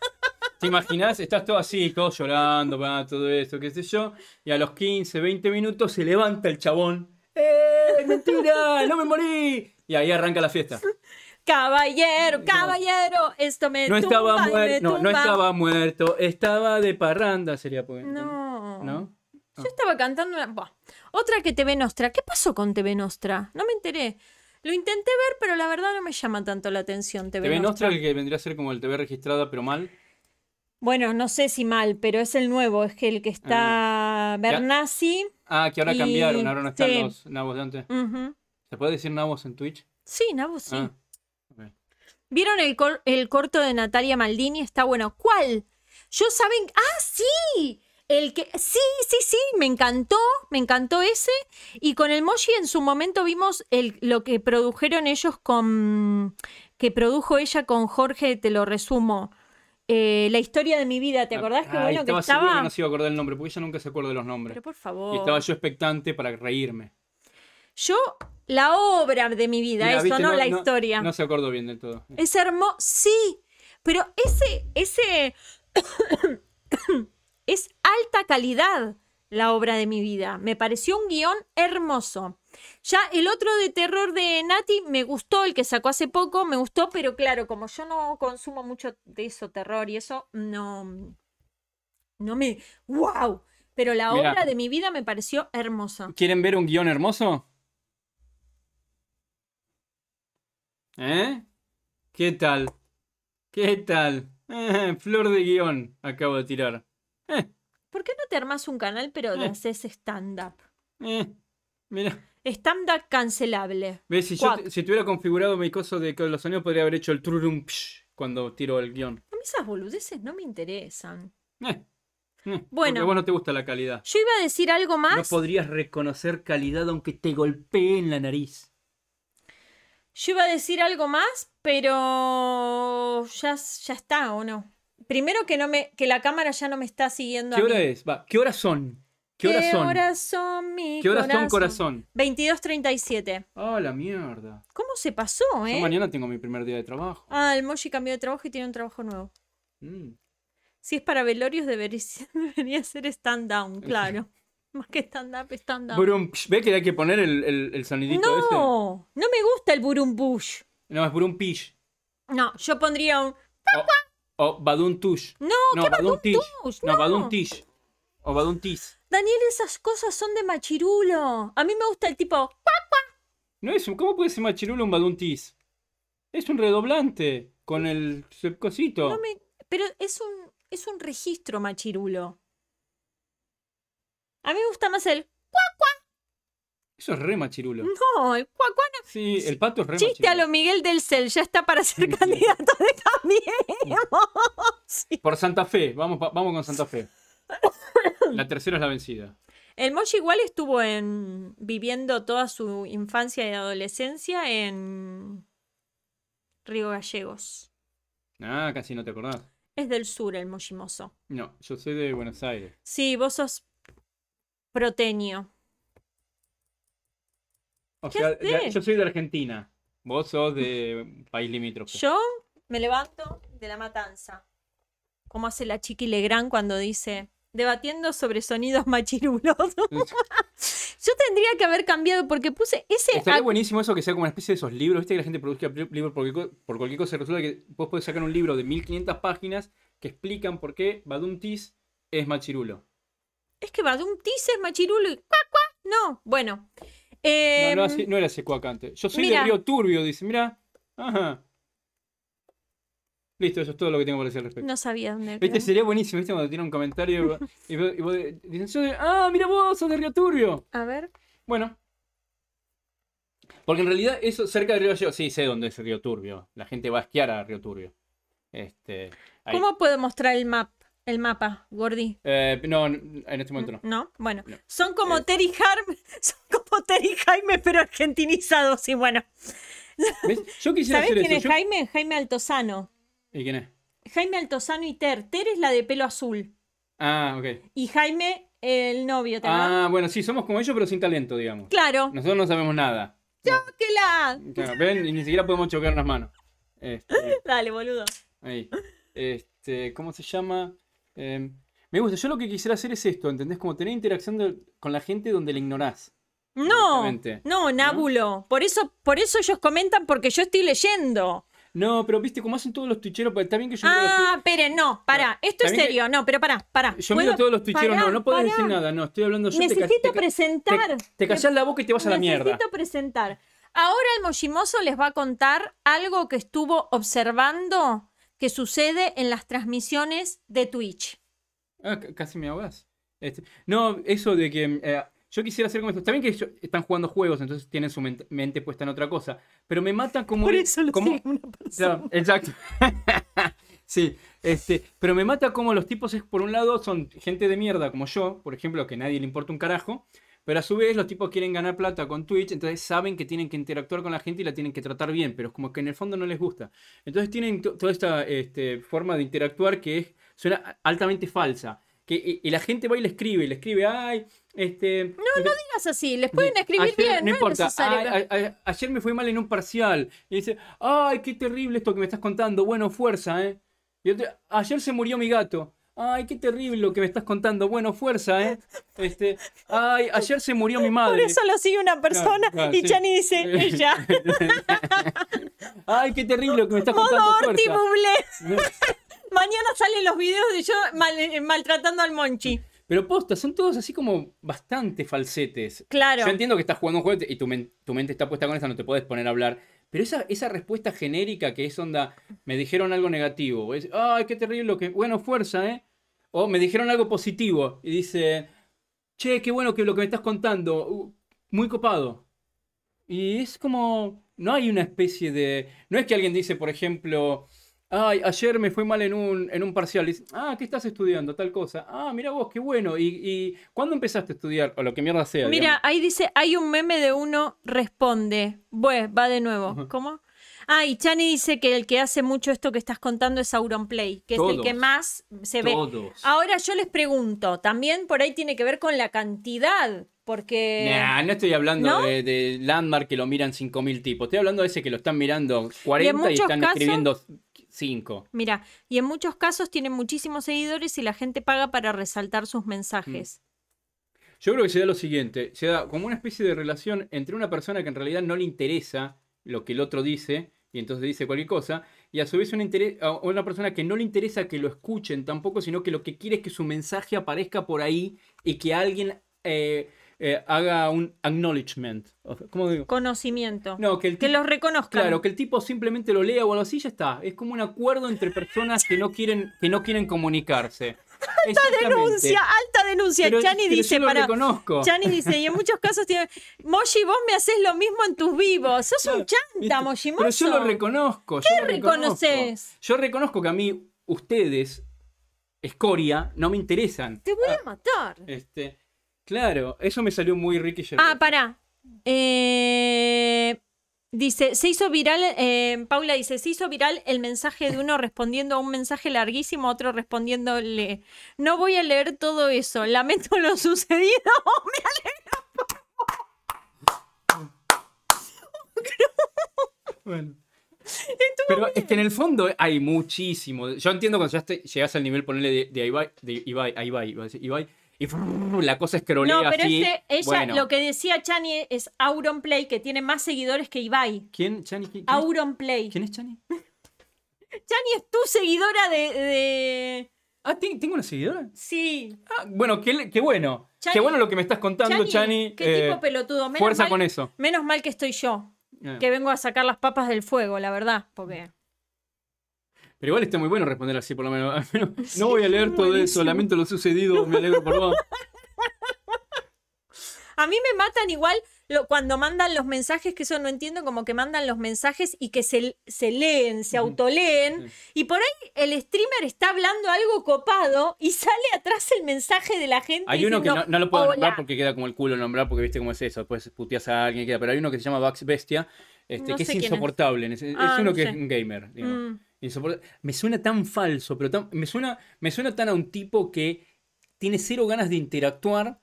¿Te imaginas? Estás todo así, todo llorando, todo esto, qué sé yo. Y a los 15, 20 minutos se levanta el chabón. ¡Eh! ¡Mentira! ¡No me morí! Y ahí arranca la fiesta. Caballero, caballero, esto me no estaba muerto, no, estaba muerto, estaba de parranda, sería pues. No. ¿No? Yo ah. estaba cantando una... Otra que TV Nostra. ¿Qué pasó con TV Nostra? No me enteré. Lo intenté ver, pero la verdad no me llama tanto la atención TV, TV Nostra. TV Nostra, el que vendría a ser como el TV registrada, pero mal. Bueno, no sé si mal, pero es el nuevo, es que el que ah, está Bernasi. Ah, que ahora cambiaron, ahora no están los nabos de antes. ¿Se puede decir nabos en Twitch? Sí, nabos sí. Ah, ¿Vieron el, el corto de Natalia Maldini? Está bueno. ¿Cuál? Yo saben. ¡Ah, sí! El que. Sí, sí, sí, me encantó. Me encantó ese. Y con el Moshi en su momento vimos el, lo que produjeron ellos con. que produjo ella con Jorge, te lo resumo. Eh, la historia de mi vida, ¿te ah, acordás? que bueno estaba que estaba. Que no se iba a acordar el nombre, porque ella nunca se acuerda de los nombres. Pero por favor. Y estaba yo expectante para reírme. Yo, la obra de mi vida, eso, no, la historia. No se acordó bien del todo. Es hermoso. Sí, pero ese, ese. [coughs] es alta calidad la obra de mi vida. Me pareció un guión hermoso. Ya el otro de terror de Nati me gustó, el que sacó hace poco, me gustó, pero claro, como yo no consumo mucho de eso, terror y eso, no. No me. ¡Wow! Pero la obra de mi vida me pareció hermosa. ¿Quieren ver un guión hermoso? ¿Eh? ¿Qué tal? ¿Qué tal? Eh, flor de guión acabo de tirar. Eh. ¿Por qué no te armas un canal pero eh. haces stand-up? Eh, mira. Estándar cancelable. Si, yo, si tuviera configurado mi coso de que los sonidos, podría haber hecho el trurum cuando tiro el guión. A mí esas boludeces no me interesan. Eh. eh bueno, a vos no te gusta la calidad. Yo iba a decir algo más. No podrías reconocer calidad aunque te golpee en la nariz. Yo iba a decir algo más, pero ya, ya está, ¿o no? Primero que no me, que la cámara ya no me está siguiendo. ¿Qué hora es? ¿qué horas son? ¿Qué horas son? ¿Qué corazón? corazón? 22.37. Ah, la mierda. ¿Cómo se pasó, eh? Yo mañana tengo mi primer día de trabajo. Ah, el Moshi cambió de trabajo y tiene un trabajo nuevo. Mm. Si es para velorios, [laughs] debería, ser stand-down, claro. [laughs] Más que stand-up, stand-down. Burum, ¿Ve que hay que poner el, sonidito no, este? No, no me gusta el burum bush. No, es burum pish. No, yo pondría un... O, baduntush. badun tush. No, ¿qué badun badun-tush? No, badun tish. O badun Daniel, esas cosas son de machirulo. A mí me gusta el tipo. No es un. ¿Cómo puede ser machirulo un baduntis? Es un redoblante con el, cosito. pero es un. es un registro machirulo. A mí me gusta más el Eso es re machirulo. No, el cuacuano... Sí, el pato es re Chiste a lo Miguel del Cel, ya está para ser candidato de también. Por Santa Fe, vamos, vamos con Santa Fe. [laughs] La tercera es la vencida. El Mochi igual estuvo viviendo toda su infancia y adolescencia en Río Gallegos. Ah, casi no te acordás. Es del sur el mochimoso. No, yo soy de Buenos Aires. Sí, vos sos proteño. O sea, yo soy de Argentina. Vos sos de país limítrofe. Yo me levanto de la matanza. Como hace la chiqui Legrand cuando dice debatiendo sobre sonidos [laughs] machirulos. Yo tendría que haber cambiado porque puse ese. Estaría buenísimo eso que sea como una especie de esos libros, ¿viste? Que la gente produzca libros por, por cualquier cosa. Resulta que vos podés sacar un libro de 1500 páginas que explican por qué Baduntis es machirulo. Es que Baduntis es machirulo y cuac, No, bueno. no, em, era ese cuacante Yo soy de Río Turbio, dice, mira. Ajá. Listo, eso es todo lo que tengo para decir al respecto. No sabía dónde. este Sería buenísimo, ¿viste? Cuando tiene un comentario y, [laughs] y ah, mira vos, sos de Río Turbio. A ver. Bueno. Porque en realidad eso cerca de Río sí sé dónde es Río Turbio. La gente va a esquiar a Río Turbio. Este, ¿Cómo puedo mostrar el map? El mapa, Gordy. Eh, no, en este momento no. No, bueno. Son como eh. Terry [laughs] son como Terry Jaime, pero argentinizados y bueno. ¿Ves? Yo quisiera ¿Sabés quién es Jaime? Jaime Altozano. ¿Y quién es? Jaime Altozano y Ter. Ter es la de pelo azul. Ah, ok. Y Jaime, el novio también. Ah, bueno, sí, somos como ellos, pero sin talento, digamos. Claro. Nosotros no sabemos nada. ¡Chóquela! ven, y ni siquiera podemos chocar las manos. Este, [laughs] Dale, boludo. Ahí. Este, ¿cómo se llama? Em, me gusta. Yo lo que quisiera hacer es esto, ¿entendés? Como tener interacción con la gente donde la ignorás. No, no, Nábulo. Por, eso, por eso ellos comentan porque yo estoy leyendo. No, pero viste cómo hacen todos los tuicheros, Está pues, bien que yo. Ah, esperen, no, pará. Esto es serio. No, pero pará, pará. Yo miro todos los tuicheros, no, no podés decir nada. No, estoy hablando yo. Necesito presentar. Te, callas callás la boca y te vas a la mierda. Necesito presentar. Ahora el Moshimoso les va a contar algo que estuvo observando que sucede en las transmisiones de Twitch. Ah, casi me ahogas. Este, no, eso de que eh, yo quisiera hacer como esto. también que están jugando juegos, entonces tienen su mente, puesta en otra cosa. Pero me mata como. Por eso lo como, una persona. exacto. [laughs] sí, este, pero me mata como los tipos, es... por un lado, son gente de mierda como yo, por ejemplo, que a nadie le importa un carajo. Pero a su vez los tipos quieren ganar plata con Twitch, entonces saben que tienen que interactuar con la gente y la tienen que tratar bien, pero es como que en el fondo no les gusta. Entonces tienen toda esta este, forma de interactuar que suena altamente falsa. Que, y, la gente va y le escribe, y le escribe, ay, este, no, no eh, digas así, les pueden escribir bien, no, importa. ayer me fue mal en un parcial. Y dice, ay, qué terrible esto que me estás contando. Bueno, fuerza, ¿eh? ayer se murió mi gato. Ay, qué terrible lo que me estás contando. Bueno, fuerza, ¿eh? Este, ay, ayer se murió mi madre. Por eso lo sigue una persona y Chani dice, [laughs] ella. ay, qué terrible lo que me estás Modo contando. Orti [laughs] Mañana salen los videos de yo eh, maltratando al Monchi. Pero posta, son todos así como bastante falsetes. Claro. Yo entiendo que estás jugando un juego y tu, mente está puesta con eso, no te puedes poner a hablar. Pero esa, esa respuesta genérica que es onda, me dijeron algo negativo. Es, ay, qué terrible lo que. Bueno, fuerza, ¿eh? O me dijeron algo positivo. Y dice, che, qué bueno que lo que me estás contando. Uh, muy copado. Y es como. No hay una especie de. No es que alguien dice, por ejemplo. Ay, ayer me fue mal en un, en un parcial. ah, ¿qué estás estudiando? Tal cosa. Ah, mira vos, qué bueno. ¿Y, y cuándo empezaste a estudiar? O lo que mierda sea. Mira, ahí dice, hay un meme de uno, responde. Bueno, va de nuevo. ¿Cómo? Ah, y Chani dice que el que hace mucho esto que estás contando es Auronplay, que es el que más se ve. Ahora yo les pregunto, también por ahí tiene que ver con la cantidad, porque... no estoy hablando De, Landmark que lo miran 5.000 tipos, estoy hablando de ese que lo están mirando 40 y, están escribiendo 5 Mira, y en muchos casos tienen muchísimos seguidores y la gente paga para resaltar sus mensajes. Mm. Yo creo que se da lo siguiente, se da como una especie de relación entre una persona que en realidad no le interesa lo que el otro dice y entonces dice cualquier cosa, y a su vez una, una persona que no le interesa que lo escuchen tampoco, sino que lo que quiere es que su mensaje aparezca por ahí y que alguien eh, eh, haga un acknowledgement. ¿Cómo Conocimiento. No, que, el los reconozca. Claro, que el tipo simplemente lo lea o algo así ya está. Es como un acuerdo entre personas que no quieren, que no quieren comunicarse. Alta denuncia, alta denuncia. Pero, dice, para. dice, y en muchos casos tiene. Moshi, vos me haces lo mismo en tus vivos. Sos un chanta, Moshi Pero yo lo reconozco. ¿Qué reconoces? Yo reconozco que a mí, ustedes, escoria, no me interesan. Te voy a ah, matar. Este, Claro, eso me salió muy Ricky Ah, pará. Eh, dice, se hizo viral, eh, Paula dice, se hizo viral el mensaje de uno respondiendo a un mensaje larguísimo, otro respondiéndole, no voy a leer todo eso, lamento lo sucedido, [laughs] oh, me alegro. Pero es que en el fondo hay muchísimo. Yo entiendo cuando ya llegas al nivel, ponerle de, de Ibai, de Ibai, Ibai, Ibai y la cosa es que No, pero así. ella, lo que decía Chani es Auronplay, que tiene más seguidores que Ibai. ¿Quién, Chani? ¿quién, Auronplay. ¿Quién es Chani? [laughs] Chani es tu seguidora de... Ah, ¿tengo una seguidora? Sí. Ah, bueno, qué, bueno. qué bueno lo que me estás contando, Chani. qué tipo eh, pelotudo. fuerza con eso. Menos mal que estoy yo. Eh. Que vengo a sacar las papas del fuego, la verdad. Porque pero igual está muy bueno responder así, por lo menos. [laughs] no voy a leer todo eso, lamento lo sucedido, me alegro por vos. [laughs] A mí me matan igual cuando mandan los mensajes, que eso no entiendo, como que mandan los mensajes y que se, se leen, se autoleen. Y por ahí el streamer está hablando algo copado y sale atrás el mensaje de la gente. Hay uno que no, lo puedo nombrar porque queda como el culo nombrar, porque viste cómo es eso. Después puteas a alguien y queda. Pero hay uno que se llama Vax Bestia, este, que es insoportable. Es, ah, uno que es un gamer, digo mm. Me suena tan falso, pero me, suena, me suena tan a un tipo que tiene cero ganas de interactuar,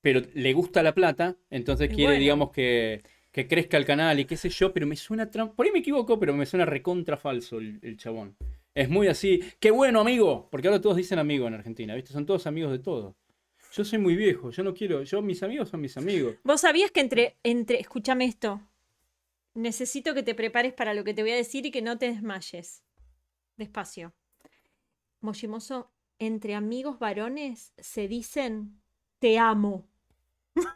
pero le gusta la plata, entonces quiere, digamos, que, que, crezca el canal y qué sé yo, pero me suena, por ahí me equivoco, pero me suena recontra falso el, chabón. Es muy así, qué bueno amigo, porque ahora todos dicen amigo en Argentina, ¿viste? Son todos amigos de todos. Yo soy muy viejo, yo no quiero, yo mis amigos son mis amigos. Vos sabías que entre, entre escúchame esto, necesito que te prepares para lo que te voy a decir y que no te desmayes. Despacio. Moshimoso, entre amigos varones se dicen te amo. [laughs]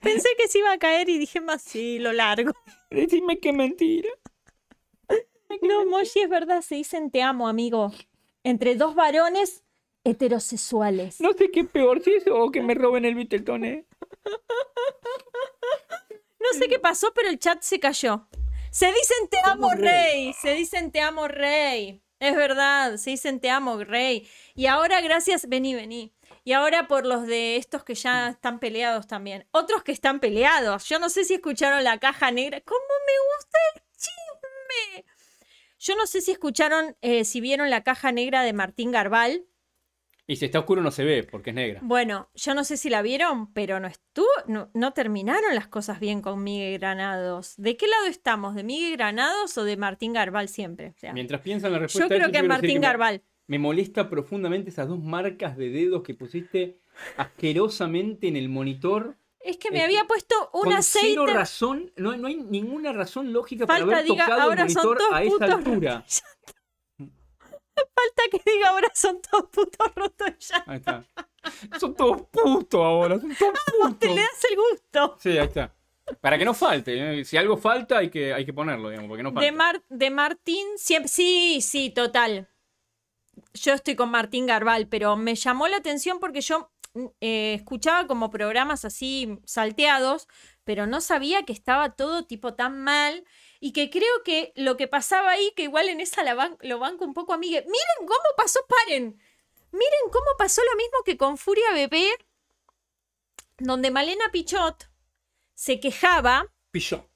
Pensé que se iba a caer y dije más sí, lo largo. Decime que mentira. No, Moshi, es verdad, se dicen te amo, amigo. Entre dos varones heterosexuales. No sé qué peor, si es o que me roben el ¿eh? No sé qué pasó, pero el chat se cayó. Se dicen te amo, rey. Se dicen te amo, rey. Es verdad, se dicen te amo, rey. Y ahora, gracias, vení, vení. Y ahora por los de estos que ya están peleados también. Otros que están peleados. Yo no sé si escucharon la caja negra. ¿Cómo me gusta el chisme? Yo no sé si escucharon, eh, si vieron la caja negra de Martín Garbal, y si está oscuro no se ve porque es negra. Bueno, yo no sé si la vieron, pero no estuvo, no, terminaron las cosas bien con Miguel Granados. ¿De qué lado estamos? ¿De Miguel Granados o de Martín Garbal siempre? Mientras piensan la respuesta. Yo creo que es Martín Garbal. Me, molesta profundamente esas dos marcas de dedos que pusiste asquerosamente en el monitor. Es que me había puesto un aceite. Cero razón, no, hay ninguna razón lógica para haber tocado el monitor a esa altura. [laughs] Falta que diga ahora son todos putos rotos ya. Ahí está. Son todos putos ahora, son todos ah, putos. te le das el gusto. Sí, ahí está. Para que no falte, ¿eh? si algo falta hay que, hay que ponerlo, digamos, porque no falta. De, Martín, siempre, sí, sí, total. Yo estoy con Martín Garbal, pero me llamó la atención porque yo mm, eh, escuchaba como programas así salteados, pero no sabía que estaba todo tipo tan mal y que creo que lo que pasaba ahí, que igual en esa lo banco un poco a Miguel. Miren cómo pasó, paren. Miren cómo pasó lo mismo que con Furia Bebé, donde Malena Pichot se quejaba. Pichot.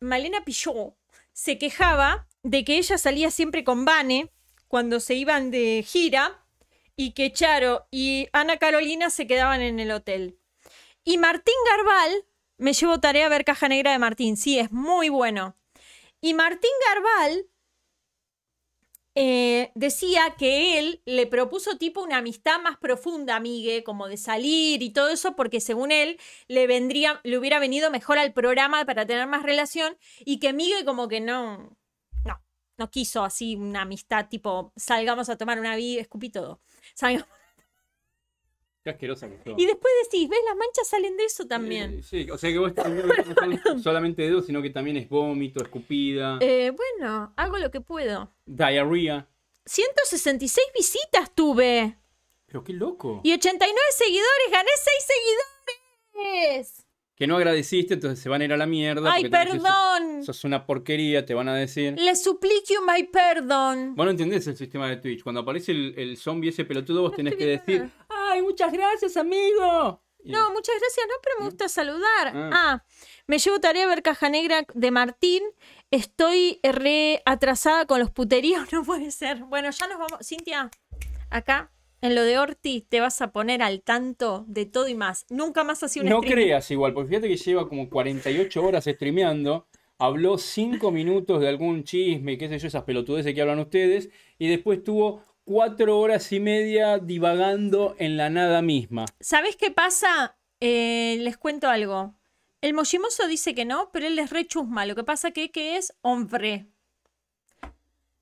Malena Pichot se quejaba de que ella salía siempre con Vane cuando se iban de gira y que Charo y Ana Carolina se quedaban en el hotel. Y Martín Garbal me llevo tarea a ver Caja Negra de Martín. Sí, es muy bueno. Y Martín Garbal eh, decía que él le propuso tipo una amistad más profunda, a Migue, como de salir y todo eso, porque según él le, vendría, le hubiera venido mejor al programa para tener más relación y que Migue como que no, no, no quiso así una amistad tipo salgamos a tomar una vida, escupí todo, salgamos Qué asquerosa que Y después decís, ¿ves? Las manchas salen de eso también. Eh, sí, o sea que vos no [laughs] solamente dos sino que también es vómito, escupida. Eh, bueno, hago lo que puedo. Diarrea. 166 visitas tuve. Pero qué loco. Y 89 seguidores, gané 6 seguidores. Que no agradeciste, entonces se van a ir a la mierda. Ay, perdón. Sos, es una porquería, te van a decir. Le suplico my perdón. Bueno, no entendés el sistema de Twitch. Cuando aparece el, zombie ese pelotudo, vos tenés que decir, ¡Ay, muchas gracias, amigo! No, muchas gracias, no, pero me gusta saludar. Ah. ah. me llevo tarea a ver Caja Negra de Martín. Estoy re atrasada con los puteríos, [laughs] no puede ser. Bueno, ya nos vamos. Cintia, acá, en lo de Orti, te vas a poner al tanto de todo y más. Nunca más ha sido un No creas igual, porque fíjate que lleva como 48 horas streameando. Habló 5 minutos de algún chisme, qué sé yo, esas pelotudeces que hablan ustedes. Y después tuvo cuatro horas y media divagando en la nada misma. ¿Sabes qué pasa? Eh, les cuento algo. El mochimoso dice que no, pero él es chusma. Lo que pasa que, que es hombre.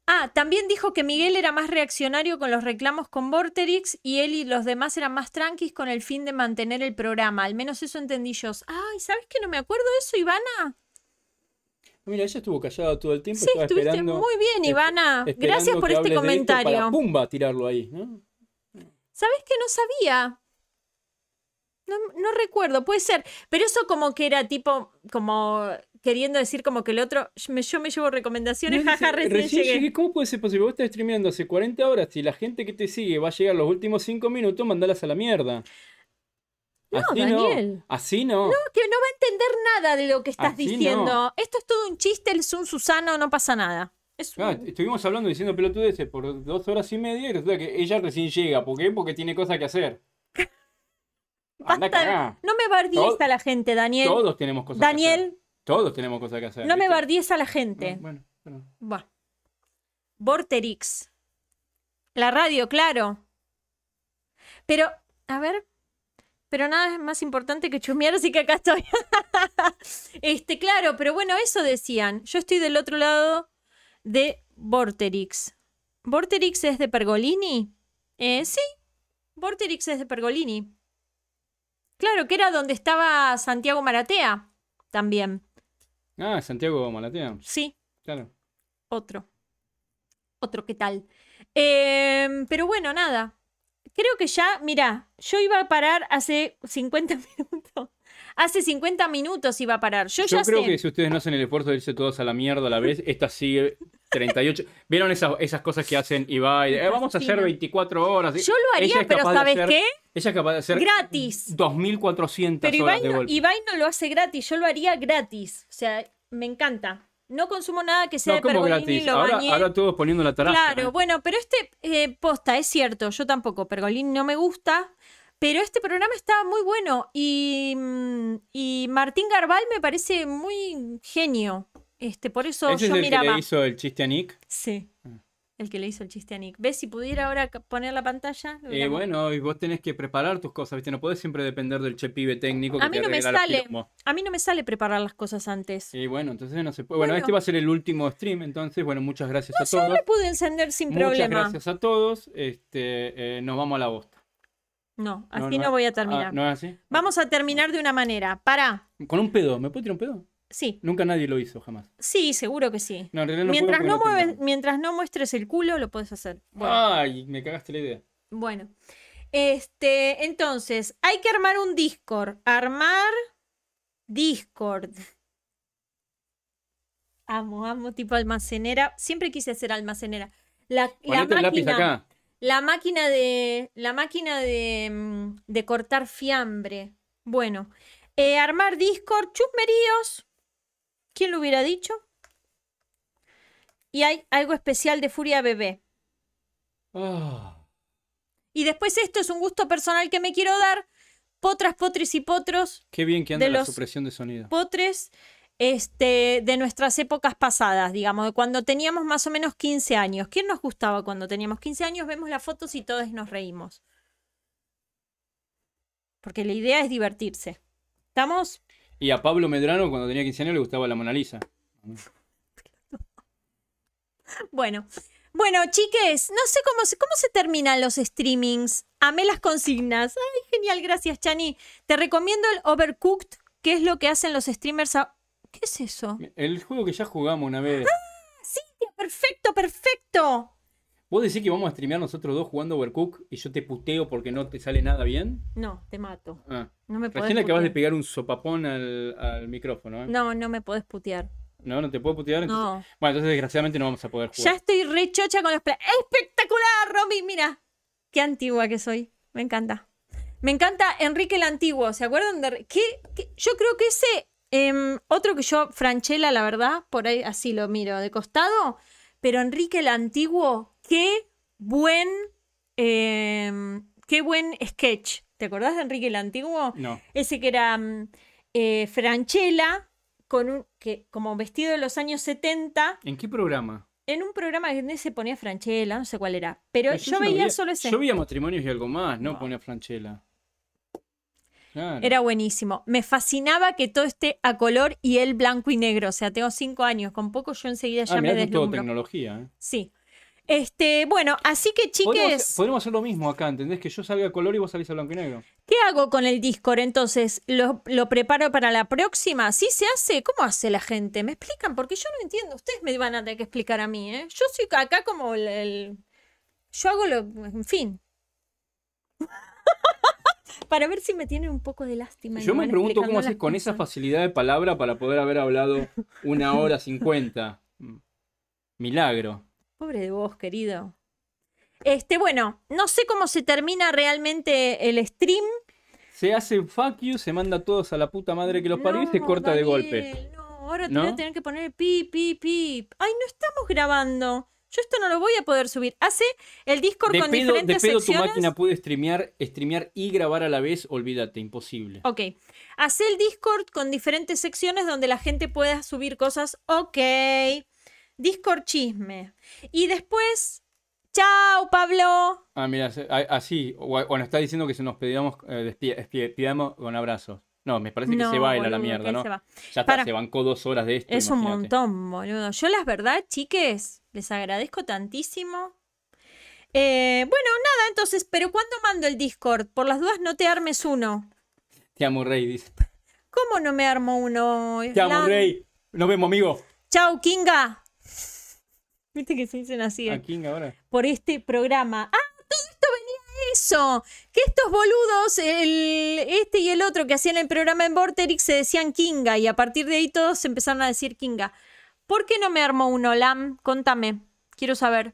Ah, también dijo que Miguel era más reaccionario con los reclamos con Vorterix y él y los demás eran más tranquis con el fin de mantener el programa. Al menos eso entendí yo. Ay, ¿sabes que no me acuerdo de eso, Ivana? Mira, ella estuvo callada todo el tiempo. Sí, estuviste muy bien, Ivana. Gracias por este comentario. pumba, tirarlo ahí, ¿no? ¿Sabes que no sabía? No, recuerdo, puede ser. Pero eso como que era tipo, como queriendo decir como que el otro, yo me, llevo recomendaciones, jaja, recién, llegué. ¿Cómo puede ser posible? Vos estás streameando hace 40 horas y la gente que te sigue va a llegar los últimos 5 minutos, mandalas a la mierda. No, Daniel. Así no. No, que no va a entender nada de lo que estás diciendo. Esto es todo un chiste, el un Susano, no pasa nada. Ah, estuvimos hablando diciendo pelotudeces por dos horas y media y resulta que ella recién llega. ¿Por qué? Porque tiene cosas que hacer. [laughs] no me bardies a la gente, Daniel. Todos tenemos cosas Daniel, que hacer. Todos tenemos cosas que hacer. No me bardies a la gente. Ah, bueno, bueno. bueno. Vorterix. La radio, claro. Pero, a ver, pero nada es más importante que chumear así que acá estoy. [laughs] este, claro, pero bueno, eso decían. Yo estoy del otro lado de Vorterix. ¿Vorterix es de Pergolini? Eh, sí, Vorterix es de Pergolini. Claro, que era donde estaba Santiago Maratea también. Ah, Santiago Maratea. Sí. Claro. Otro. Otro, ¿qué tal? Em, pero bueno, nada. Creo que ya, mira yo iba a parar hace 50 [laughs] minutos. Hace 50 minutos iba a parar. Yo, creo que si ustedes no hacen el esfuerzo de irse todos a la mierda a la vez, esta sigue 38. ¿Vieron esas, cosas que hacen Ibai? Eh, vamos a hacer 24 horas. Yo lo haría, pero ¿sabes qué? Ella es capaz de hacer. Gratis. 2.400 horas. Pero Ibai no lo hace gratis, yo lo haría gratis. O sea, me encanta no consumo nada que sea no, de ahora, bañé. Ahora todos poniendo la tarasca. Claro, bueno, pero este eh, posta, es cierto, yo tampoco, pergolín no me gusta, pero este programa está muy bueno y, mm, Martín Garbal me parece muy genio. Este, por eso yo miraba. Que hizo el chiste a Nick? Sí. Ah el que le hizo el chiste a Nick. ¿Ves si pudiera ahora poner la pantalla? Y eh, bueno, y vos tenés que preparar tus cosas, ¿viste? No podés siempre depender del che pibe técnico que a mí te no me sale, A mí no me sale preparar las cosas antes. Y bueno, entonces no se puede. Bueno, este va a ser el último stream, entonces, bueno, muchas gracias a todos. Yo me pude encender sin muchas Gracias a todos. Este, eh, nos vamos a la bosta. No, así no, voy a terminar. Ah, ¿No es así? Vamos a terminar de una manera. Para. Con un pedo. ¿Me puedo tirar un pedo? Nunca nadie lo hizo, jamás. Sí, seguro que sí. mientras, no mueves, mientras no muestres el culo, lo puedes hacer. Ay, me cagaste la idea. Bueno. Este, entonces, hay que armar un Discord. Armar Discord. Amo, amo, tipo almacenera. Siempre quise ser almacenera. La, la máquina, la máquina de. La máquina de, mm, cortar fiambre. Bueno. Eh, armar Discord, chusmeríos, ¿Quién lo hubiera dicho? Y hay algo especial de Furia Bebé. Ah. Y después esto es un gusto personal que me quiero dar. Potras, potres y potros. Qué bien que anda la supresión de sonido. Potres este, de nuestras épocas pasadas, digamos, de cuando teníamos más o menos 15 años. ¿Quién nos gustaba cuando teníamos 15 años? Vemos las fotos y todos nos reímos. Porque la idea es divertirse. ¿Estamos? Y a Pablo Medrano, cuando tenía 15 años, le gustaba la Mona Lisa. [laughs] Bueno, bueno, chiques, no sé cómo se, cómo se terminan los streamings. Amé las consignas. Ay, genial, gracias, Chani. Te recomiendo el Overcooked, que es lo que hacen los streamers. A... ¿Qué es eso? El juego que ya jugamos una vez. ¡Ah! ¡Sí, perfecto, perfecto. ¿Vos decís que vamos a streamear nosotros dos jugando Overcook y yo te puteo porque no te sale nada bien? No, te mato. Imagina ah. No me de pegar un sopapón al, micrófono. ¿eh? No, no me podés putear. No, no te puedo putear. No. Bueno, entonces desgraciadamente no vamos a poder jugar. Ya estoy chocha con los ¡Espectacular, Romy! Mira, qué antigua que soy. Me encanta. Me encanta Enrique el Antiguo. ¿Se acuerdan de.? Yo creo que ese. Em, otro que yo, Franchella, la verdad, por ahí así lo miro de costado. Pero Enrique el Antiguo, qué buen, em, qué buen sketch. ¿Te acordás de Enrique el Antiguo? No. Ese que era mm, eh, Franchella, con un, que, como vestido de los años 70. ¿En qué programa? En un programa que se ponía Franchella, no sé cuál era. Pero yo, veía, solo ese. Yo veía matrimonios y algo más, no, ponía Franchella. Era buenísimo. Me fascinaba que todo esté a color y él blanco y negro. O sea, tengo cinco años. Con poco yo enseguida ah, ya me deslumbro. Todo tecnología. ¿eh? Sí. Este, bueno, así que chiques. Podemos, hacer lo mismo acá, ¿entendés? Que yo salga a color y vos salís a blanco y negro. ¿Qué hago con el Discord entonces? ¿Lo, preparo para la próxima? ¿Sí se hace? ¿Cómo hace la gente? ¿Me explican? Porque yo no entiendo. Ustedes me van a tener que explicar a mí, ¿eh? Yo soy acá como el. Yo hago lo. En fin. [laughs] para ver si me tienen un poco de lástima. Yo me, pregunto cómo haces con esa facilidad de palabra para poder haber hablado una hora cincuenta. [laughs] Milagro. Pobre de vos, querido. Este, bueno, no sé cómo se termina realmente el stream. Se hace fuck you, se manda a todos a la puta madre que los parió y se corta de golpe. No, ahora te voy a tener que poner el pip, pip, pip. Ay, no estamos grabando. Yo esto no lo voy a poder subir. Hace el Discord con diferentes de pedo tu máquina puede streamear, streamear y grabar a la vez. Olvídate, imposible. Ok. Hace el Discord con diferentes secciones donde la gente pueda subir cosas. Ok. Discord Chisme. Y después, chao Pablo. Ah, mira, así, bueno, está diciendo que se nos pedíamos, eh, un abrazo. con abrazos. No, me parece que se baila la mierda, ¿no? Ya está, se bancó dos horas de esto. Es un montón, boludo. Yo, la verdad, chiques, les agradezco tantísimo. Eh, bueno, nada, entonces, ¿pero cuándo mando el Discord? Por las dudas no te armes uno. Te amo, Rey, dice. ¿Cómo no me armo uno? Te amo, Rey. Nos vemos, amigo. Chao, Kinga. Viste que se dicen así. Eh. Ah, por este programa. ¡Ah! Todo esto venía de eso. Que estos boludos, el, este y el otro que hacían el programa en Vorterix se decían Kinga y a partir de ahí todos empezaron a decir Kinga. ¿Por qué no me armó uno, Lam? Contame. Quiero saber.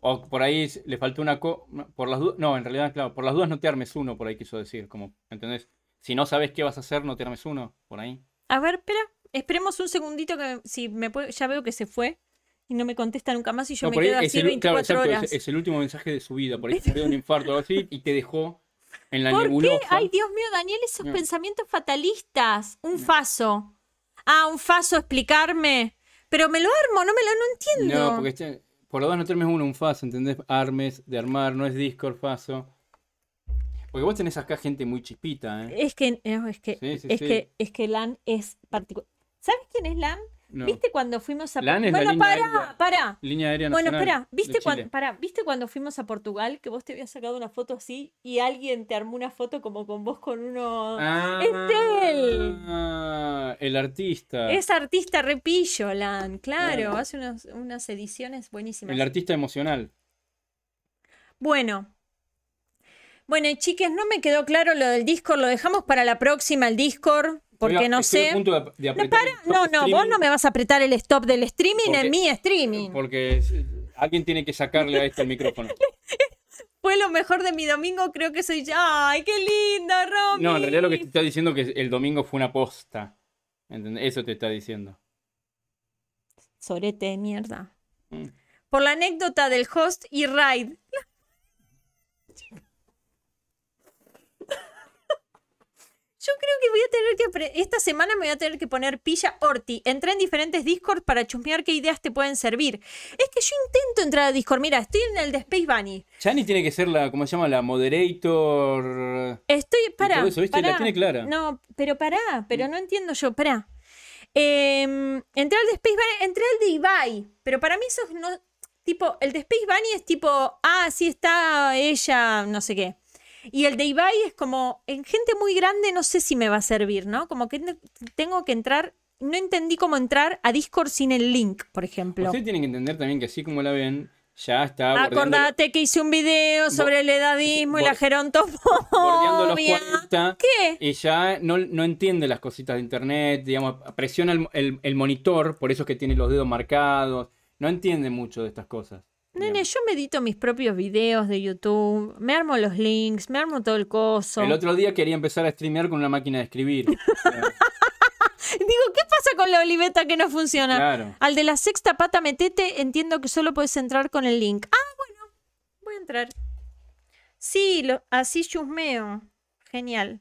O por ahí le faltó una Por las no, en realidad, claro, por las dudas no te armes uno, por ahí quiso decir. Como, ¿entendés? Si no sabes qué vas a hacer, no te armes uno, por ahí. A ver, espera. Esperemos un segundito que si me ya veo que se fue y no me contesta nunca más y yo me quedo así 24 claro, horas. Es, el último mensaje de su vida, por ahí te [laughs] dio un infarto o así y te dejó en la ¿Por Qué? Ay, Dios mío, Daniel, esos pensamientos fatalistas. Un faso. Ah, un faso, explicarme. Pero me lo armo, no me lo no entiendo. No, porque este, por lo menos no termes uno, un faso, ¿entendés? Armes, de armar, no es Discord, faso. Porque vos tenés acá gente muy chispita, ¿eh? Es que, es que, es, que es que LAN es particular. ¿Sabes quién es LAN? ¿Viste cuando fuimos a Portugal? Bueno, pará, línea aérea, Nacional bueno, ¿viste, cuando, ¿viste cuando fuimos a Portugal que vos te habías sacado una foto así y alguien te armó una foto como con vos con uno. Ah, ¡Es él! el artista. Es artista repillo, LAN, claro. Hace unas ediciones buenísimas. El artista emocional. Bueno, bueno, chiques, no me quedó claro lo del Discord, lo dejamos para la próxima, el Discord porque no sé. no, no, vos no me vas a apretar el stop del streaming en mi streaming. Porque eh, alguien tiene que sacarle a esto el micrófono. [laughs] Fue lo mejor de mi domingo, creo que soy yo. ¡Ay, qué lindo, Romy! No, en realidad lo que te está diciendo es que el domingo fue una posta. Eso te está diciendo. Sorete de mierda. Mm. Por la anécdota del host y Raid. [laughs] Yo creo que voy a tener que. Esta semana me voy a tener que poner pilla Orti. Entré en diferentes Discord para chusmear qué ideas te pueden servir. Es que yo intento entrar a Discord. Mira, estoy en el de Space Bunny. Yani tiene que ser la, ¿cómo se llama? La moderator. Estoy. para tiene clara. No, pero para pero mm. no entiendo yo. para em, entré al de Space Bunny, entré al de Ibai. Pero para mí eso no. Tipo, el de Space Bunny es tipo, ah, sí está ella, no sé qué. Y el de Ibai es como, en gente muy grande no sé si me va a servir, ¿no? Como que tengo que entrar, no entendí cómo entrar a Discord sin el link, por ejemplo. Ustedes tienen que entender también que así como la ven, ya está. Acordate que hice un video sobre el edadismo y la gerontofobia. Y ya no, entiende las cositas de internet, digamos, presiona el, el, el monitor, por eso es que tiene los dedos marcados. No entiende mucho de estas cosas. Nene, yo medito mis propios videos de YouTube, me armo los links, me armo todo el coso. El otro día quería empezar a streamear con una máquina de escribir. [laughs] Digo, ¿qué pasa con la oliveta que no funciona? Al de la sexta pata metete, entiendo que solo puedes entrar con el link. Ah, bueno, voy a entrar. Sí, así chusmeo. Genial.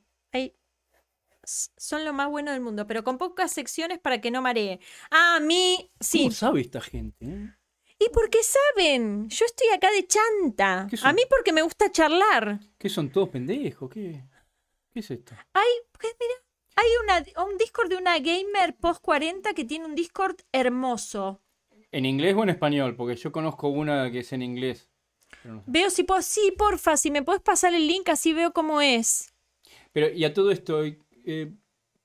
Son lo más bueno del mundo, pero con pocas secciones para que no maree. Ah, a mí, sí. ¿Cómo sabe esta gente? Eh? Y qué saben, yo estoy acá de chanta. A mí porque me gusta charlar. ¿Qué son todos pendejos? ¿Qué, es esto? Hay, mira, hay un Discord de una gamer post 40 que tiene un Discord hermoso. ¿En inglés o en español? Porque yo conozco una que es en inglés. Veo si puedo, sí, porfa, si me puedes pasar el link, así veo cómo es. Pero, y a todo esto, eh,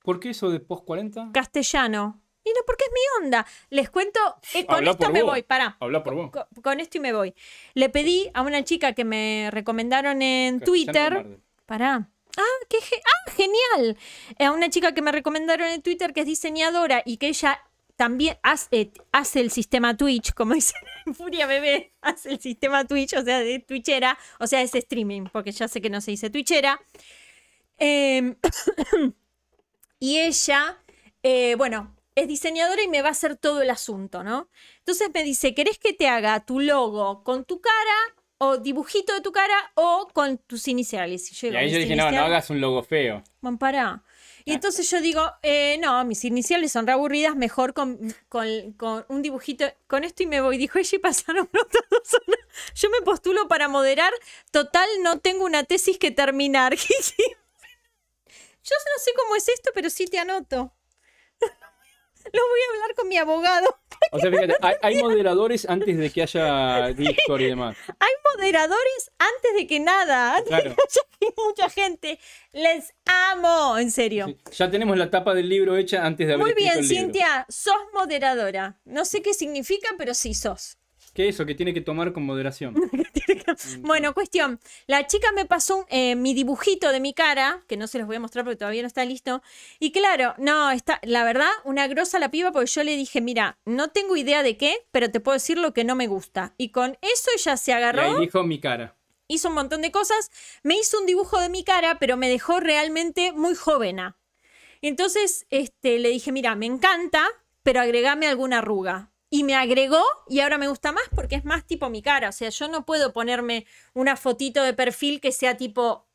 ¿por qué eso de post 40? Castellano porque es mi onda. Les cuento, eh, con esto me voy, para Habla por vos. Con, esto y me voy. Le pedí a una chica que me recomendaron en Twitter. para Ah, qué ah, genial. A una chica que me recomendaron en Twitter que es diseñadora y que ella también hace, eh, hace, el sistema Twitch, como [laughs] dice Furia Bebé, hace el sistema Twitch, o sea, de Twitchera, o sea, es streaming, porque ya sé que no se dice Twitchera. Em, [coughs] y ella, eh, bueno, es diseñadora y me va a hacer todo el asunto, ¿no? Entonces me dice, ¿querés que te haga tu logo con tu cara o dibujito de tu cara o con tus iniciales? Y, yo, dije, no, no hagas un logo feo. Y ah. entonces yo digo, eh, no, mis iniciales son reaburridas, aburridas, mejor con, un dibujito, con esto y me voy. Dijo ella y pasaron horas. Yo me postulo para moderar, total, no tengo una tesis que terminar. [laughs] yo no sé cómo es esto, pero sí te anoto. Lo voy a hablar con mi abogado. O sea, fíjate, hay, moderadores antes de que haya [laughs] Discord y demás. Hay moderadores antes de que nada. Hay [laughs] mucha gente. Les amo, en serio. Ya tenemos la tapa del libro hecha antes de haber Muy bien, Cintia, sos moderadora. No sé qué significa, pero sí sos eso, que tiene que tomar con moderación. [laughs] [laughs] bueno, cuestión. La chica me pasó eh, mi dibujito de mi cara, que no se los voy a mostrar porque todavía no está listo. Y claro, no, está, la verdad, una grosa la piba, porque yo le dije, mira, no tengo idea de qué, pero te puedo decir lo que no me gusta. Y con eso ella se agarró. Y dijo mi cara hizo un montón de cosas, me hizo un dibujo de mi cara, pero me dejó realmente muy joven. Entonces este, le dije, mira, me encanta, pero agregame alguna arruga y me agregó y ahora me gusta más porque es más tipo mi cara. O sea, yo no puedo ponerme una fotito de perfil que sea tipo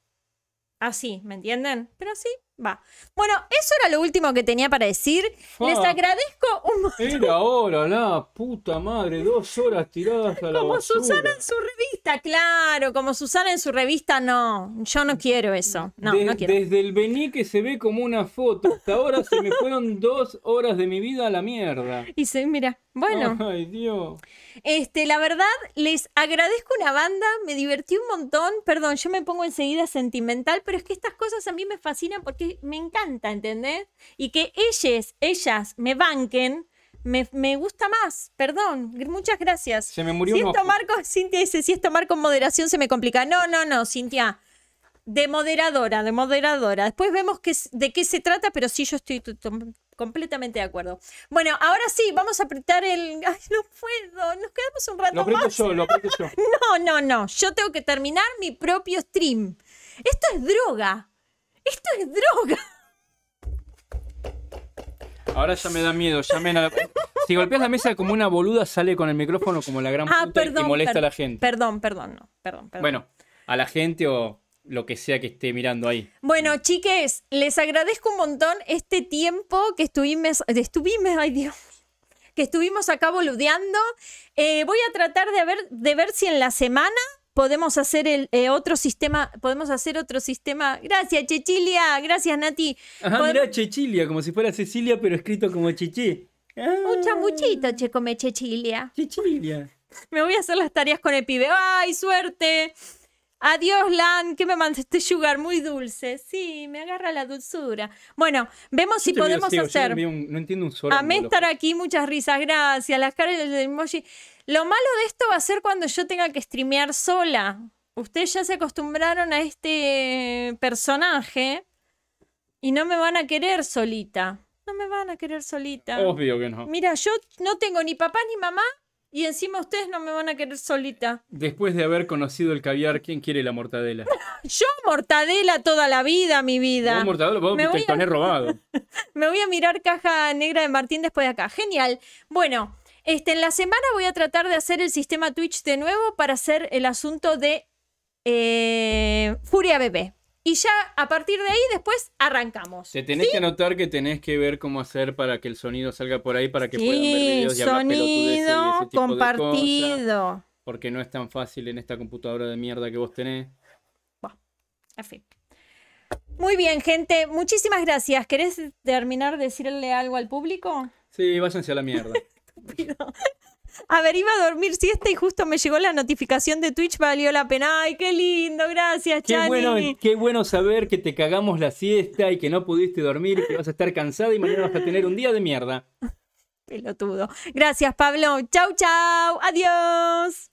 así, ¿me entienden? Pero sí, Va. Bueno, eso era lo último que tenía para decir. Les agradezco un montón. Era hora, la puta madre, dos horas tiradas a la Como Susana en su revista, claro, como Susana en su revista, no. Yo no quiero eso. No, no quiero. Desde el que se ve como una foto. Hasta ahora se me fueron [laughs] dos horas de mi vida a la mierda. Y se, mira, bueno. Ay, Dios. Este, la verdad, les agradezco una banda, me divertí un montón. Perdón, yo me pongo enseguida sentimental, pero es que estas cosas a mí me fascinan porque me encanta, ¿entendés? Y que ellas, ellas me banquen. Me, me, gusta más, perdón, muchas gracias. Se me murió si Marco, Cintia dice, si esto tomar con moderación se me complica. No, no, no, Cintia, de moderadora, de moderadora. Después vemos que, de qué se trata, pero sí, yo estoy completamente de acuerdo. Bueno, ahora sí, vamos a apretar el... [laughs] Ay, no puedo, nos quedamos un rato más. [laughs] No, no, no, yo tengo que terminar mi propio stream. Esto es droga. Esto es droga. Ahora ya me da miedo, Si golpeas la mesa como una boluda, sale con el micrófono como la gran ah, puta y molesta a la gente. Perdón, perdón, no, perdón, perdón. Bueno, a la gente o lo que sea que esté mirando ahí. Bueno, chiques, les agradezco un montón este tiempo que estuvimos, estuvimos, ay Dios, que estuvimos acá boludeando. Eh, voy a tratar de ver, de ver si en la semana podemos hacer el, eh, otro sistema, podemos hacer otro sistema. Gracias, Chechilia, gracias, Nati. Ajá, Chechilia, como si fuera Cecilia, pero escrito como Chichi. mucha ah. Un chamuchito, che, come Chechilia. Chechilia. Me voy a hacer las tareas con el pibe. ¡Ay, suerte! Adiós, Lan, que me mandaste este Sugar? muy dulce. Sí, me agarra la dulzura. Bueno, vemos si podemos hacer. no entiendo un solo. Amé estar aquí, muchas risas, gracias. Las caras del emoji. Lo malo de esto va a ser cuando yo tenga que streamear sola. Ustedes ya se acostumbraron a este personaje y no me van a querer solita. No me van a querer solita. Obvio que no. Mira, yo no tengo ni papá ni mamá y encima ustedes no me van a querer solita. Después de haber conocido el caviar, ¿quién quiere la mortadela? [laughs] Yo mortadela toda la vida, mi vida. mortadela, me voy a... robado. [laughs] me voy a mirar caja negra de Martín después de acá. Genial. Bueno, este, en la semana voy a tratar de hacer el sistema Twitch de nuevo para hacer el asunto de eh, Furia Bebé. Y ya a partir de ahí después arrancamos. Te tenés que anotar que tenés que ver cómo hacer para que el sonido salga por ahí para que puedan ver videos y sonido compartido. porque no es tan fácil en esta computadora de mierda que vos tenés. Bueno, en fin. Muy bien, gente. Muchísimas gracias. ¿Querés terminar de decirle algo al público? Sí, váyanse a la mierda. [laughs] A ver, iba a dormir siesta y justo me llegó la notificación de Twitch, valió la pena. Ay, qué lindo, gracias, qué Bueno, qué bueno saber que te cagamos la siesta y que no pudiste dormir y que vas a estar cansada y mañana vas a tener un día de mierda. [laughs] Pelotudo. Gracias, Pablo. Chau, chau. Adiós.